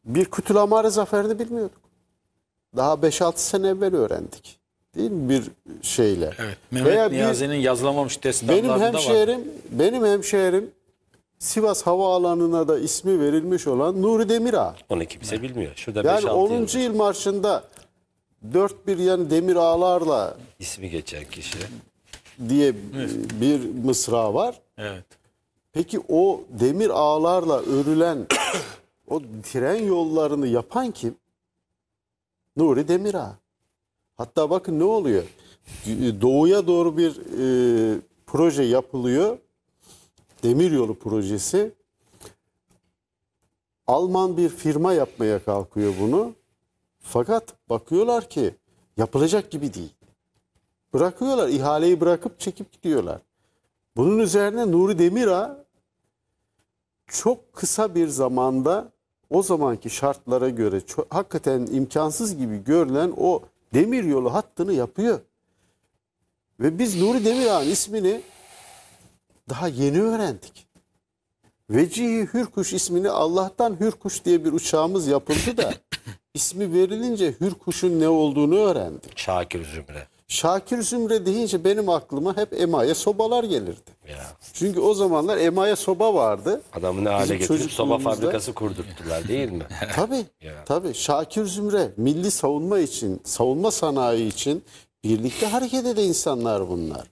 D: bir kütülamaarı zaferini bilmiyorduk. Daha 5-6 sene evvel öğrendik. Değil mi? Bir şeyle. Evet. Mehmet Veya Niyazi'nin yazılamamış destanlarında benim hemşehrim, var. Benim hemşehrim Sivas Havaalanı'na da ismi verilmiş olan Nuri Demirağ.
B: Onu kimse bilmiyor. Şurada yani 5-6 10. önce.
D: yıl marşında dört bir yan demir ağlarla ismi geçen kişi. diye bir mısra var. Evet. Peki o demir ağlarla örülen o tren yollarını yapan kim? Nuri Demira. Hatta bakın ne oluyor? Doğuya doğru bir e, proje yapılıyor demiryolu projesi Alman bir firma yapmaya kalkıyor bunu. Fakat bakıyorlar ki yapılacak gibi değil. Bırakıyorlar, ihaleyi bırakıp çekip gidiyorlar. Bunun üzerine Nuri Demir'a çok kısa bir zamanda o zamanki şartlara göre çok, hakikaten imkansız gibi görülen o demir yolu hattını yapıyor. Ve biz Nuri Demirhan ismini daha yeni öğrendik. Vecihi Hürkuş ismini Allah'tan Hürkuş diye bir uçağımız yapıldı da *laughs* ismi verilince Hürkuş'un ne olduğunu öğrendik.
B: Şakir Zümre.
D: Şakir Zümre deyince benim aklıma hep emaye sobalar gelirdi. Ya. Çünkü o zamanlar emaye soba vardı. Adamı ne hale getirip soba fabrikası kurdurttular değil mi? *laughs* tabii. *laughs* Ya. Tabii. Şakir Zümre milli savunma için, savunma sanayi için birlikte hareket eden insanlar bunlar.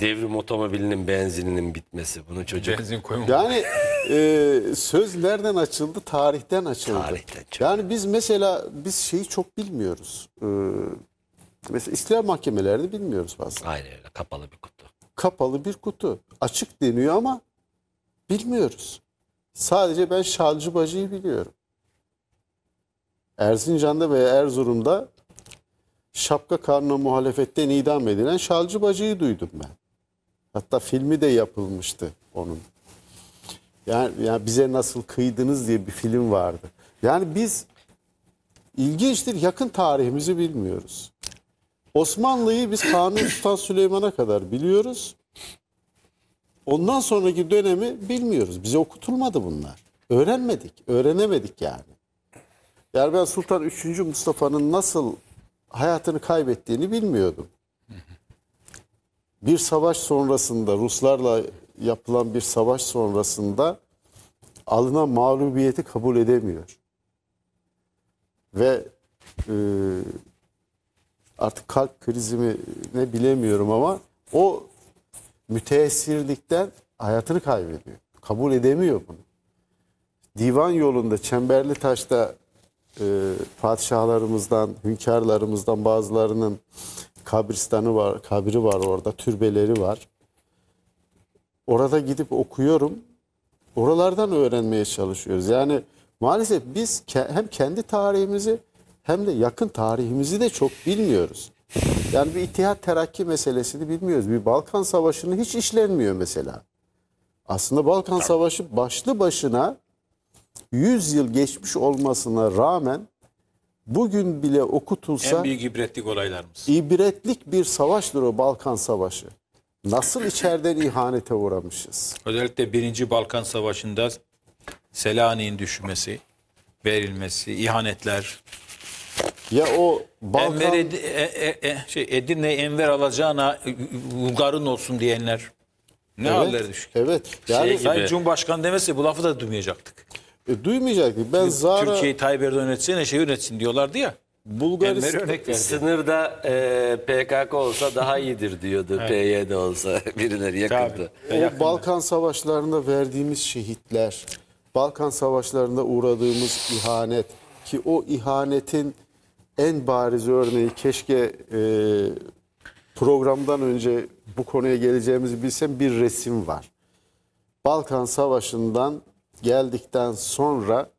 D: Devrim otomobilinin benzininin bitmesi. Bunu çocuk Benzin koymamak. Yani e, söz nereden açıldı? Tarihten açıldı. Tarihten çıktı. Yani biz mesela biz şeyi çok bilmiyoruz. Ee, mesela istila mahkemelerini bilmiyoruz bazen. Aynen öyle. Kapalı bir kutu. Kapalı bir kutu. Açık deniyor ama bilmiyoruz. Sadece ben şalcı bacıyı biliyorum. Erzincan'da veya Erzurum'da şapka kanuna muhalefetten idam edilen şalcı bacıyı duydum ben. Hatta filmi de yapılmıştı onun. Yani, yani bize nasıl kıydınız diye bir film vardı. Yani biz ilginçtir yakın tarihimizi bilmiyoruz. Osmanlı'yı biz Kanuni *laughs* Sultan Süleyman'a kadar biliyoruz. Ondan sonraki dönemi bilmiyoruz. Bize okutulmadı bunlar. Öğrenmedik, öğrenemedik yani. Yani ben Sultan 3. Mustafa'nın nasıl hayatını kaybettiğini bilmiyordum bir savaş sonrasında Ruslarla yapılan bir savaş sonrasında alınan mağlubiyeti kabul edemiyor. Ve e, artık kalp krizi mi ne bilemiyorum ama o müteessirlikten hayatını kaybediyor. Kabul edemiyor bunu. Divan yolunda Çemberli Taş'ta e, padişahlarımızdan, hünkârlarımızdan bazılarının kabristanı var, kabri var orada, türbeleri var. Orada gidip okuyorum. Oralardan öğrenmeye çalışıyoruz. Yani maalesef biz ke hem kendi tarihimizi hem de yakın tarihimizi de çok bilmiyoruz. Yani bir İttihat Terakki meselesini bilmiyoruz. Bir Balkan Savaşı'nı hiç işlenmiyor mesela. Aslında Balkan Savaşı başlı başına 100 yıl geçmiş olmasına rağmen bugün bile okutulsa... En büyük
C: ibretlik olaylarımız.
D: İbretlik bir savaştır o Balkan Savaşı. Nasıl içeriden ihanete uğramışız?
C: Özellikle 1. Balkan Savaşı'nda Selanik'in düşmesi, verilmesi, ihanetler. Ya o Balkan... Enver Ed e, e, e, şey, Edirne Enver alacağına Bulgar'ın olsun diyenler.
D: Ne evet, hallere düştük. Evet. Şey yani... Şey, Sayın
C: Cumhurbaşkanı demese bu lafı da
D: duymayacaktık. E, duymayacak ki. Ben Zara... Türkiye'yi
C: Tayyip Erdoğan yönetse neşe yönetsin diyorlardı ya.
B: Bulgaristan e,
D: Sınırda
B: e, PKK olsa daha iyidir diyordu. Evet. PYD olsa *laughs* birileri yakındı. Tabii. O
D: Balkan savaşlarında verdiğimiz şehitler, Balkan savaşlarında uğradığımız ihanet ki o ihanetin en bariz örneği keşke e, programdan önce bu konuya geleceğimizi bilsem bir resim var. Balkan Savaşı'ndan geldikten sonra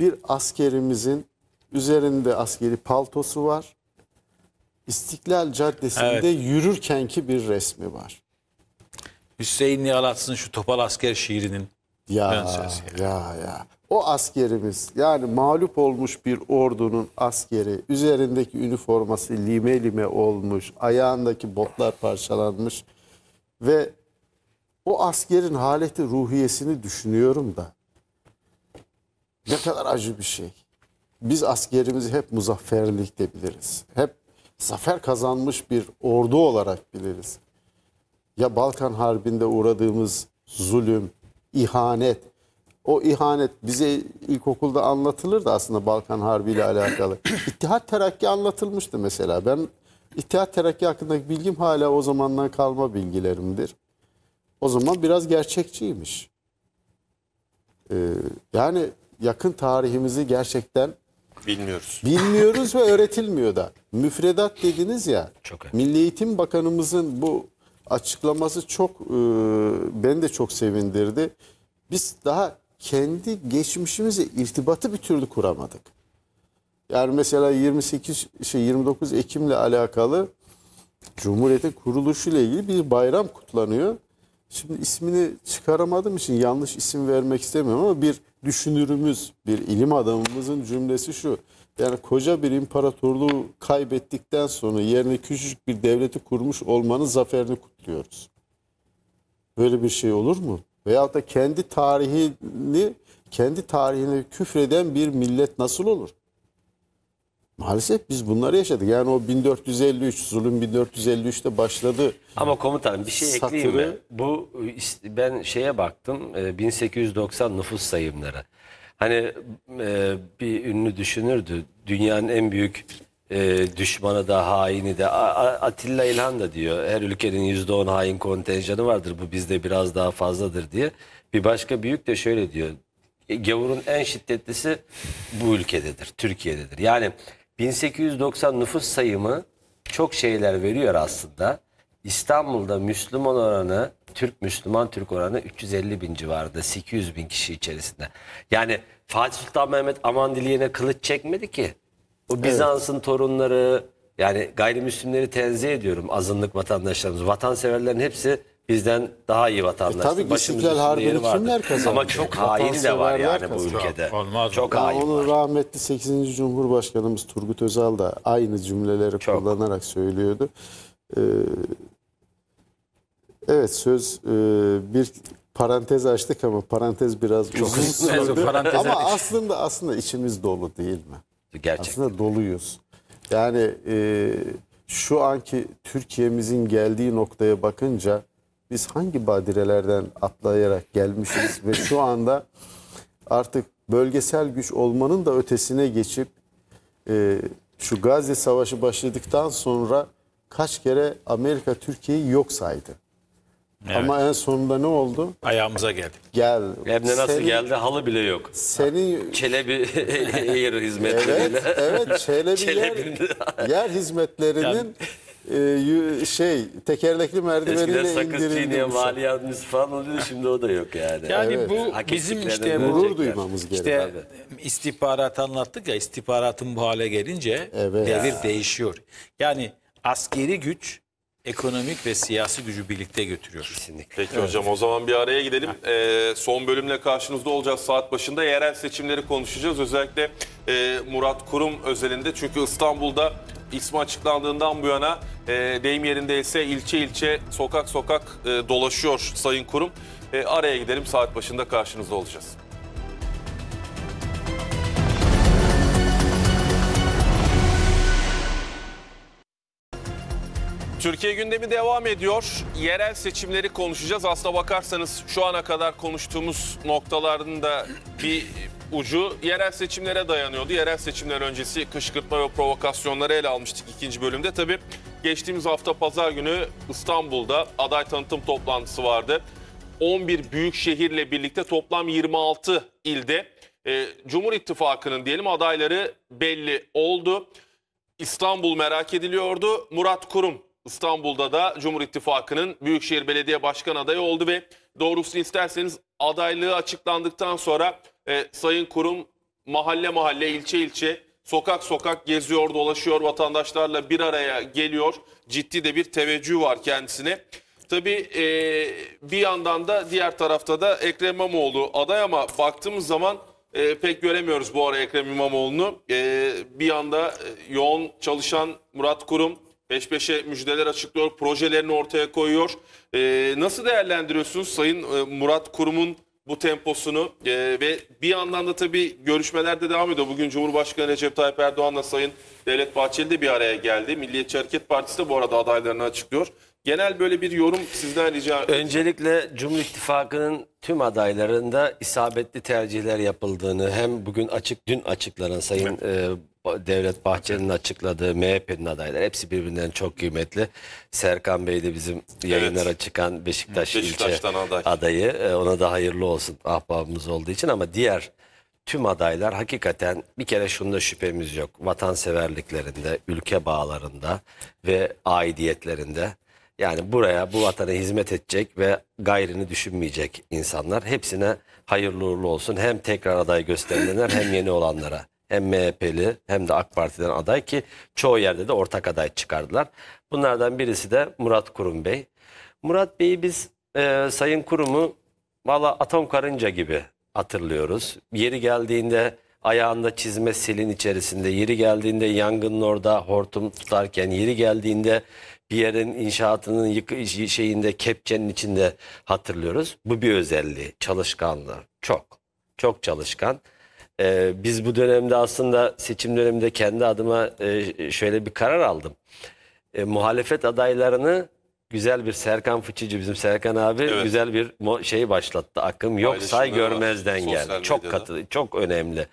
D: bir askerimizin üzerinde askeri paltosu var. İstiklal Caddesi'nde evet. yürürkenki bir resmi var.
C: Hüseyin Nihalatsın şu Topal Asker şiirinin
D: ya, ya ya. O askerimiz yani mağlup olmuş bir ordunun askeri üzerindeki üniforması lime lime olmuş ayağındaki botlar parçalanmış ve o askerin haleti ruhiyesini düşünüyorum da ne kadar acı bir şey. Biz askerimizi hep muzafferlikte biliriz. Hep zafer kazanmış bir ordu olarak biliriz. Ya Balkan Harbi'nde uğradığımız zulüm, ihanet. O ihanet bize ilkokulda anlatılır da aslında Balkan Harbi ile alakalı. *coughs* İttihat Terakki anlatılmıştı mesela. Ben İttihat Terakki hakkındaki bilgim hala o zamandan kalma bilgilerimdir o zaman biraz gerçekçiymiş. Ee, yani yakın tarihimizi gerçekten bilmiyoruz. Bilmiyoruz ve öğretilmiyor da. Müfredat dediniz ya. Çok önemli. Milli Eğitim Bakanımızın bu açıklaması çok e, beni de çok sevindirdi. Biz daha kendi geçmişimize irtibatı bir türlü kuramadık. Yani mesela 28 şey 29 Ekim'le alakalı Cumhuriyet'in kuruluşu ile ilgili bir bayram kutlanıyor. Şimdi ismini çıkaramadığım için yanlış isim vermek istemiyorum ama bir düşünürümüz, bir ilim adamımızın cümlesi şu. Yani koca bir imparatorluğu kaybettikten sonra yerine küçücük bir devleti kurmuş olmanın zaferini kutluyoruz. Böyle bir şey olur mu? Veyahut da kendi tarihini, kendi tarihine küfreden bir millet nasıl olur? Maalesef biz bunları yaşadık. Yani o 1453, zulüm 1453'te başladı.
B: Ama komutanım bir şey satırı... ekleyeyim mi? Bu ben şeye baktım 1890 e, nüfus sayımları. Hani e, bir ünlü düşünürdü. Dünyanın en büyük e, düşmanı da haini de Atilla İlhan da diyor. Her ülkenin %10 hain kontenjanı vardır. Bu bizde biraz daha fazladır diye. Bir başka büyük de şöyle diyor. Gavurun en şiddetlisi bu ülkededir, Türkiye'dedir. Yani 1890 nüfus sayımı çok şeyler veriyor aslında. İstanbul'da Müslüman oranı, Türk Müslüman Türk oranı 350 bin civarında, 800 bin kişi içerisinde. Yani Fatih Sultan Mehmet aman kılıç çekmedi ki. O Bizans'ın evet. torunları, yani gayrimüslimleri tenzih ediyorum azınlık vatandaşlarımız. Vatanseverlerin hepsi bizden daha iyi vatandaştı. E tabii Başımızın İstiklal Harbi'ni kimler kazandı? Ama çok hain de var yani kazandı. bu ülkede. Olmaz. Çok hain
D: Onu var. rahmetli 8. Cumhurbaşkanımız Turgut Özal da aynı cümleleri çok. kullanarak söylüyordu. Ee, evet söz e, bir parantez açtık ama parantez biraz çok uzun sürdü. ama aslında aslında içimiz dolu değil mi? Gerçekten. Aslında doluyuz. Yani e, şu anki Türkiye'mizin geldiği noktaya bakınca biz hangi badirelerden atlayarak gelmişiz ve şu anda artık bölgesel güç olmanın da ötesine geçip e, şu Gazze Savaşı başladıktan sonra kaç kere Amerika Türkiye'yi yok saydı. Evet. Ama en sonunda ne oldu?
B: Ayağımıza geldi. Gel. Hem de nasıl senin, geldi halı bile yok. Senin Çelebi yer *laughs* hizmetleriyle. Evet, evet Çelebi
D: yer, yer hizmetlerinin yani e, şey tekerlekli merdiveniyle Eskiden sakız indirildi. çiğneye şey.
B: yardımcısı falan oluyordu şimdi o da yok yani. Yani Evet. bu bizim
D: işte Gurur verecekler. duymamız gerek. işte
C: istihbarat anlattık ya istihbaratın bu hale gelince Evet. devir değişiyor. Yani askeri güç ekonomik ve siyasi
B: gücü birlikte götürüyor. Kesinlikle. Peki evet. hocam o
A: zaman bir araya gidelim. Ee, son bölümle karşınızda olacağız saat başında. Yerel seçimleri konuşacağız. Özellikle e, Murat Kurum özelinde. Çünkü İstanbul'da ismi açıklandığından bu yana e, deyim yerindeyse ilçe ilçe sokak sokak e, dolaşıyor Sayın Kurum. E, araya gidelim saat başında karşınızda olacağız. Türkiye gündemi devam ediyor. Yerel seçimleri konuşacağız. Aslına bakarsanız şu ana kadar konuştuğumuz noktaların da bir ucu yerel seçimlere dayanıyordu. Yerel seçimler öncesi kışkırtma ve provokasyonları ele almıştık ikinci bölümde. Tabii geçtiğimiz hafta pazar günü İstanbul'da aday tanıtım toplantısı vardı. 11 büyük şehirle birlikte toplam 26 ilde e, Cumhur İttifakı'nın diyelim adayları belli oldu. İstanbul merak ediliyordu. Murat Kurum İstanbul'da da Cumhur İttifakı'nın Büyükşehir Belediye Başkan adayı oldu ve doğrusu isterseniz adaylığı açıklandıktan sonra e, Sayın Kurum mahalle mahalle, ilçe ilçe, sokak sokak geziyor, dolaşıyor, vatandaşlarla bir araya geliyor. Ciddi de bir teveccüh var kendisine. Tabii e, bir yandan da diğer tarafta da Ekrem İmamoğlu aday ama baktığımız zaman e, pek göremiyoruz bu ara Ekrem İmamoğlu'nu. E, bir yanda e, yoğun çalışan Murat Kurum, Peş peşe müjdeler açıklıyor, projelerini ortaya koyuyor. E, nasıl değerlendiriyorsunuz Sayın e, Murat Kurum'un bu temposunu e, ve bir yandan da tabii görüşmeler de devam ediyor. Bugün Cumhurbaşkanı Recep Tayyip Erdoğan'la Sayın Devlet Bahçeli de bir araya geldi. Milliyetçi Hareket Partisi de bu arada adaylarını açıklıyor. Genel böyle bir yorum sizden rica ediyorum.
B: Öncelikle Cumhur İttifakı'nın tüm adaylarında isabetli tercihler yapıldığını hem bugün açık dün açıklanan Sayın evet. e, Devlet Bahçeli'nin açıkladığı MHP'nin adayları hepsi birbirinden çok kıymetli. Serkan Bey de bizim yayınlara evet. çıkan Beşiktaş ilçe aday. adayı. E, ona da hayırlı olsun ahbabımız olduğu için ama diğer tüm adaylar hakikaten bir kere şunda şüphemiz yok. Vatanseverliklerinde, ülke bağlarında ve aidiyetlerinde. Yani buraya bu vatana hizmet edecek ve gayrini düşünmeyecek insanlar. Hepsine hayırlı uğurlu olsun. Hem tekrar aday gösterilenler hem yeni olanlara. Hem MHP'li hem de AK Parti'den aday ki çoğu yerde de ortak aday çıkardılar. Bunlardan birisi de Murat Kurum Bey. Murat Bey'i biz e, Sayın Kurum'u valla atom karınca gibi hatırlıyoruz. Yeri geldiğinde ayağında çizme silin içerisinde, yeri geldiğinde yangının orada hortum tutarken, yeri geldiğinde bir yerin inşaatının yıkı, şeyinde kepçenin içinde hatırlıyoruz. Bu bir özelliği. Çalışkanlığı çok. Çok çalışkan. Ee, biz bu dönemde aslında seçim döneminde kendi adıma e, şöyle bir karar aldım. E, muhalefet adaylarını güzel bir Serkan Fıçıcı bizim Serkan abi evet. güzel bir şey başlattı. Akım yok say görmezden var. Çok katı, çok önemli.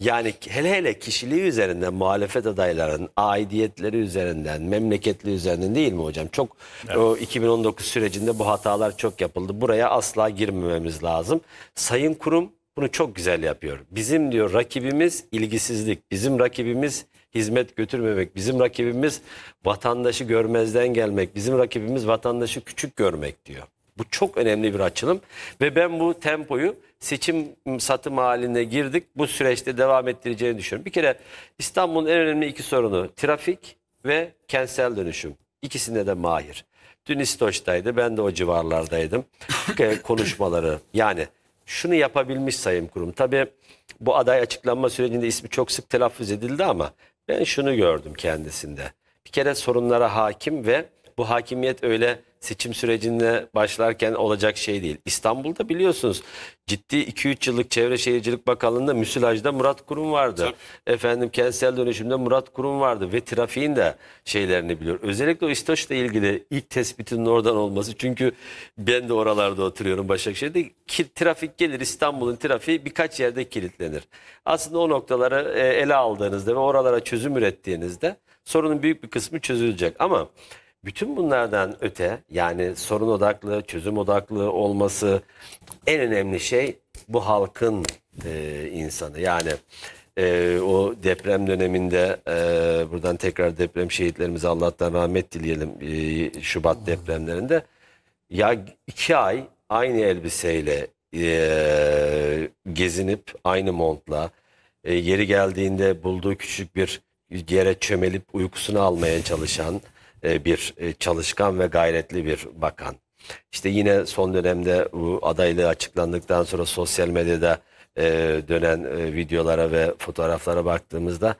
B: Yani hele hele kişiliği üzerinden muhalefet adaylarının aidiyetleri üzerinden, memleketli üzerinden değil mi hocam? Çok evet. o 2019 sürecinde bu hatalar çok yapıldı. Buraya asla girmememiz lazım. Sayın kurum bunu çok güzel yapıyor. Bizim diyor rakibimiz ilgisizlik, bizim rakibimiz hizmet götürmemek, bizim rakibimiz vatandaşı görmezden gelmek, bizim rakibimiz vatandaşı küçük görmek diyor. Bu çok önemli bir açılım ve ben bu tempoyu seçim satım haline girdik. Bu süreçte devam ettireceğini düşünüyorum. Bir kere İstanbul'un en önemli iki sorunu trafik ve kentsel dönüşüm. İkisinde de mahir. Dün İstoç'taydı ben de o civarlardaydım. Konuşmaları yani şunu yapabilmiş sayım kurum. Tabii bu aday açıklanma sürecinde ismi çok sık telaffuz edildi ama ben şunu gördüm kendisinde. Bir kere sorunlara hakim ve bu hakimiyet öyle seçim sürecinde başlarken olacak şey değil. İstanbul'da biliyorsunuz ciddi 2-3 yıllık Çevre Şehircilik Bakanlığı'nda müsilajda Murat Kurum vardı. Tabii. Efendim kentsel dönüşümde Murat Kurum vardı ve trafiğin de şeylerini biliyor. Özellikle o İstoç'la ilgili ilk tespitinin oradan olması. Çünkü ben de oralarda oturuyorum Başakşehir'de. Ki trafik gelir İstanbul'un trafiği birkaç yerde kilitlenir. Aslında o noktaları e, ele aldığınızda ve oralara çözüm ürettiğinizde sorunun büyük bir kısmı çözülecek. Ama bütün bunlardan öte yani sorun odaklı, çözüm odaklı olması en önemli şey bu halkın e, insanı. Yani e, o deprem döneminde e, buradan tekrar deprem şehitlerimize Allah'tan rahmet dileyelim e, Şubat depremlerinde. Ya iki ay aynı elbiseyle e, gezinip aynı montla e, yeri geldiğinde bulduğu küçük bir yere çömelip uykusunu almaya çalışan e, bir e, çalışkan ve gayretli bir bakan. İşte yine son dönemde bu adaylığı açıklandıktan sonra sosyal medyada e, dönen videolara ve fotoğraflara baktığımızda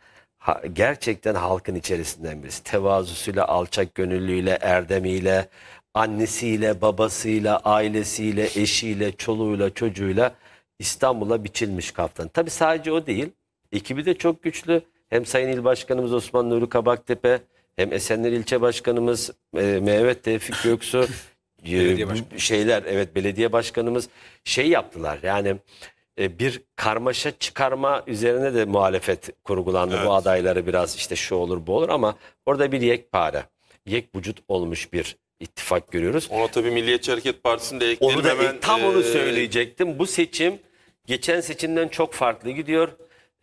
B: gerçekten halkın içerisinden birisi. Tevazusuyla, alçak gönüllüyle, erdemiyle, annesiyle, babasıyla, ailesiyle, eşiyle, çoluğuyla, çocuğuyla İstanbul'a biçilmiş kaftan. Tabi sadece o değil. Ekibi de çok güçlü. Hem Sayın İl Başkanımız Osman Nuri Kabaktepe hem Esenler ilçe başkanımız e, Mehmet Tevfik Göksu *laughs* e, şeyler evet belediye başkanımız şey yaptılar. Yani e, bir karmaşa çıkarma üzerine de muhalefet kurgulandı. Evet. Bu adayları biraz işte şu olur bu olur ama orada bir yekpare, yek vücut olmuş bir ittifak görüyoruz. Ona
A: tabii Milliyetçi Hareket Partisi'ni de e, ekleyelim onu hemen. Tam e... onu söyleyecektim.
B: Bu seçim geçen seçimden çok farklı gidiyor.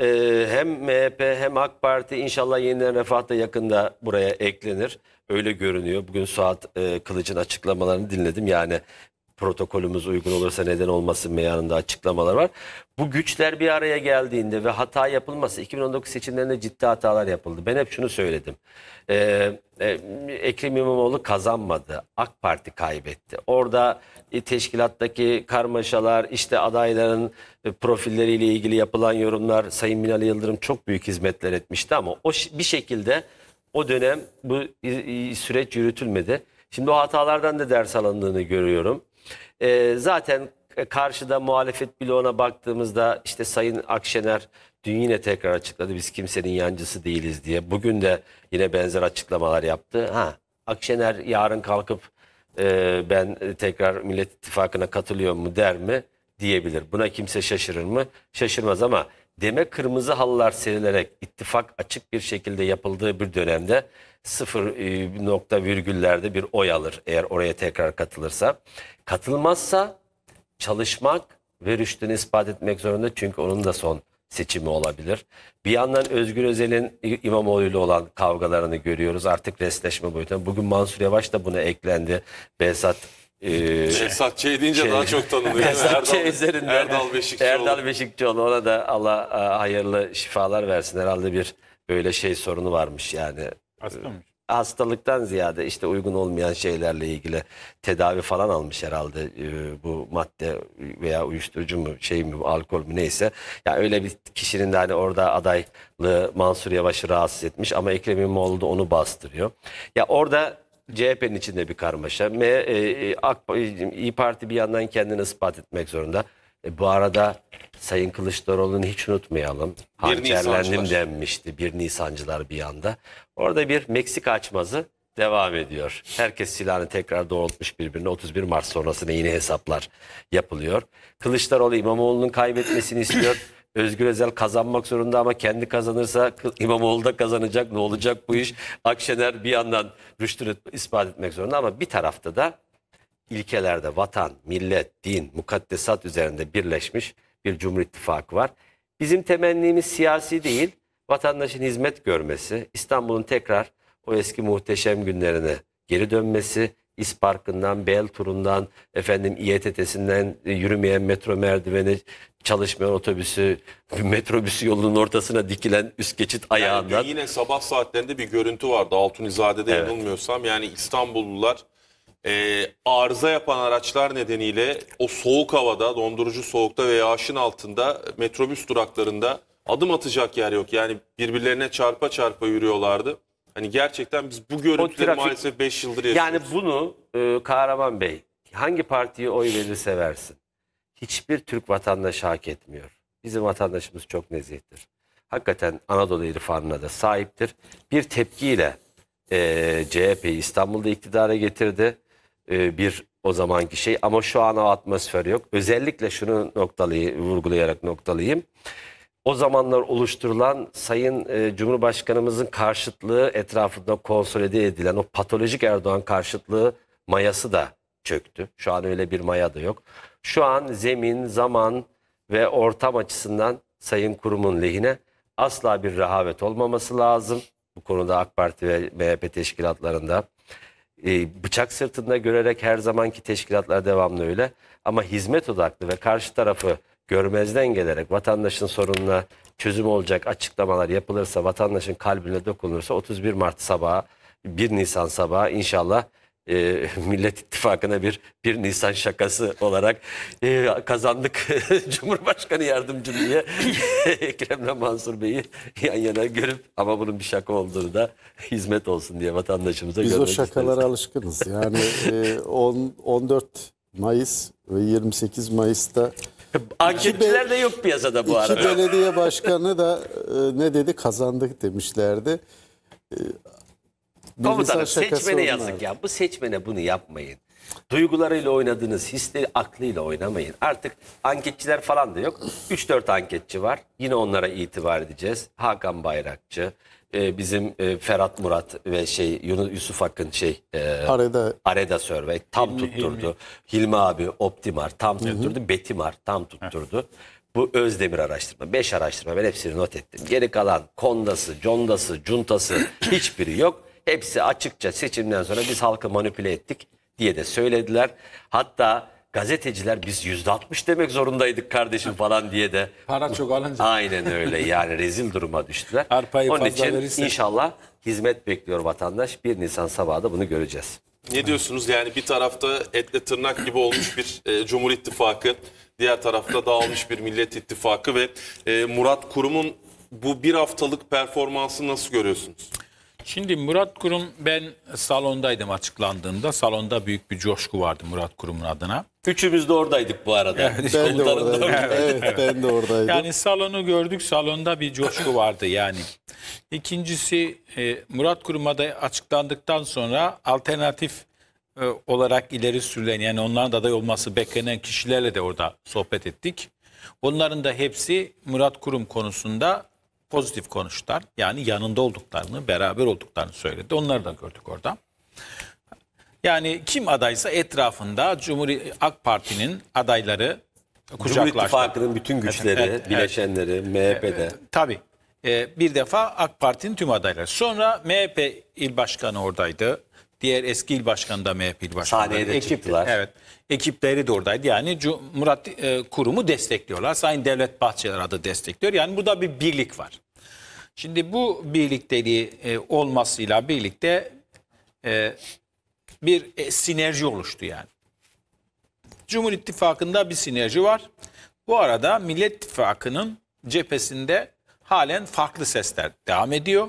B: Ee, hem MHP hem AK Parti inşallah yeniden refah da yakında buraya eklenir. Öyle görünüyor. Bugün Suat e, Kılıç'ın açıklamalarını dinledim. Yani protokolümüz uygun olursa neden olmasın meyanında açıklamalar var. Bu güçler bir araya geldiğinde ve hata yapılması 2019 seçimlerinde ciddi hatalar yapıldı. Ben hep şunu söyledim. Ee, e, Ekrem İmamoğlu kazanmadı. AK Parti kaybetti. Orada e, teşkilattaki karmaşalar, işte adayların e, profilleriyle ilgili yapılan yorumlar Sayın Binali Yıldırım çok büyük hizmetler etmişti ama o bir şekilde o dönem bu e, süreç yürütülmedi. Şimdi o hatalardan da ders alındığını görüyorum. E, zaten karşıda muhalefet bloğuna baktığımızda işte Sayın Akşener dün yine tekrar açıkladı biz kimsenin yancısı değiliz diye. Bugün de yine benzer açıklamalar yaptı. Ha Akşener yarın kalkıp e, ben tekrar Millet İttifakı'na katılıyor mu der mi diyebilir. Buna kimse şaşırır mı? Şaşırmaz ama deme kırmızı halılar serilerek ittifak açık bir şekilde yapıldığı bir dönemde sıfır e, nokta virgüllerde bir oy alır eğer oraya tekrar katılırsa. Katılmazsa çalışmak ve rüştünü ispat etmek zorunda çünkü onun da son seçimi olabilir. Bir yandan Özgür Özel'in İmamoğlu ile olan kavgalarını görüyoruz. Artık resleşme boyutunda. Bugün Mansur Yavaş da buna eklendi. Behzat ee, Esat
A: Ç deyince daha çok tanınıyor. Esat Ç
B: üzerinden. Erdal Beşikçioğlu. Erdal Beşikçioğlu ona da Allah e, hayırlı şifalar versin. Herhalde bir böyle şey sorunu varmış yani. Hasta mı? hastalıktan ziyade işte uygun olmayan şeylerle ilgili tedavi falan almış herhalde e, bu madde veya uyuşturucu mu şey mi alkol mü neyse. Ya yani öyle bir kişinin de hani orada adaylığı Mansur Yavaş'ı rahatsız etmiş ama Ekrem İmamoğlu da onu bastırıyor. Ya orada CHP'nin içinde bir karmaşa. M, e, e AK, İyi Parti bir yandan kendini ispat etmek zorunda. E, bu arada Sayın Kılıçdaroğlu'nu hiç unutmayalım. Harcerlendim denmişti bir Nisancılar bir yanda. Orada bir Meksika açmazı devam ediyor. Herkes silahını tekrar doğrultmuş birbirine 31 Mart sonrasında yine hesaplar yapılıyor. Kılıçdaroğlu İmamoğlu'nun kaybetmesini istiyor. *laughs* Özgür Özel kazanmak zorunda ama kendi kazanırsa İmamoğlu da kazanacak. Ne olacak bu iş? Akşener bir yandan rüştünü ispat etmek zorunda ama bir tarafta da ilkelerde vatan, millet, din, mukaddesat üzerinde birleşmiş bir Cumhur İttifakı var. Bizim temennimiz siyasi değil, vatandaşın hizmet görmesi, İstanbul'un tekrar o eski muhteşem günlerine geri dönmesi, İspark'ından, Bel turundan, efendim İETT'sinden yürümeyen metro merdiveni, çalışmayan otobüsü, *laughs* metrobüsü yolunun ortasına dikilen üst geçit ayağından.
A: Yani yine sabah saatlerinde bir görüntü vardı Altunizade'de evet. yanılmıyorsam. Yani İstanbullular e, arıza yapan araçlar nedeniyle o soğuk havada, dondurucu soğukta ve yağışın altında metrobüs duraklarında adım atacak yer yok. Yani birbirlerine çarpa çarpa
B: yürüyorlardı. Hani gerçekten biz bu görüntüleri trafik, maalesef 5 yıldır yaşıyoruz. Yani bunu e, Kahraman Bey hangi partiye oy verirse versin hiçbir Türk vatandaşı hak etmiyor. Bizim vatandaşımız çok nezihtir. Hakikaten Anadolu irfanına da sahiptir. Bir tepkiyle e, CHP'yi İstanbul'da iktidara getirdi. E, bir o zamanki şey ama şu an o atmosfer yok. Özellikle şunu noktalayı, vurgulayarak noktalayayım o zamanlar oluşturulan Sayın e, Cumhurbaşkanımızın karşıtlığı etrafında konsolide edilen o patolojik Erdoğan karşıtlığı mayası da çöktü. Şu an öyle bir maya da yok. Şu an zemin, zaman ve ortam açısından Sayın Kurum'un lehine asla bir rehavet olmaması lazım. Bu konuda AK Parti ve MHP teşkilatlarında e, bıçak sırtında görerek her zamanki teşkilatlar devamlı öyle. Ama hizmet odaklı ve karşı tarafı görmezden gelerek vatandaşın sorununa çözüm olacak açıklamalar yapılırsa, vatandaşın kalbine dokunursa, 31 Mart sabahı, 1 Nisan sabahı inşallah e, *laughs* Millet İttifakı'na bir 1 Nisan şakası olarak e, kazandık *laughs* Cumhurbaşkanı yardımcı diye *laughs* Ekrem'le Mansur Bey'i yan yana görüp ama bunun bir şaka olduğunu da hizmet olsun diye vatandaşımıza Biz görmek Biz o şakalara
D: isteriz. alışkınız. Yani e, on, 14 Mayıs ve 28 Mayıs'ta
B: Anketçiler de yok piyasada bu iki arada. İki belediye başkanı
D: da e, ne dedi kazandık demişlerdi. E, Komutanım seçmene onlar. yazık ya.
B: Bu seçmene bunu yapmayın. Duygularıyla oynadınız, hisleri aklıyla oynamayın. Artık anketçiler falan da yok. 3-4 anketçi var. Yine onlara itibar edeceğiz. Hakan Bayrakçı, e, bizim e, Ferhat Murat ve şey Yunus Yusuf Akın şey e, Areda Areda Survey tam Hilmi, tutturdu. Hilmi. Hilmi abi Optimar tam tutturdu. Hı hı. Betimar tam tutturdu. Hı. Bu Özdemir araştırma. Beş araştırma ben hepsini not ettim. Geri kalan Konda'sı, Conda'sı, Cunta'sı *coughs* hiçbiri yok. Hepsi açıkça seçimden sonra biz halkı manipüle ettik diye de söylediler. Hatta gazeteciler biz yüzde altmış demek zorundaydık kardeşim falan diye de.
A: Para çok alınca.
C: *laughs* Aynen öyle yani
B: rezil duruma düştüler. Arpayı Onun fazla için verirse. inşallah hizmet bekliyor vatandaş. 1 Nisan sabahı da bunu göreceğiz.
A: Ne diyorsunuz yani bir tarafta etle tırnak gibi olmuş bir e, Cumhur İttifakı, diğer tarafta dağılmış bir Millet İttifakı ve e, Murat Kurum'un bu bir haftalık performansı nasıl görüyorsunuz?
C: Şimdi Murat Kurum ben salondaydım açıklandığında. Salonda büyük bir coşku vardı Murat Kurum'un adına.
B: Üçümüz de oradaydık bu arada. Yani, *laughs* ben, de oradaydım. evet, ben de
C: oradaydım. Yani salonu gördük. Salonda bir coşku vardı yani. İkincisi e, Murat Kurumada açıklandıktan sonra alternatif e, olarak ileri sürülen yani onların da aday olması beklenen kişilerle de orada sohbet ettik. Onların da hepsi Murat Kurum konusunda pozitif konuştular. Yani yanında olduklarını, beraber olduklarını söyledi. Onları da gördük orada. Yani kim adaysa etrafında Cumhuriyet AK Parti'nin adayları kucaklaştı. Cumhur İttifakı'nın bütün güçleri, evet, bileşenleri,
B: evet. MHP'de. E, tabii.
C: Ee, bir defa AK Parti'nin tüm adayları. Sonra MHP il başkanı oradaydı. Diğer eski il başkanı da MHP il başkanı. Sahneye de çıktılar. Evet. Ekipleri de oradaydı. Yani Murat e, Kurum'u destekliyorlar. Sayın Devlet Bahçeler adı destekliyor. Yani burada bir birlik var. Şimdi bu birlikteliği e, olmasıyla birlikte e, bir e, sinerji oluştu yani. Cumhur İttifakı'nda bir sinerji var. Bu arada Millet İttifakı'nın cephesinde halen farklı sesler devam ediyor.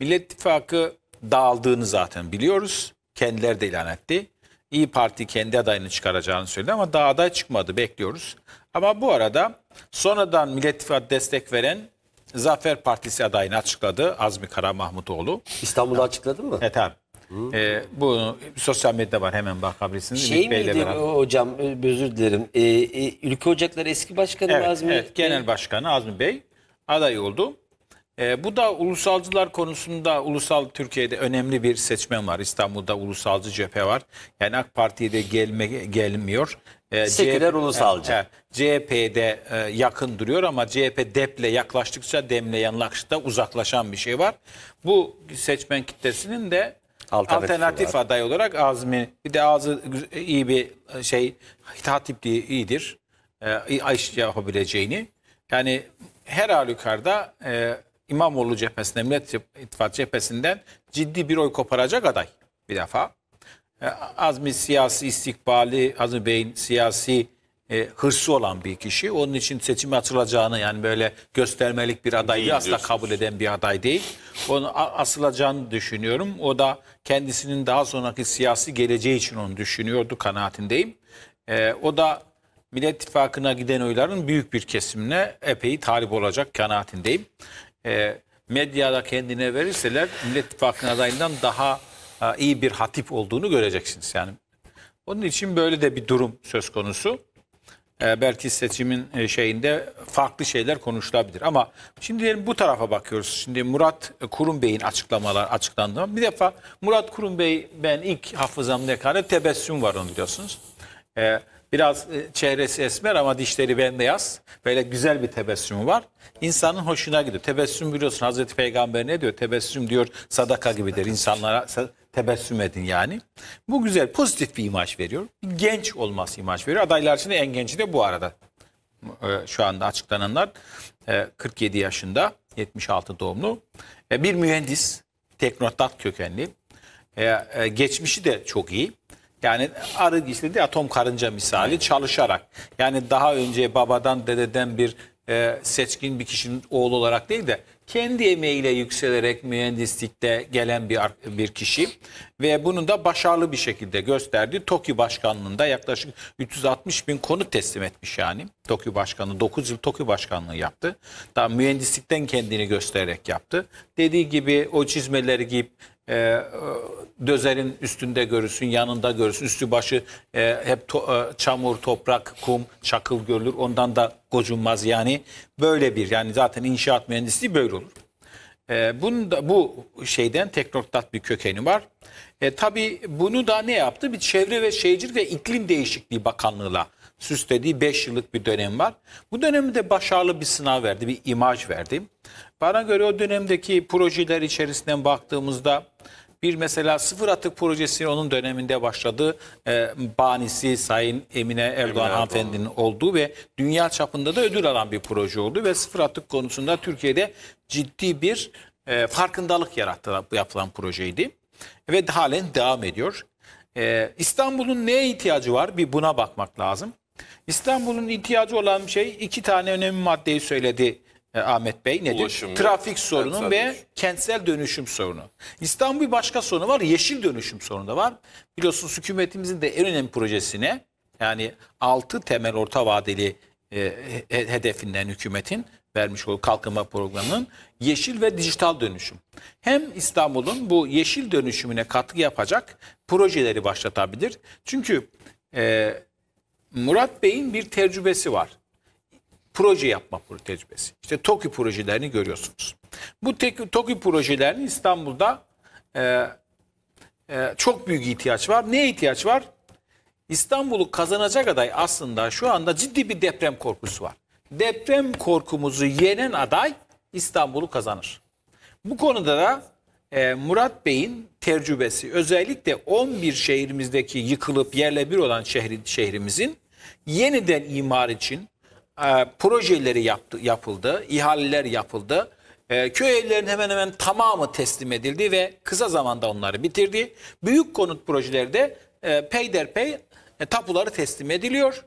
C: Millet İttifakı dağıldığını zaten biliyoruz. Kendileri de ilan etti. İyi Parti kendi adayını çıkaracağını söyledi ama daha aday çıkmadı bekliyoruz. Ama bu arada sonradan Millet İttifakı destek veren Zafer Partisi adayını açıkladı Azmi Kara Mahmutoğlu İstanbul'da açıkladı mı? Evet abi. E, bu sosyal medyada var hemen bakabilirsiniz. Şey Ülke miydi beraber.
B: hocam özür dilerim. E, e, Ülke Ocakları eski başkanı evet, Azmi Evet
C: genel başkanı Azmi Bey aday oldu. E, bu da ulusalcılar konusunda ulusal Türkiye'de önemli bir seçmen var. İstanbul'da ulusalcı cephe var. Yani AK Parti'ye de gelme, gelmiyor. E, Seküler CHP, ulusalcı. E, CHP'de e, yakın duruyor ama CHP deple yaklaştıkça demle yanlaştıkça uzaklaşan bir şey var. Bu seçmen kitlesinin de Alternatif, alternatif aday olarak Azmi. Bir de ağzı iyi bir e, şey, hitap tipliği iyidir. E, iş yapabileceğini. Yani her halükarda e, İmamoğlu cephesinden, Millet İttifak cephesinden ciddi bir oy koparacak aday bir defa. E, Azmi siyasi istikbali, Azmi Bey'in siyasi e, hırsı olan bir kişi. Onun için seçimi atılacağını yani böyle göstermelik bir adayı değil asla kabul eden bir aday değil. Onu asılacağını düşünüyorum. O da kendisinin daha sonraki siyasi geleceği için onu düşünüyordu kanaatindeyim. E, o da Millet İttifakı'na giden oyların büyük bir kesimine epey talip olacak kanaatindeyim. E, medyada kendine verirseler Millet İttifakı'nın adayından daha e, iyi bir hatip olduğunu göreceksiniz yani. Onun için böyle de bir durum söz konusu e, belki seçimin e, şeyinde farklı şeyler konuşulabilir. Ama şimdi diyelim bu tarafa bakıyoruz. Şimdi Murat Kurum Bey'in açıklamalar açıklandı. Bir defa Murat Kurum Bey ben ilk hafızamda kadar Tebessüm var onu biliyorsunuz. Ee, biraz e, çehresi esmer ama dişleri bembeyaz. Böyle güzel bir tebessümü var. İnsanın hoşuna gidiyor. Tebessüm biliyorsun Hazreti Peygamber ne diyor? Tebessüm diyor sadaka gibidir. insanlara tebessüm edin yani. Bu güzel, pozitif bir imaj veriyor. genç olması imaj veriyor. Adaylar içinde en genci de bu arada. Ee, şu anda açıklananlar 47 e, yaşında, 76 doğumlu. Bir mühendis, teknotat kökenli. E, e, geçmişi de çok iyi. Yani arı işte de atom karınca misali çalışarak. Yani daha önce babadan, dededen bir seçkin bir kişinin oğlu olarak değil de kendi emeğiyle yükselerek mühendislikte gelen bir bir kişi ve bunu da başarılı bir şekilde gösterdi. TOKİ Başkanlığı'nda yaklaşık 360 bin konut teslim etmiş yani. TOKİ Başkanlığı 9 yıl TOKİ Başkanlığı yaptı. Daha mühendislikten kendini göstererek yaptı. Dediği gibi o çizmeleri giyip e, dözerin üstünde görürsün, yanında görürsün. Üstü başı e, hep to, e, çamur, toprak, kum, çakıl görülür. Ondan da gocunmaz yani. Böyle bir yani zaten inşaat mühendisliği böyle olur. E, ee, bunun da, bu şeyden teknokrat bir kökeni var. E, tabii bunu da ne yaptı? Bir Çevre ve Şehircilik ve iklim Değişikliği Bakanlığıyla süslediği 5 yıllık bir dönem var. Bu dönemde başarılı bir sınav verdi, bir imaj verdi. Bana göre o dönemdeki projeler içerisinden baktığımızda bir mesela sıfır atık projesinin onun döneminde başladığı e, ee, banisi Sayın Emine Erdoğan Emine hanımefendinin olduğu ve dünya çapında da ödül alan bir proje oldu ve sıfır atık konusunda Türkiye'de ciddi bir e, farkındalık yarattı bu yapılan projeydi ve halen devam ediyor. E, İstanbul'un neye ihtiyacı var bir buna bakmak lazım. İstanbul'un ihtiyacı olan şey iki tane önemli maddeyi söyledi e, Ahmet Bey nedir? Ulaşım Trafik sorunu ve dönüşüm. kentsel dönüşüm sorunu. İstanbul başka sorunu var. Yeşil dönüşüm sorunu da var. Biliyorsunuz hükümetimizin de en önemli projesine yani 6 temel orta vadeli e, hedefinden hükümetin vermiş olduğu kalkınma programının yeşil ve dijital dönüşüm. Hem İstanbul'un bu yeşil dönüşümüne katkı yapacak projeleri başlatabilir. Çünkü e, Murat Bey'in bir tecrübesi var proje yapma tecrübesi. İşte TOKİ projelerini görüyorsunuz. Bu TOKİ projelerini İstanbul'da e, e, çok büyük ihtiyaç var. Ne ihtiyaç var? İstanbul'u kazanacak aday aslında şu anda ciddi bir deprem korkusu var. Deprem korkumuzu yenen aday İstanbul'u kazanır. Bu konuda da e, Murat Bey'in tecrübesi özellikle 11 şehrimizdeki yıkılıp yerle bir olan şehri, şehrimizin yeniden imar için e, projeleri yaptı, yapıldı, ihaleler yapıldı. E, köy evlerinin hemen hemen tamamı teslim edildi ve kısa zamanda onları bitirdi. Büyük konut projeleri de e, peyderpey e, tapuları teslim ediliyor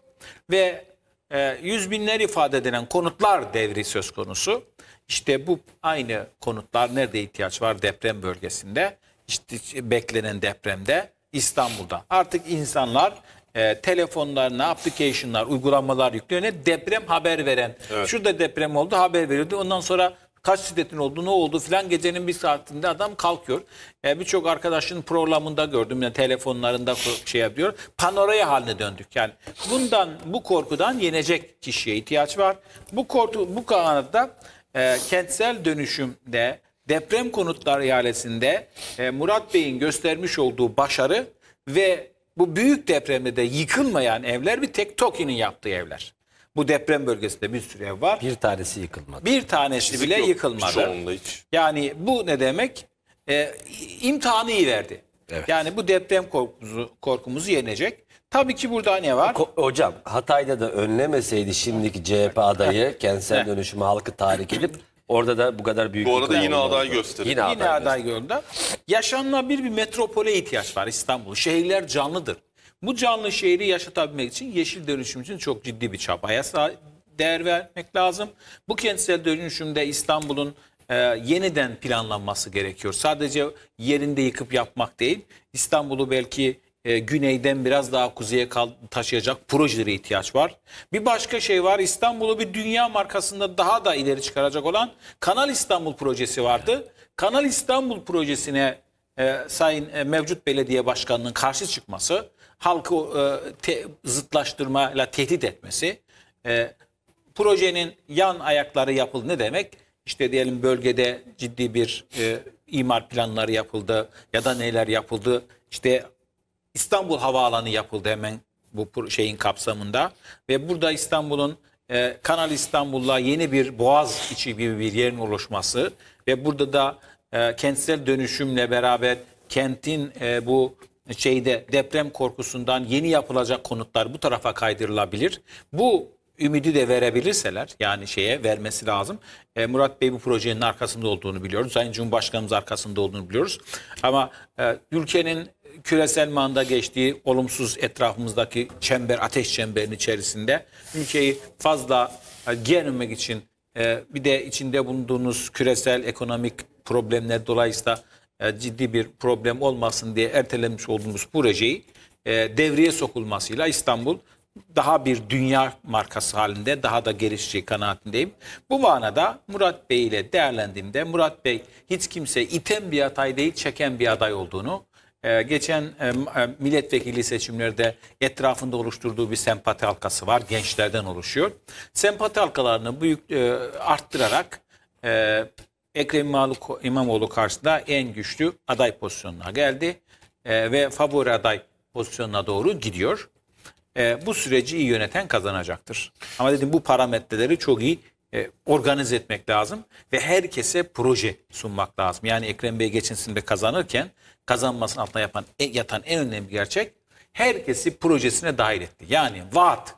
C: ve e, yüz binler ifade edilen konutlar devri söz konusu. İşte bu aynı konutlar nerede ihtiyaç var deprem bölgesinde, işte beklenen depremde, İstanbul'da. Artık insanlar e, ee, telefonlarına, application'lar, uygulamalar yüklüyor. Deprem haber veren. Evet. Şurada deprem oldu haber veriyordu. Ondan sonra kaç şiddetin oldu, ne oldu filan gecenin bir saatinde adam kalkıyor. E, Birçok arkadaşın programında gördüm yani telefonlarında şey yapıyor. Panoraya haline döndük yani. Bundan bu korkudan yenecek kişiye ihtiyaç var. Bu korku bu kanalda e, kentsel dönüşümde deprem konutları ihalesinde e, Murat Bey'in göstermiş olduğu başarı ve bu büyük depremde de yıkılmayan evler bir tek Tokyo'nun yaptığı evler. Bu deprem bölgesinde bir sürü ev
B: var. Bir tanesi yıkılmadı. Bir
C: tanesi Fizik bile yok, yıkılmadı. Hiç. Yani bu ne demek? Ee, imtihanı iyi verdi. Evet. Yani bu deprem korkumuzu, korkumuzu yenecek.
B: Tabii ki burada ne var? Ko hocam Hatay'da da önlemeseydi şimdiki CHP adayı kentsel dönüşümü halkı tahrik edip Orada da bu kadar büyük... Bu arada yine aday gösterir. Yine, yine aday gördü.
C: Yaşanılabilir bir metropole ihtiyaç var İstanbul. Şehirler canlıdır. Bu canlı şehri yaşatabilmek için yeşil dönüşüm için çok ciddi bir çabaya değer vermek lazım. Bu kentsel dönüşümde İstanbul'un e, yeniden planlanması gerekiyor. Sadece yerinde yıkıp yapmak değil, İstanbul'u belki e, güneyden biraz daha kuzeye kal taşıyacak projelere ihtiyaç var. Bir başka şey var İstanbul'u bir dünya markasında daha da ileri çıkaracak olan Kanal İstanbul projesi vardı. Kanal İstanbul projesine e, sayın e, mevcut belediye başkanının karşı çıkması, halkı e, te, zıtlaştırmayla tehdit etmesi, e, projenin yan ayakları yapıldı ne demek? İşte diyelim bölgede ciddi bir e, imar planları yapıldı ya da neler yapıldı. İşte İstanbul Havaalanı yapıldı hemen bu şeyin kapsamında. Ve burada İstanbul'un e, Kanal İstanbul'la yeni bir boğaz içi gibi bir yerin oluşması ve burada da e, kentsel dönüşümle beraber kentin e, bu şeyde deprem korkusundan yeni yapılacak konutlar bu tarafa kaydırılabilir. Bu ümidi de verebilirseler yani şeye vermesi lazım. E, Murat Bey bu projenin arkasında olduğunu biliyoruz. Sayın Cumhurbaşkanımız arkasında olduğunu biliyoruz. Ama e, ülkenin küresel manda geçtiği olumsuz etrafımızdaki çember, ateş çemberin içerisinde ülkeyi fazla e, germemek için e, bir de içinde bulunduğunuz küresel ekonomik problemler dolayısıyla e, ciddi bir problem olmasın diye ertelemiş olduğumuz projeyi devreye sokulmasıyla İstanbul daha bir dünya markası halinde daha da gelişeceği kanaatindeyim. Bu manada Murat Bey ile değerlendiğimde Murat Bey hiç kimse iten bir aday değil çeken bir aday olduğunu ee, geçen e, e, milletvekili seçimlerde etrafında oluşturduğu bir sempati halkası var. Gençlerden oluşuyor. Sempati halkalarını büyük e, arttırarak Ekrem İmamoğlu karşısında en güçlü aday pozisyonuna geldi ve favori aday pozisyonuna doğru gidiyor. bu süreci iyi yöneten kazanacaktır. Ama dedim bu parametreleri çok iyi organize etmek lazım ve herkese proje sunmak lazım. Yani Ekrem Bey geçinsin kazanırken kazanmasının altına yapan, e, yatan en önemli gerçek herkesi projesine dahil etti. Yani vaat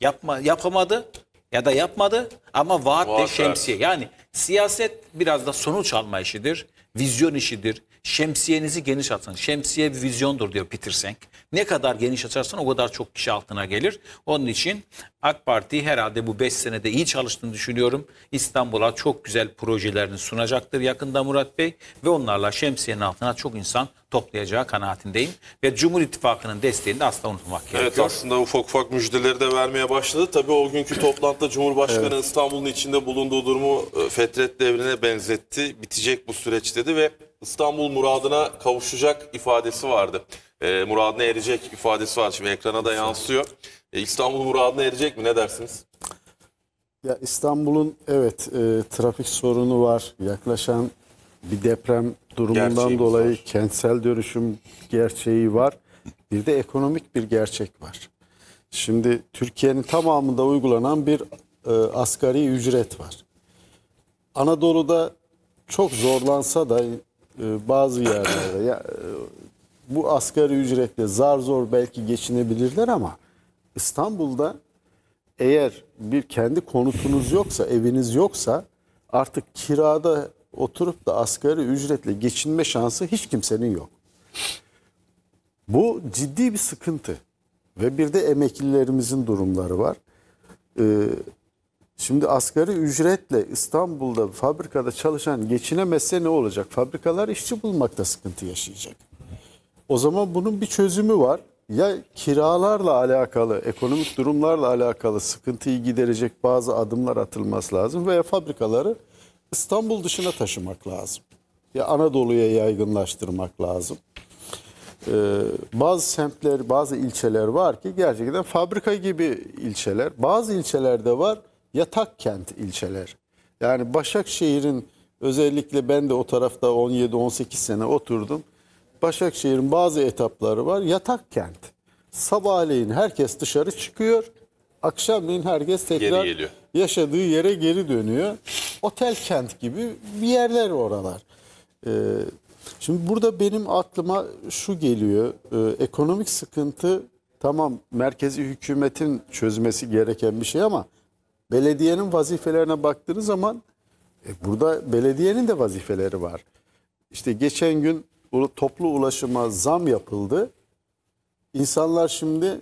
C: yapma, yapamadı ya da yapmadı ama vaat de şemsiye. Yani siyaset biraz da sonuç alma işidir, vizyon işidir. Şemsiyenizi geniş atın. Şemsiye bir vizyondur diyor Peter Senk. Ne kadar geniş açarsan o kadar çok kişi altına gelir. Onun için AK Parti herhalde bu 5 senede iyi çalıştığını düşünüyorum. İstanbul'a çok güzel projelerini sunacaktır yakında Murat Bey ve onlarla şemsiyenin altına çok insan toplayacağı kanaatindeyim. Ve Cumhur İttifakı'nın desteğini de asla unutmak evet, gerekiyor. Evet
A: aslında ufak ufak müjdeleri de vermeye başladı. Tabii o günkü toplantıda Cumhurbaşkanı evet. İstanbul'un içinde bulunduğu durumu e, Fetret devrine benzetti. Bitecek bu süreç dedi ve İstanbul muradına kavuşacak ifadesi vardı e, muradına erecek ifadesi var. Şimdi ekrana da yansıyor. E, İstanbul muradına erecek mi? Ne dersiniz?
D: Ya İstanbul'un evet e, trafik sorunu var. Yaklaşan bir deprem durumundan dolayı var. kentsel dönüşüm gerçeği var. Bir de ekonomik bir gerçek var. Şimdi Türkiye'nin tamamında uygulanan bir e, asgari ücret var. Anadolu'da çok zorlansa da e, bazı yerlerde ya, e, bu asgari ücretle zar zor belki geçinebilirler ama İstanbul'da eğer bir kendi konutunuz yoksa, eviniz yoksa artık kirada oturup da asgari ücretle geçinme şansı hiç kimsenin yok. Bu ciddi bir sıkıntı ve bir de emeklilerimizin durumları var. Ee, şimdi asgari ücretle İstanbul'da fabrikada çalışan geçinemezse ne olacak? Fabrikalar işçi bulmakta sıkıntı yaşayacak. O zaman bunun bir çözümü var. Ya kiralarla alakalı, ekonomik durumlarla alakalı sıkıntıyı giderecek bazı adımlar atılması lazım veya fabrikaları İstanbul dışına taşımak lazım. Ya Anadolu'ya yaygınlaştırmak lazım. Ee, bazı semtler, bazı ilçeler var ki gerçekten fabrika gibi ilçeler. Bazı ilçelerde var yatak kent ilçeler. Yani Başakşehir'in özellikle ben de o tarafta 17-18 sene oturdum. Başakşehir'in bazı etapları var. Yatak kent. Sabahleyin herkes dışarı çıkıyor. Akşamleyin herkes tekrar yaşadığı yere geri dönüyor. Otel kent gibi bir yerler oralar. Ee, şimdi burada benim aklıma şu geliyor. Ee, ekonomik sıkıntı tamam merkezi hükümetin çözmesi gereken bir şey ama belediyenin vazifelerine baktığınız zaman e, burada belediyenin de vazifeleri var. İşte geçen gün toplu ulaşıma zam yapıldı. İnsanlar şimdi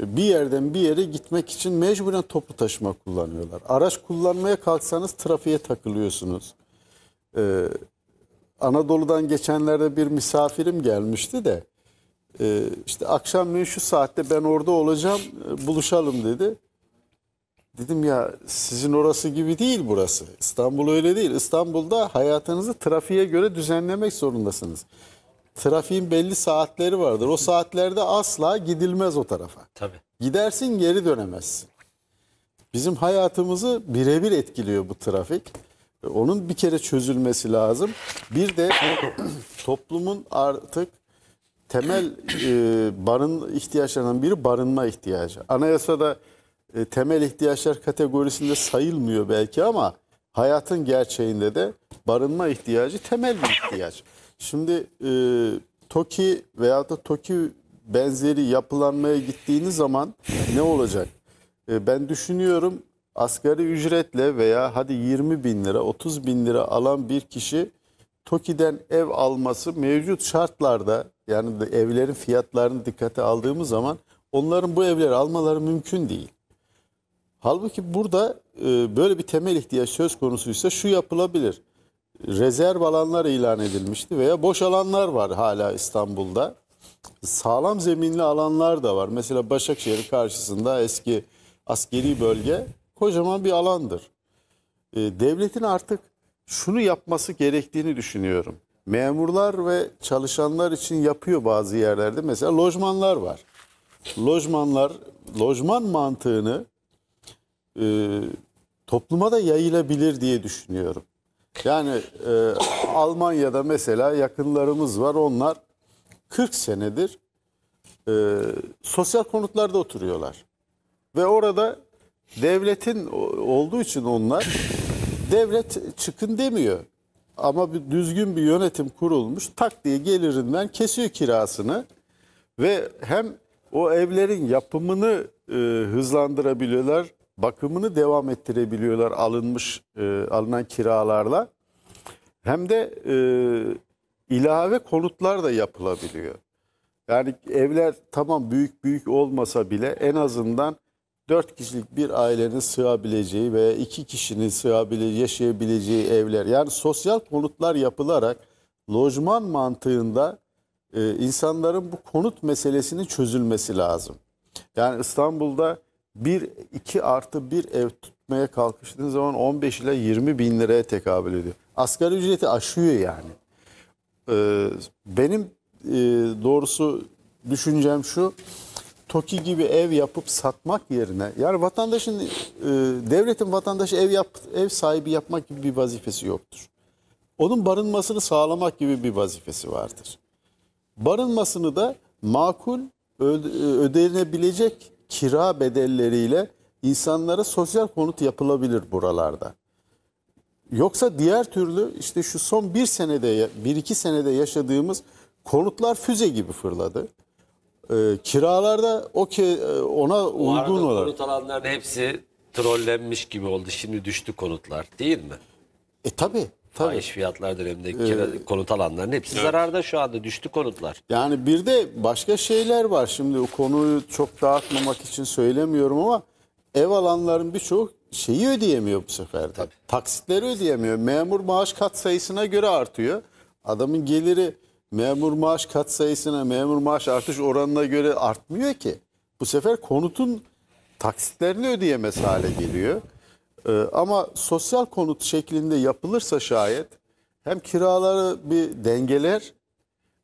D: e, bir yerden bir yere gitmek için mecburen toplu taşıma kullanıyorlar. Araç kullanmaya kalksanız trafiğe takılıyorsunuz. Ee, Anadolu'dan geçenlerde bir misafirim gelmişti de e, işte akşamleyin şu saatte ben orada olacağım e, buluşalım dedi. Dedim ya sizin orası gibi değil burası. İstanbul öyle değil. İstanbul'da hayatınızı trafiğe göre düzenlemek zorundasınız. Trafiğin belli saatleri vardır. O saatlerde asla gidilmez o tarafa. Tabii. Gidersin geri dönemezsin. Bizim hayatımızı birebir etkiliyor bu trafik. Onun bir kere çözülmesi lazım. Bir de *coughs* toplumun artık temel e, barın ihtiyaçlarından biri barınma ihtiyacı. Anayasada e, temel ihtiyaçlar kategorisinde sayılmıyor belki ama hayatın gerçeğinde de barınma ihtiyacı temel bir ihtiyaç. Şimdi e, TOKİ veya da TOKİ benzeri yapılanmaya gittiğiniz zaman ne olacak? E, ben düşünüyorum asgari ücretle veya hadi 20 bin lira 30 bin lira alan bir kişi TOKİ'den ev alması mevcut şartlarda yani evlerin fiyatlarını dikkate aldığımız zaman onların bu evleri almaları mümkün değil. Halbuki burada e, böyle bir temel ihtiyaç söz konusuysa şu yapılabilir. Rezerv alanlar ilan edilmişti veya boş alanlar var hala İstanbul'da. Sağlam zeminli alanlar da var. Mesela Başakşehir karşısında eski askeri bölge kocaman bir alandır. E, devletin artık şunu yapması gerektiğini düşünüyorum. Memurlar ve çalışanlar için yapıyor bazı yerlerde. Mesela lojmanlar var. Lojmanlar, lojman mantığını e, topluma da yayılabilir diye düşünüyorum. Yani e, Almanya'da mesela yakınlarımız var onlar 40 senedir e, sosyal konutlarda oturuyorlar. Ve orada devletin olduğu için onlar devlet çıkın demiyor. Ama bir düzgün bir yönetim kurulmuş tak diye gelirinden kesiyor kirasını ve hem o evlerin yapımını e, hızlandırabiliyorlar bakımını devam ettirebiliyorlar alınmış e, alınan kiralarla. Hem de e, ilave konutlar da yapılabiliyor. Yani evler tamam büyük büyük olmasa bile en azından 4 kişilik bir ailenin sığabileceği veya 2 kişinin sığabileceği, yaşayabileceği evler. Yani sosyal konutlar yapılarak lojman mantığında e, insanların bu konut meselesinin çözülmesi lazım. Yani İstanbul'da bir iki artı bir ev tutmaya kalkıştığın zaman 15 ile 20 bin liraya tekabül ediyor. Asgari ücreti aşıyor yani. Ee, benim e, doğrusu düşüncem şu. TOKİ gibi ev yapıp satmak yerine yani vatandaşın e, devletin vatandaşı ev yap ev sahibi yapmak gibi bir vazifesi yoktur. Onun barınmasını sağlamak gibi bir vazifesi vardır. Barınmasını da makul ödenebilecek kira bedelleriyle insanlara sosyal konut yapılabilir buralarda. Yoksa diğer türlü işte şu son bir senede, bir iki senede yaşadığımız konutlar füze gibi fırladı. Ee, e, kiralarda o ki ona o uygun olarak. Konut
B: alanların hepsi trollenmiş gibi oldu. Şimdi düştü konutlar değil mi? E tabi. Tabii. Fahiş fiyatlar döneminde ee, konut alanların hepsi evet. zararda şu anda düştü konutlar.
D: Yani bir de başka şeyler var şimdi o konuyu çok dağıtmamak için söylemiyorum ama ev alanların birçok şeyi ödeyemiyor bu sefer Taksitleri ödeyemiyor. Memur maaş kat sayısına göre artıyor. Adamın geliri memur maaş kat sayısına, memur maaş artış oranına göre artmıyor ki. Bu sefer konutun taksitlerini ödeyemez hale geliyor. Ee, ama sosyal konut şeklinde yapılırsa şayet hem kiraları bir dengeler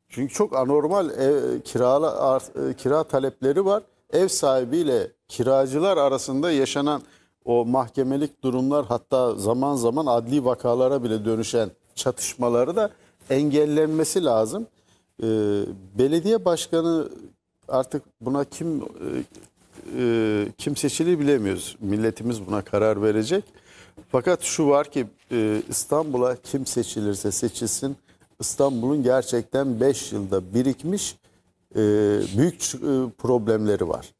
D: çünkü çok anormal ev, kirala, e, kira talepleri var. Ev sahibiyle kiracılar arasında yaşanan o mahkemelik durumlar hatta zaman zaman adli vakalara bile dönüşen çatışmaları da engellenmesi lazım. Ee, belediye başkanı artık buna kim e, e, kimseçiliği bilemiyoruz. Milletimiz buna karar verecek. Fakat şu var ki e, İstanbul'a kim seçilirse seçilsin İstanbul'un gerçekten 5 yılda birikmiş e, büyük e, problemleri var.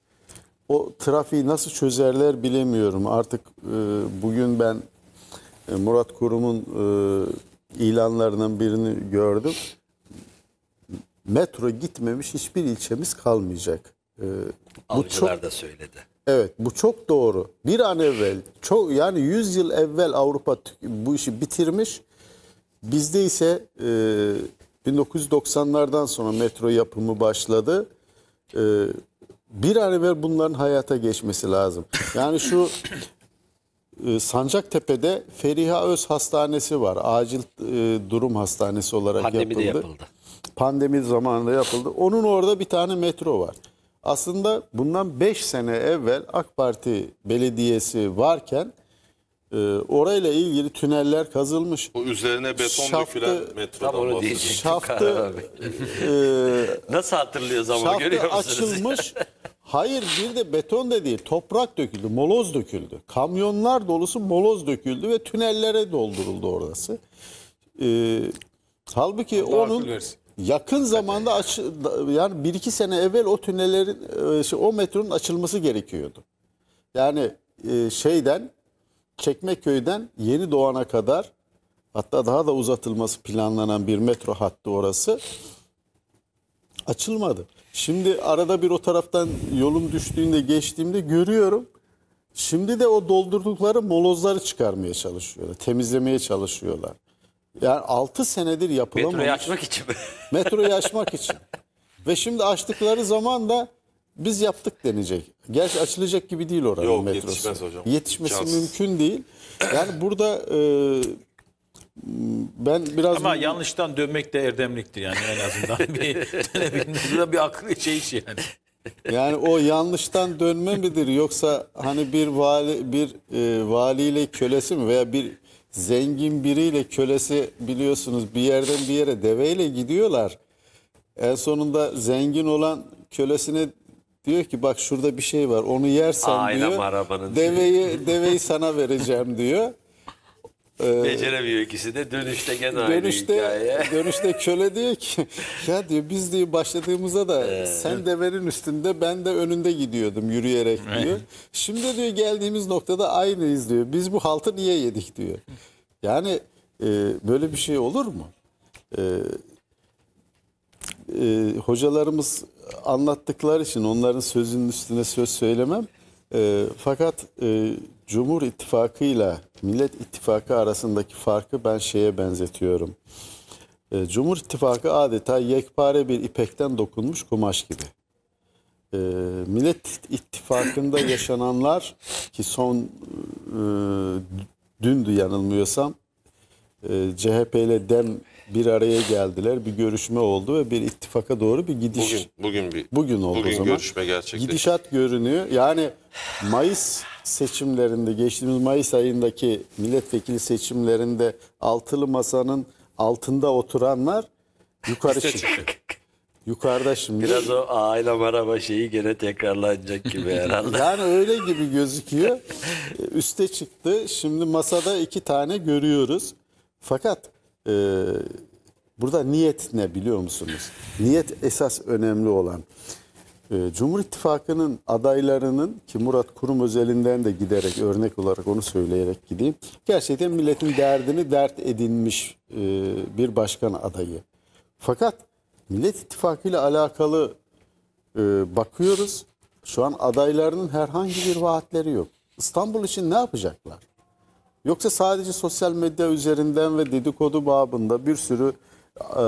D: O trafiği nasıl çözerler bilemiyorum. Artık e, bugün ben e, Murat Kurum'un e, ilanlarından birini gördüm. Metro gitmemiş hiçbir ilçemiz kalmayacak. Ee, Avcılar da söyledi. Evet bu çok doğru. Bir an evvel çok yani 100 yıl evvel Avrupa bu işi bitirmiş. Bizde ise e, 1990'lardan sonra metro yapımı başladı. E, bir an evvel bunların hayata geçmesi lazım. Yani şu e, Sancaktepe'de Feriha Öz Hastanesi var. Acil e, durum hastanesi olarak Pandemi yapıldı. De yapıldı. Pandemi zamanında yapıldı. Onun orada bir tane metro var. Aslında bundan 5 sene evvel AK Parti belediyesi varken e, orayla ilgili tüneller kazılmış. Bu
B: üzerine beton
D: şaftı, dökülen metrodan onu Şaftı,
B: e, *laughs* Nasıl hatırlıyoruz ama şaftı görüyor musunuz?
D: açılmış. Hayır bir de beton da değil toprak döküldü, moloz döküldü. Kamyonlar dolusu moloz döküldü ve tünellere dolduruldu orası. E, halbuki Allah onun... Versin Yakın zamanda aç, yani bir iki sene evvel o tünellerin e, şey, o metronun açılması gerekiyordu. Yani e, şeyden Çekmeköy'den Yeni Doğan'a kadar hatta daha da uzatılması planlanan bir metro hattı orası açılmadı. Şimdi arada bir o taraftan yolum düştüğünde geçtiğimde görüyorum. Şimdi de o doldurdukları molozları çıkarmaya çalışıyorlar, temizlemeye çalışıyorlar. Yani 6 senedir yapılamamış. Metroyu açmak için mi? *laughs* metroyu açmak için. Ve şimdi açtıkları zaman da biz yaptık denecek. Gerçi açılacak gibi değil oranın Yok, metrosu. yetişmez hocam. Yetişmesi Şanssız. mümkün değil. Yani burada e, ben biraz... Ama bunu...
C: yanlıştan dönmek de erdemliktir yani en azından. *laughs* bir dönebildiğinde bir aklı şey iş yani.
D: Yani o yanlıştan dönme midir yoksa hani bir vali bir e, valiyle kölesi mi veya bir zengin biriyle kölesi biliyorsunuz bir yerden bir yere deveyle gidiyorlar. En sonunda zengin olan kölesine diyor ki bak şurada bir şey var onu yersen Aynen diyor. Arabanın deveyi deveyi sana vereceğim diyor. Ee,
B: Beceremiyor ikisi de dönüşte gene aynı dönüşte, hikaye.
D: *laughs* Dönüşte köle diyor ki ya diyor biz diyor başladığımızda da ee, sen devenin üstünde ben de önünde gidiyordum yürüyerek diyor. Şimdi diyor geldiğimiz noktada aynıyız diyor. Biz bu haltı niye yedik diyor. Yani e, böyle bir şey olur mu? E, e, hocalarımız anlattıklar için onların sözünün üstüne söz söylemem. E, fakat e, Cumhur İttifakı ile Millet İttifakı arasındaki farkı ben şeye benzetiyorum. Ee, Cumhur İttifakı adeta yekpare bir ipekten dokunmuş kumaş gibi. Ee, Millet İttifakı'nda yaşananlar ki son e, dündü yanılmıyorsam e, CHP ile DEM bir araya geldiler. Bir görüşme oldu ve bir ittifaka doğru bir gidiş. Bugün, bugün bir. Bugün oldu bugün o zaman. Bugün görüşme gerçekleşti. Gidişat görünüyor. Yani Mayıs seçimlerinde geçtiğimiz Mayıs ayındaki milletvekili seçimlerinde altılı masanın altında oturanlar yukarı çıktı. Yukarıda şimdi. Biraz
B: o aile maraba şeyi gene tekrarlanacak
D: gibi *laughs* herhalde. yani öyle gibi gözüküyor. E, üste çıktı. Şimdi masada iki tane görüyoruz. Fakat e, burada niyet ne biliyor musunuz? Niyet esas önemli olan. Ee, Cumhur İttifakı'nın adaylarının ki Murat Kurum özelinden de giderek örnek olarak onu söyleyerek gideyim. Gerçekten milletin derdini dert edinmiş e, bir başkan adayı. Fakat Millet İttifakı ile alakalı e, bakıyoruz. Şu an adaylarının herhangi bir vaatleri yok. İstanbul için ne yapacaklar? Yoksa sadece sosyal medya üzerinden ve dedikodu babında bir sürü e,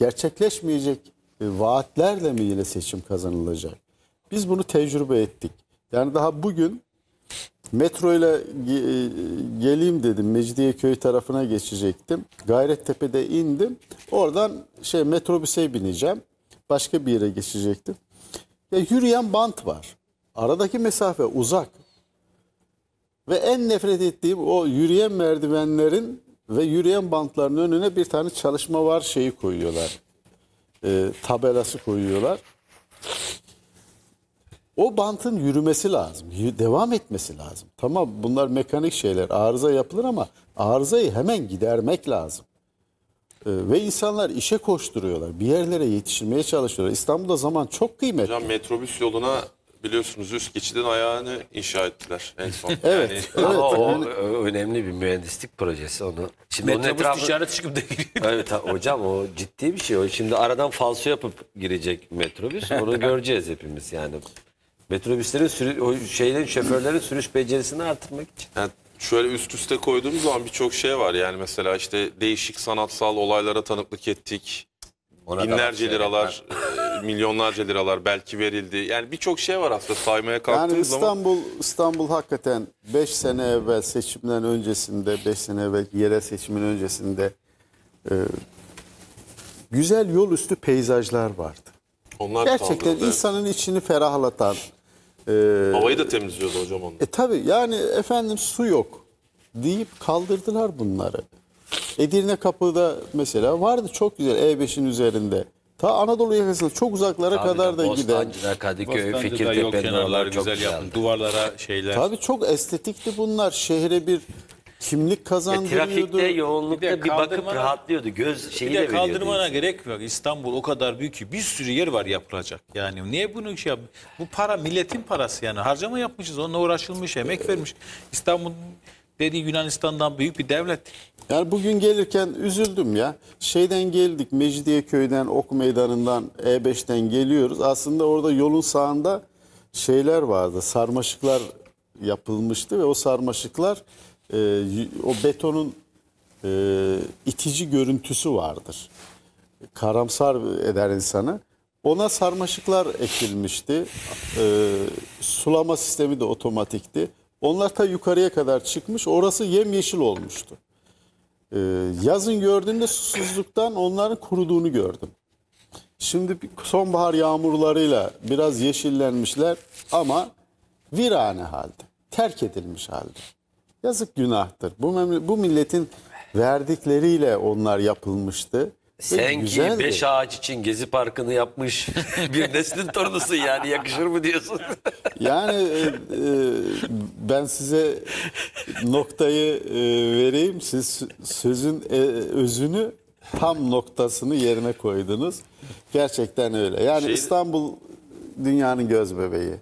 D: gerçekleşmeyecek e, vaatlerle mi yine seçim kazanılacak? Biz bunu tecrübe ettik. Yani daha bugün metro ile e, geleyim dedim. Mecidiyeköy tarafına geçecektim. Gayrettepe'de indim. Oradan şey metrobüse bineceğim. Başka bir yere geçecektim. Ya yürüyen bant var. Aradaki mesafe uzak. Ve en nefret ettiğim o yürüyen merdivenlerin ve yürüyen bantların önüne bir tane çalışma var şeyi koyuyorlar e, tabelası koyuyorlar. O bantın yürümesi lazım. Devam etmesi lazım. Tamam bunlar mekanik şeyler. Arıza yapılır ama arızayı hemen gidermek lazım. E, ve insanlar işe koşturuyorlar. Bir yerlere yetiştirmeye çalışıyorlar. İstanbul'da zaman çok kıymetli. Hocam
A: metrobüs yoluna biliyorsunuz üst geçidin ayağını inşa ettiler en son. evet. *laughs*
D: Yani, evet. *laughs* o, o
B: önemli bir mühendislik projesi onu. Şimdi Metrobüs onun etrafı... dışarı çıkıp da *laughs* Evet hocam o ciddi bir şey. O şimdi aradan falso yapıp girecek metrobüs. Onu göreceğiz hepimiz yani. Metrobüslerin sürü, o şeylerin şoförlerin sürüş becerisini artırmak için.
A: Yani şöyle üst üste koyduğumuz zaman birçok şey var. Yani mesela işte değişik sanatsal olaylara tanıklık ettik. Ona binlerce şey liralar, e, milyonlarca liralar belki verildi. Yani birçok şey var aslında
D: saymaya kalktığımız yani İstanbul, zaman. İstanbul hakikaten 5 sene evvel seçimden öncesinde, 5 sene evvel yerel seçimin öncesinde e, güzel yol üstü peyzajlar vardı. Onlar Gerçekten kaldırdı. insanın içini ferahlatan. E, Havayı da
A: temizliyordu hocam onlar.
D: E tabi yani efendim su yok deyip kaldırdılar bunları. Edirne Kapı'da mesela vardı çok güzel E5'in üzerinde. Ta Anadolu yakasında çok uzaklara Tabii kadar da gider. Bostancı'da,
B: Kadıköy, Bostancı'da yok
C: kenarlar çok güzel güzeldi. Duvarlara
B: şeyler.
D: Tabii çok estetikti bunlar. Şehre bir kimlik E, kazandırıyordu. trafikte yoğunlukta Bir bir, bakıp rahatlıyordu.
B: Göz şeyi Bir de kaldırmana gerek
C: yok. İstanbul o kadar büyük ki bir sürü yer var yapılacak. Yani niye bunu şey yap? Bu para milletin parası yani. Harcama yapmışız. Onunla uğraşılmış, emek vermiş. İstanbul dediği Yunanistan'dan
D: büyük bir devlet. Yani bugün gelirken üzüldüm ya. Şeyden geldik Mecidiyeköy'den, Ok Meydanı'ndan, E5'ten geliyoruz. Aslında orada yolun sağında şeyler vardı. Sarmaşıklar yapılmıştı ve o sarmaşıklar e, o betonun e, itici görüntüsü vardır. Karamsar eder insanı. Ona sarmaşıklar ekilmişti. E, sulama sistemi de otomatikti. Onlar da yukarıya kadar çıkmış. Orası yemyeşil olmuştu. Ee, yazın gördüğümde susuzluktan onların kuruduğunu gördüm. Şimdi sonbahar yağmurlarıyla biraz yeşillenmişler ama virane halde, terk edilmiş halde. Yazık günahtır. Bu, bu milletin verdikleriyle onlar yapılmıştı. Sen ki Güzeldi. beş
B: ağaç için Gezi Parkı'nı yapmış *laughs* bir neslin torunusun yani yakışır mı diyorsun?
D: *laughs* yani e, e, ben size noktayı e, vereyim. Siz sözün e, özünü tam noktasını yerine koydunuz. Gerçekten öyle. Yani şey, İstanbul dünyanın göz bebeği.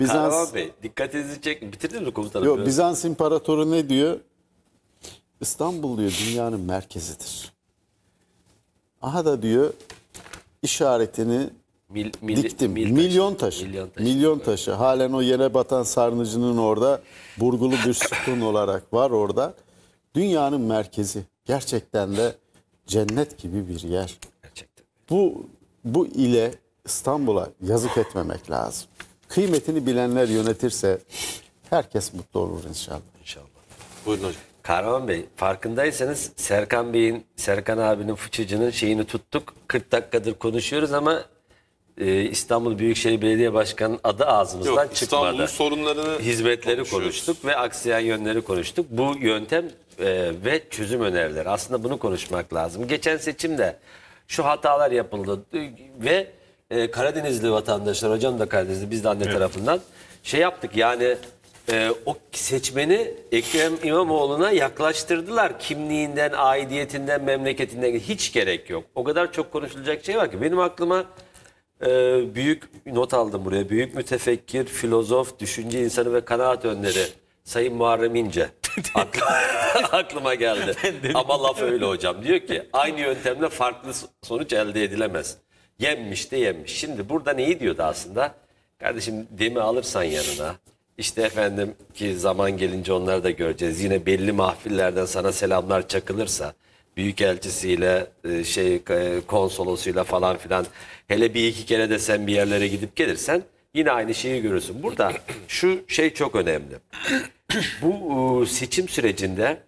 D: Bizans Kahraman
B: Bey dikkatinizi çek. Bitirdiniz mi komutanım? Yok biraz?
D: Bizans imparatoru ne diyor? İstanbul diyor dünyanın merkezidir. Aha da diyor işaretini mil, mil, diktim. Mil taşı, milyon taşı. Milyon taşı. Milyon taşı. Halen o yere batan sarnıcının orada burgulu bir *laughs* sütun olarak var orada. Dünyanın merkezi. Gerçekten de cennet gibi bir yer. Gerçekten. Bu bu ile İstanbul'a yazık etmemek lazım. Kıymetini bilenler yönetirse herkes mutlu olur inşallah. İnşallah. Buyurun hocam.
B: Kahraman Bey farkındaysanız Serkan Bey'in, Serkan abinin fıçıcının şeyini tuttuk. 40 dakikadır konuşuyoruz ama e, İstanbul Büyükşehir Belediye Başkanı'nın adı ağzımızdan Yok, çıkmadı. İstanbul'un
A: sorunlarını
B: Hizmetleri konuştuk ve aksiyen yönleri konuştuk. Bu yöntem e, ve çözüm önerileri. Aslında bunu konuşmak lazım. Geçen seçimde şu hatalar yapıldı ve e, Karadenizli vatandaşlar, hocam da Karadenizli, biz de anne evet. tarafından şey yaptık yani e, o seçmeni Ekrem İmamoğlu'na yaklaştırdılar. Kimliğinden, aidiyetinden, memleketinden hiç gerek yok. O kadar çok konuşulacak şey var ki benim aklıma e, büyük not aldım buraya. Büyük mütefekkir, filozof, düşünce insanı ve kanaat önderi Sayın Muharrem İnce. *laughs* aklıma, *laughs* aklıma geldi. Ama laf öyle hocam. Diyor ki aynı yöntemle farklı sonuç elde edilemez. Yenmiş de yenmiş. Şimdi burada neyi diyordu aslında? Kardeşim demi alırsan yanına, işte efendim ki zaman gelince onları da göreceğiz. Yine belli mahfillerden sana selamlar çakılırsa büyükelçisiyle e, şey e, konsolosuyla falan filan hele bir iki kere de sen bir yerlere gidip gelirsen yine aynı şeyi görürsün. Burada şu şey çok önemli. Bu e, seçim sürecinde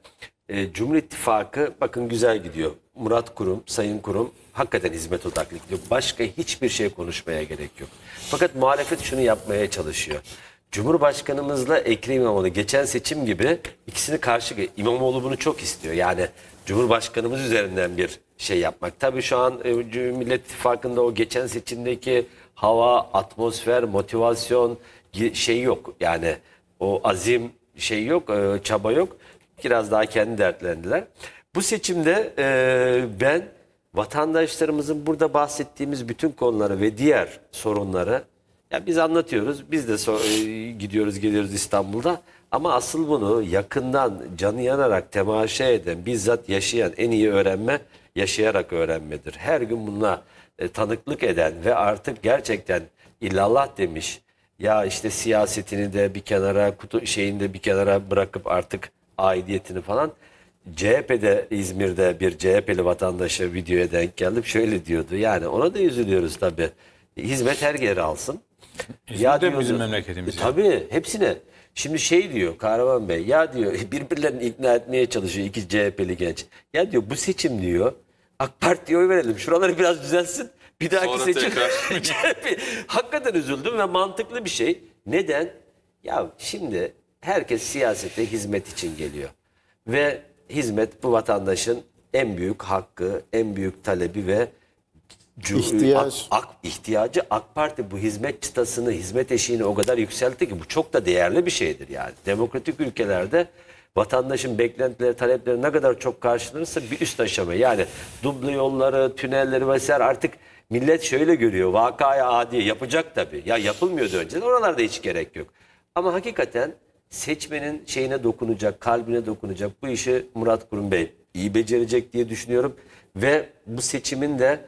B: Cumhur İttifakı bakın güzel gidiyor. Murat Kurum, Sayın Kurum hakikaten hizmet odaklı gidiyor. Başka hiçbir şey konuşmaya gerek yok. Fakat muhalefet şunu yapmaya çalışıyor. Cumhurbaşkanımızla Ekrem İmamoğlu geçen seçim gibi ikisini karşı İmamoğlu bunu çok istiyor. Yani Cumhurbaşkanımız üzerinden bir şey yapmak. Tabii şu an e, Millet farkında o geçen seçimdeki hava, atmosfer, motivasyon şey yok. Yani o azim şey yok, e, çaba yok. Biraz daha kendi dertlendiler. Bu seçimde e, ben vatandaşlarımızın burada bahsettiğimiz bütün konuları ve diğer sorunları ya biz anlatıyoruz. Biz de so e, gidiyoruz geliyoruz İstanbul'da. Ama asıl bunu yakından canı yanarak temaşa eden, bizzat yaşayan en iyi öğrenme yaşayarak öğrenmedir. Her gün bununla e, tanıklık eden ve artık gerçekten illallah demiş. Ya işte siyasetini de bir kenara, kutu şeyini de bir kenara bırakıp artık aidiyetini falan. CHP'de İzmir'de bir CHP'li vatandaşa videoya denk geldim. Şöyle diyordu yani ona da üzülüyoruz tabii. Hizmet her yere alsın ya de diyordu, bizim memleketimiz. E, tabii hepsine. Şimdi şey diyor Kahraman Bey ya diyor *laughs* birbirlerini ikna etmeye çalışıyor iki CHP'li genç. Ya diyor bu seçim diyor AK Parti'ye oy verelim şuraları biraz düzelsin bir dahaki Sonra seçim. *laughs* CHP. *laughs* Hakikaten üzüldüm ve mantıklı bir şey. Neden? Ya şimdi herkes siyasete hizmet için geliyor. Ve hizmet bu vatandaşın en büyük hakkı, en büyük talebi ve İhtiyaç. Ak, ak, ihtiyacı AK Parti bu hizmet çıtasını, hizmet eşiğini o kadar yükseltti ki bu çok da değerli bir şeydir yani. Demokratik ülkelerde vatandaşın beklentileri, talepleri ne kadar çok karşılanırsa bir üst aşama. Yani duble yolları, tünelleri vesaire artık millet şöyle görüyor. Vakaya adi yapacak tabii. Ya yapılmıyordu önceden. Oralarda hiç gerek yok. Ama hakikaten seçmenin şeyine dokunacak, kalbine dokunacak. Bu işi Murat Kurum Bey iyi becerecek diye düşünüyorum. Ve bu seçimin de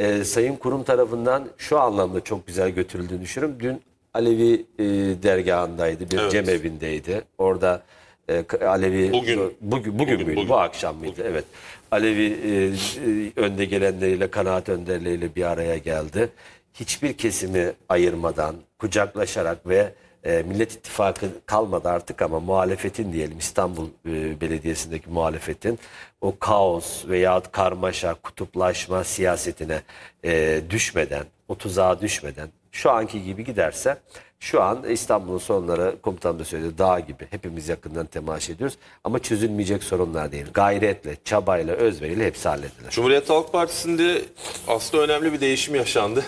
B: e, Sayın Kurum tarafından şu anlamda çok güzel götürüldüğünü düşünüyorum. Dün Alevi e, dergahındaydı, bir evet. cemevindeydi. Orada e, Alevi bugün bugün bugün, bugün müydü? Bugün. Bu akşam mıydı? Bugün. Evet. Alevi e, e, önde gelenleriyle, kanaat önderleriyle bir araya geldi. Hiçbir kesimi ayırmadan, kucaklaşarak ve e, Millet İttifakı kalmadı artık ama muhalefetin diyelim İstanbul e, Belediyesi'ndeki muhalefetin o kaos veya karmaşa, kutuplaşma siyasetine e, düşmeden, o tuzağa düşmeden şu anki gibi giderse şu an İstanbul'un sorunları komutanım da söyledi dağ gibi hepimiz yakından temaş ediyoruz ama çözülmeyecek sorunlar değil. Gayretle, çabayla, özveriyle hepsi halledilir.
A: Cumhuriyet Halk Partisi'nde aslında önemli bir değişim yaşandı.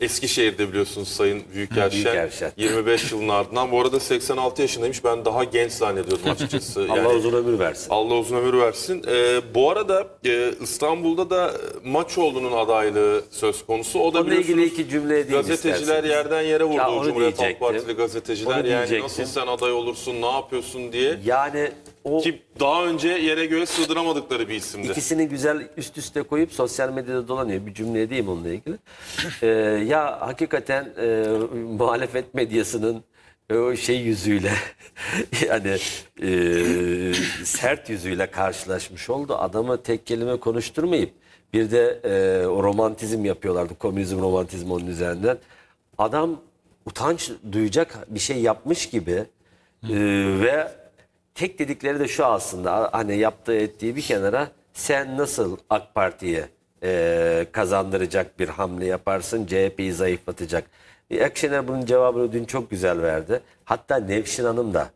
A: Eskişehir'de biliyorsunuz Sayın Büyükelşen, Büyükelşen. 25 *laughs* yılın ardından. Bu arada 86 yaşındaymış. Ben daha genç zannediyordum açıkçası. *laughs* Allah yani, uzun ömür versin. Allah uzun ömür versin. Ee, bu arada e, İstanbul'da da Maçoğlu'nun adaylığı söz konusu. O da Onunla ilgili iki
B: cümle edeyim Gazeteciler isterseniz. yerden yere vurdu. Ya, Cumhuriyet Halk
A: Partili gazeteciler. yani nasıl sen aday olursun, ne yapıyorsun diye. Yani o Ki daha önce yere göre sığdıramadıkları bir isimdi. ikisini
B: güzel üst üste koyup sosyal medyada dolanıyor. Bir cümle diyeyim onunla ilgili. Ee, ya hakikaten e, muhalefet medyasının e, o şey yüzüyle *laughs* yani e, sert yüzüyle karşılaşmış oldu. Adamı tek kelime konuşturmayıp bir de e, o romantizm yapıyorlardı. Komünizm romantizmi onun üzerinden. Adam utanç duyacak bir şey yapmış gibi e, ve tek dedikleri de şu aslında hani yaptığı ettiği bir kenara sen nasıl AK Partiyi e, kazandıracak bir hamle yaparsın CHP'yi zayıflatacak. E, Akşener bunun cevabını dün çok güzel verdi. Hatta Nevşin Hanım da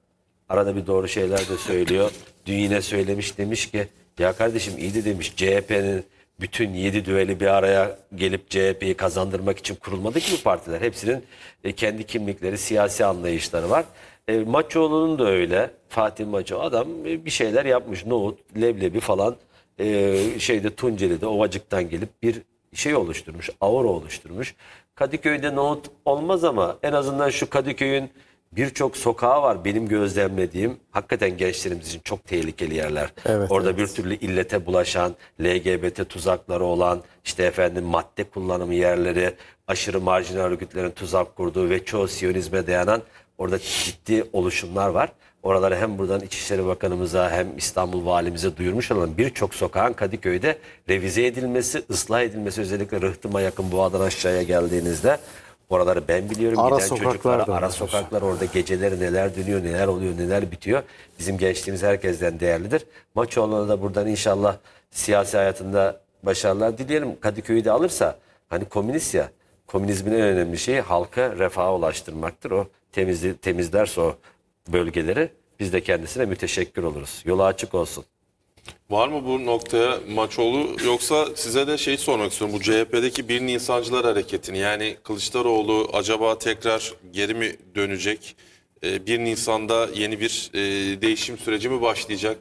B: arada bir doğru şeyler de söylüyor. *laughs* Dün yine söylemiş demiş ki ya kardeşim iyi de demiş CHP'nin bütün yedi düveli bir araya gelip CHP'yi kazandırmak için kurulmadı ki bu partiler. Hepsinin e, kendi kimlikleri, siyasi anlayışları var. E, Maçoğlu'nun da öyle. Fatih Maço adam e, bir şeyler yapmış. Nohut, leblebi falan e, şeyde Tunceli'de Ovacık'tan gelip bir şey oluşturmuş. Aura oluşturmuş. Kadıköy'de nohut olmaz ama en azından şu Kadıköy'ün birçok sokağı var benim gözlemlediğim hakikaten gençlerimiz için çok tehlikeli yerler. Evet, Orada evet. bir türlü illete bulaşan, LGBT tuzakları olan, işte efendim madde kullanımı yerleri, aşırı marjinal örgütlerin tuzak kurduğu ve çoğu siyonizme dayanan Orada ciddi oluşumlar var. Oraları hem buradan İçişleri Bakanımıza hem İstanbul Valimize duyurmuş olan birçok sokağın Kadıköy'de revize edilmesi, ıslah edilmesi özellikle Rıhtıma yakın Boğa'dan aşağıya geldiğinizde oraları ben biliyorum. Ara Giden sokaklar ara sokaklar orada geceleri neler dönüyor, neler oluyor, neler bitiyor. Bizim gençliğimiz herkesten değerlidir. Maçoğlu'na da buradan inşallah siyasi hayatında başarılar dileyelim. Kadıköy'ü de alırsa hani komünist ya komünizmin en önemli şeyi halka refaha ulaştırmaktır. O temizli, temizlerse o bölgeleri biz de kendisine müteşekkir oluruz. Yolu açık olsun.
A: Var mı bu noktaya Maçoğlu yoksa size de şey sormak istiyorum. Bu CHP'deki bir Nisancılar hareketini yani Kılıçdaroğlu acaba tekrar geri mi dönecek? 1 ee, Nisan'da yeni bir e, değişim süreci mi başlayacak?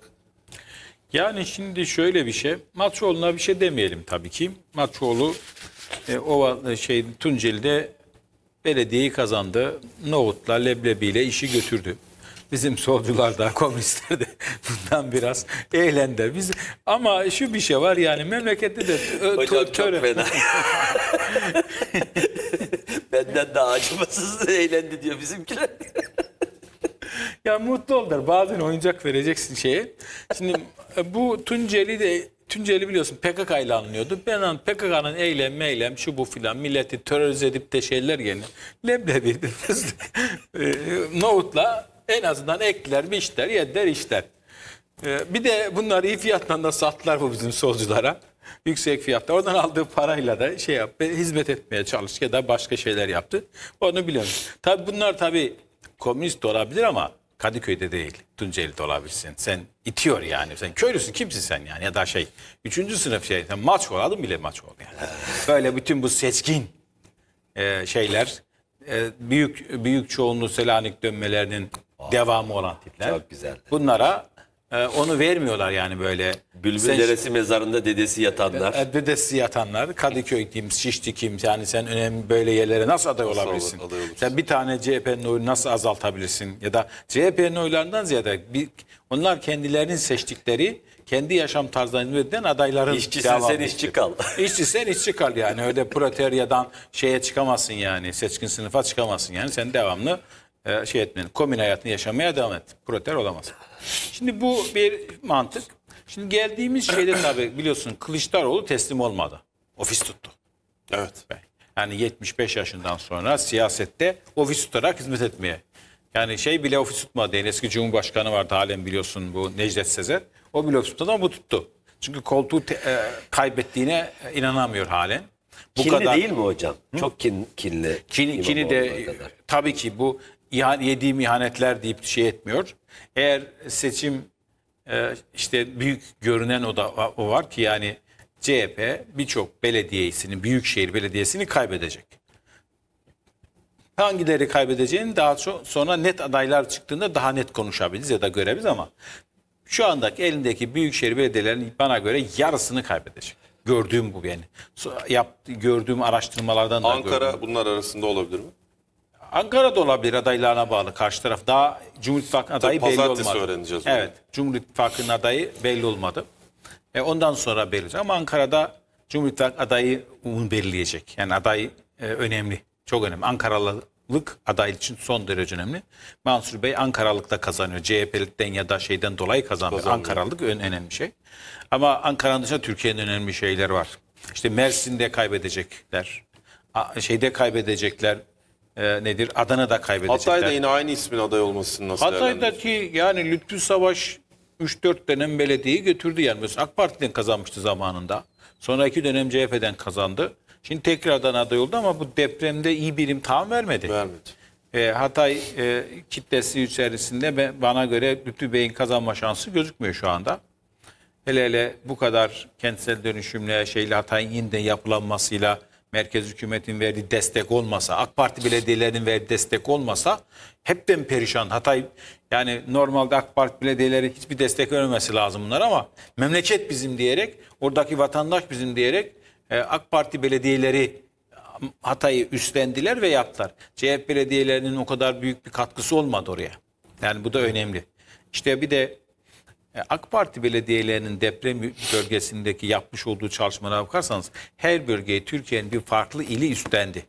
A: Yani şimdi şöyle bir şey. Maçoğlu'na bir şey demeyelim tabii ki. Maçoğlu
C: e, Ova e, şey Tunceli'de belediyeyi kazandı. Nohutla, leblebiyle işi götürdü. Bizim solcular da komünistler de *laughs* bundan biraz eğlendi. Biz ama şu bir şey var yani memlekette de e, Hocam çok fena. *laughs*
B: Benden daha acımasız eğlendi diyor
C: bizimkiler. ya mutlu oldular. Bazen oyuncak vereceksin şeye. Şimdi e, bu Tunceli de Tunceli biliyorsun PKK ile anlıyordu. Ben PKK'nın eylem meylem şu bu filan milleti terörize edip de şeyler yerine leblebi *laughs* e, nohutla en azından ekler, biçler, yediler, işler. E, bir de bunlar iyi fiyattan da sattılar bu bizim solculara. Yüksek fiyatta. Oradan aldığı parayla da şey yap, e, hizmet etmeye çalış ya da başka şeyler yaptı. Onu biliyorum. Tabii bunlar tabii komünist olabilir ama Kadıköy'de değil, Tunceli'de olabilirsin. Sen itiyor yani. Sen köylüsün, kimsin sen yani? Ya da şey, üçüncü sınıf şey, sen maç ol, adım bile maç ol yani. Böyle bütün bu seçkin e, şeyler, e, büyük büyük çoğunluğu Selanik dönmelerinin devamı olan tipler. Çok güzel. Bunlara e, onu vermiyorlar
B: yani böyle. Bülbül sen, mezarında dedesi yatanlar. Ee,
C: dedesi yatanlar. Kadıköy kim, Şişli kim yani sen önemli böyle yerlere nasıl aday nasıl olabilirsin? Aday sen bir tane CHP'nin oyunu nasıl azaltabilirsin? Ya da CHP'nin oylarından ziyade bir, onlar kendilerinin seçtikleri kendi yaşam tarzlarını üreten adayların İşçisen sen işçi kal. *laughs* İşçi sen işçi kal yani. Öyle proletaryadan şeye çıkamazsın yani. Seçkin sınıfa çıkamazsın yani. Sen devamlı e, şey etmen, komün hayatını yaşamaya devam et. Proleter olamazsın. Şimdi bu bir mantık. Şimdi geldiğimiz şeyde tabii biliyorsun Kılıçdaroğlu teslim olmadı. Ofis tuttu. Evet. Yani 75 yaşından sonra siyasette ofis tutarak hizmet etmeye. Yani şey bile ofis tutmadı. Yani eski Cumhurbaşkanı vardı halen biliyorsun bu Necdet Sezer. O bile ofis tutmadı ama bu tuttu. Çünkü koltuğu te- e, kaybettiğine inanamıyor halen. Bu kinli kadar, değil mi
B: hocam? Hı? Çok kin, kinli. Kini, kini de
C: tabii ki bu ihan, yediğim ihanetler deyip şey etmiyor. Eğer seçim e, işte büyük görünen o da o var ki yani CHP birçok belediyesini, büyükşehir belediyesini kaybedecek. Hangileri kaybedeceğini daha sonra net adaylar çıktığında daha net konuşabiliriz ya da görebiliriz ama şu andaki elindeki büyükşehir belediyelerinin bana göre yarısını kaybedecek. Gördüğüm bu yani. Yap, gördüğüm araştırmalardan da Ankara
A: bunlar arasında olabilir mi? Ankara'da olabilir adaylarına
C: bağlı karşı taraf. Daha Cumhur İttifakı'nın adayı Tabii belli olmadı. öğreneceğiz. Bunu. Evet. Cumhur İttifakı'nın adayı belli olmadı. E, ondan sonra belli Ama Ankara'da Cumhur İttifakı adayı belirleyecek. Yani aday e, önemli. Çok önemli. Ankaralılık aday için son derece önemli. Mansur Bey Ankaralılıkta kazanıyor. CHP'likten ya da şeyden dolayı kazanmıyor. kazanmıyor. Ankaralılık önemli şey. Ama Ankara'nın dışında Türkiye'nin önemli şeyler var. İşte Mersin'de kaybedecekler. Şeyde kaybedecekler e, nedir? Adana'da kaybedecekler. Hatay'da yine
A: aynı ismin aday olmasını nasıl
C: Hatay'daki yani Lütfü Savaş 3-4 dönem belediyeyi götürdü. Yani mesela AK Parti'den kazanmıştı zamanında. Sonra iki dönem CHP'den kazandı. Şimdi tekrardan aday oldu ama bu depremde iyi birim tam vermedi. Vermedi. E, Hatay e, kitlesi içerisinde ben, bana göre Lütfü Bey'in kazanma şansı gözükmüyor şu anda. Hele hele bu kadar kentsel dönüşümle, şeyle Hatay'ın yeniden yapılanmasıyla merkez hükümetin verdiği destek olmasa, AK Parti belediyelerinin verdiği destek olmasa hepten perişan. Hatay yani normalde AK Parti belediyeleri hiçbir destek vermemesi lazım bunlar ama memleket bizim diyerek, oradaki vatandaş bizim diyerek e, AK Parti belediyeleri e, Hatay'ı üstlendiler ve yaptılar. CHP belediyelerinin o kadar büyük bir katkısı olmadı oraya. Yani bu da önemli. İşte bir de e, AK Parti belediyelerinin deprem bölgesindeki yapmış olduğu çalışmalara bakarsanız her bölgeyi Türkiye'nin bir farklı ili üstlendi.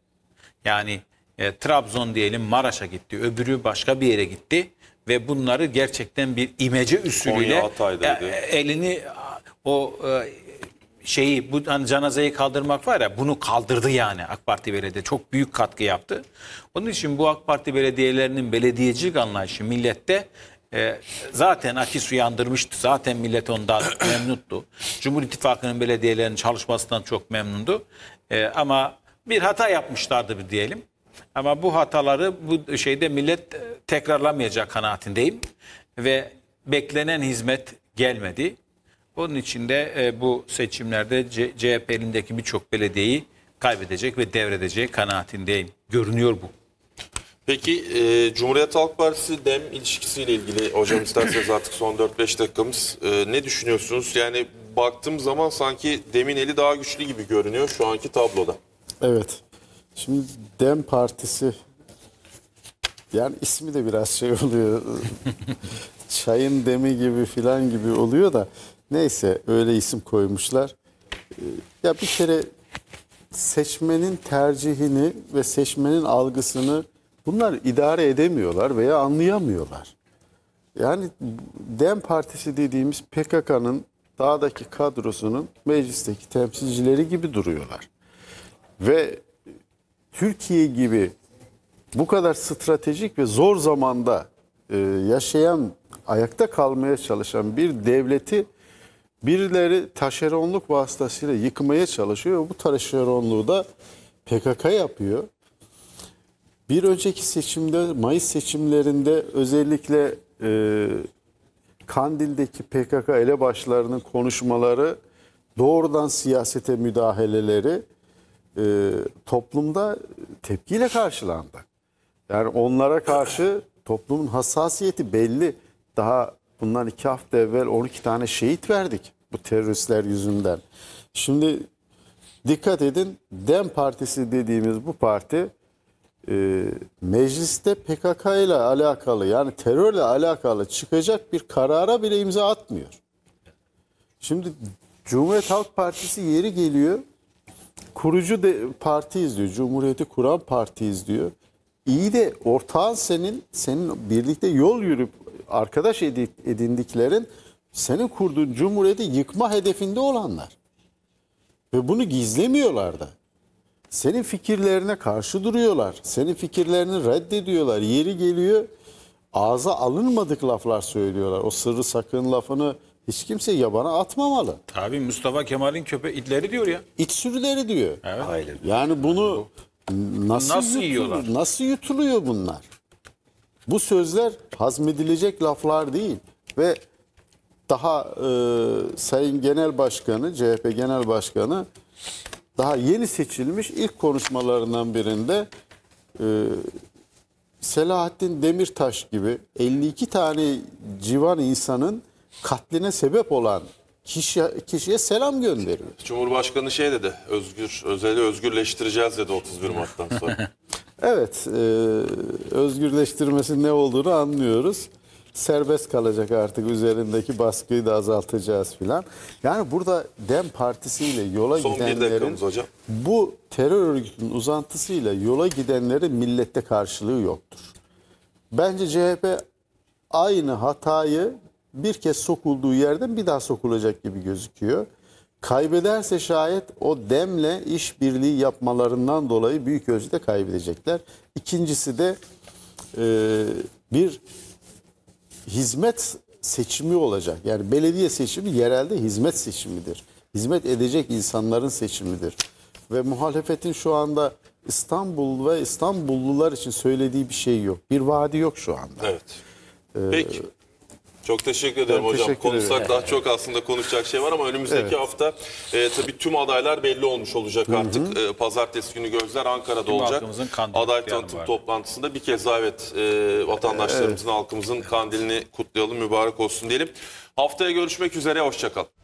C: Yani e, Trabzon diyelim Maraş'a gitti, öbürü başka bir yere gitti ve bunları gerçekten bir imece usulüyle
A: e, e,
C: elini o e, şeyi bu hani cenazeyi kaldırmak var ya bunu kaldırdı yani AK Parti belediye çok büyük katkı yaptı. Onun için bu AK Parti belediyelerinin belediyecilik anlayışı millette e, zaten akis uyandırmıştı. Zaten millet ondan *coughs* memnundu. Cumhur İttifakı'nın belediyelerinin çalışmasından çok memnundu. E, ama bir hata yapmışlardı bir diyelim. Ama bu hataları bu şeyde millet e, tekrarlamayacak kanaatindeyim. Ve beklenen hizmet gelmedi. Onun için de e, bu seçimlerde C CHP elindeki birçok belediyeyi kaybedecek ve devredeceği kanaatindeyim.
A: Görünüyor bu. Peki e, Cumhuriyet Halk Partisi DEM ilişkisiyle ilgili hocam isterseniz artık son 4-5 dakikamız e, ne düşünüyorsunuz? Yani baktığım zaman sanki DEM'in eli daha güçlü gibi görünüyor şu anki tabloda.
D: Evet. Şimdi DEM Partisi yani ismi de biraz şey oluyor. *laughs* Çayın demi gibi filan gibi oluyor da neyse öyle isim koymuşlar. E, ya bir kere seçmenin tercihini ve seçmenin algısını Bunlar idare edemiyorlar veya anlayamıyorlar. Yani DEM Partisi dediğimiz PKK'nın dağdaki kadrosunun meclisteki temsilcileri gibi duruyorlar. Ve Türkiye gibi bu kadar stratejik ve zor zamanda e, yaşayan, ayakta kalmaya çalışan bir devleti birileri taşeronluk vasıtasıyla yıkmaya çalışıyor. Bu taşeronluğu da PKK yapıyor. Bir önceki seçimde Mayıs seçimlerinde özellikle e, Kandil'deki PKK elebaşlarının konuşmaları doğrudan siyasete müdahaleleri e, toplumda tepkiyle karşılandı. Yani onlara karşı toplumun hassasiyeti belli. Daha bundan iki hafta evvel 12 tane şehit verdik bu teröristler yüzünden. Şimdi dikkat edin DEM Partisi dediğimiz bu parti e, mecliste PKK ile alakalı yani terörle alakalı çıkacak bir karara bile imza atmıyor. Şimdi Cumhuriyet Halk Partisi yeri geliyor kurucu de, partiyiz diyor. Cumhuriyeti kuran partiyiz diyor. İyi de ortağın senin, senin birlikte yol yürüp arkadaş edindiklerin senin kurduğun cumhuriyeti yıkma hedefinde olanlar. Ve bunu gizlemiyorlar da senin fikirlerine karşı duruyorlar. Senin fikirlerini reddediyorlar. Yeri geliyor ağza alınmadık laflar söylüyorlar. O sırrı sakın lafını hiç kimse yabana atmamalı. Tabii Mustafa Kemal'in köpe itleri diyor ya. İt sürüleri diyor. Evet. Aynen. Yani bunu nasıl, nasıl yiyorlar? Nasıl yutuluyor bunlar? Bu sözler hazmedilecek laflar değil ve daha e, Sayın Genel Başkanı, CHP Genel Başkanı daha yeni seçilmiş ilk konuşmalarından birinde e, Selahattin Demirtaş gibi 52 tane civan insanın katline sebep olan kişi, kişiye selam gönderiyor.
A: Cumhurbaşkanı şey dedi, özgür, özeli özgürleştireceğiz dedi 31 Mart'tan sonra. *laughs*
D: evet, e, özgürleştirmesi ne olduğunu anlıyoruz serbest kalacak artık üzerindeki baskıyı da azaltacağız filan. Yani burada DEM partisiyle yola Son gidenlerin bu terör örgütünün uzantısıyla yola gidenlerin millette karşılığı yoktur. Bence CHP aynı hatayı bir kez sokulduğu yerden bir daha sokulacak gibi gözüküyor. Kaybederse şayet o demle işbirliği yapmalarından dolayı büyük ölçüde kaybedecekler. İkincisi de e, bir hizmet seçimi olacak. Yani belediye seçimi yerelde hizmet seçimidir. Hizmet edecek insanların seçimidir. Ve muhalefetin şu anda İstanbul ve İstanbullular için söylediği bir şey yok. Bir vaadi yok şu anda. Evet. Ee,
A: Peki. Çok teşekkür ederim ben hocam. Teşekkür Konuşsak ederim. daha çok aslında konuşacak şey var ama önümüzdeki evet. hafta e, tabii tüm adaylar belli olmuş olacak Hı -hı. artık. E, Pazartesi günü gözler Ankara'da tüm olacak. Aday tanıtım toplantısında bir kez daha evet e, vatandaşlarımızın, evet. halkımızın kandilini kutlayalım, mübarek olsun diyelim. Haftaya görüşmek üzere, hoşçakalın.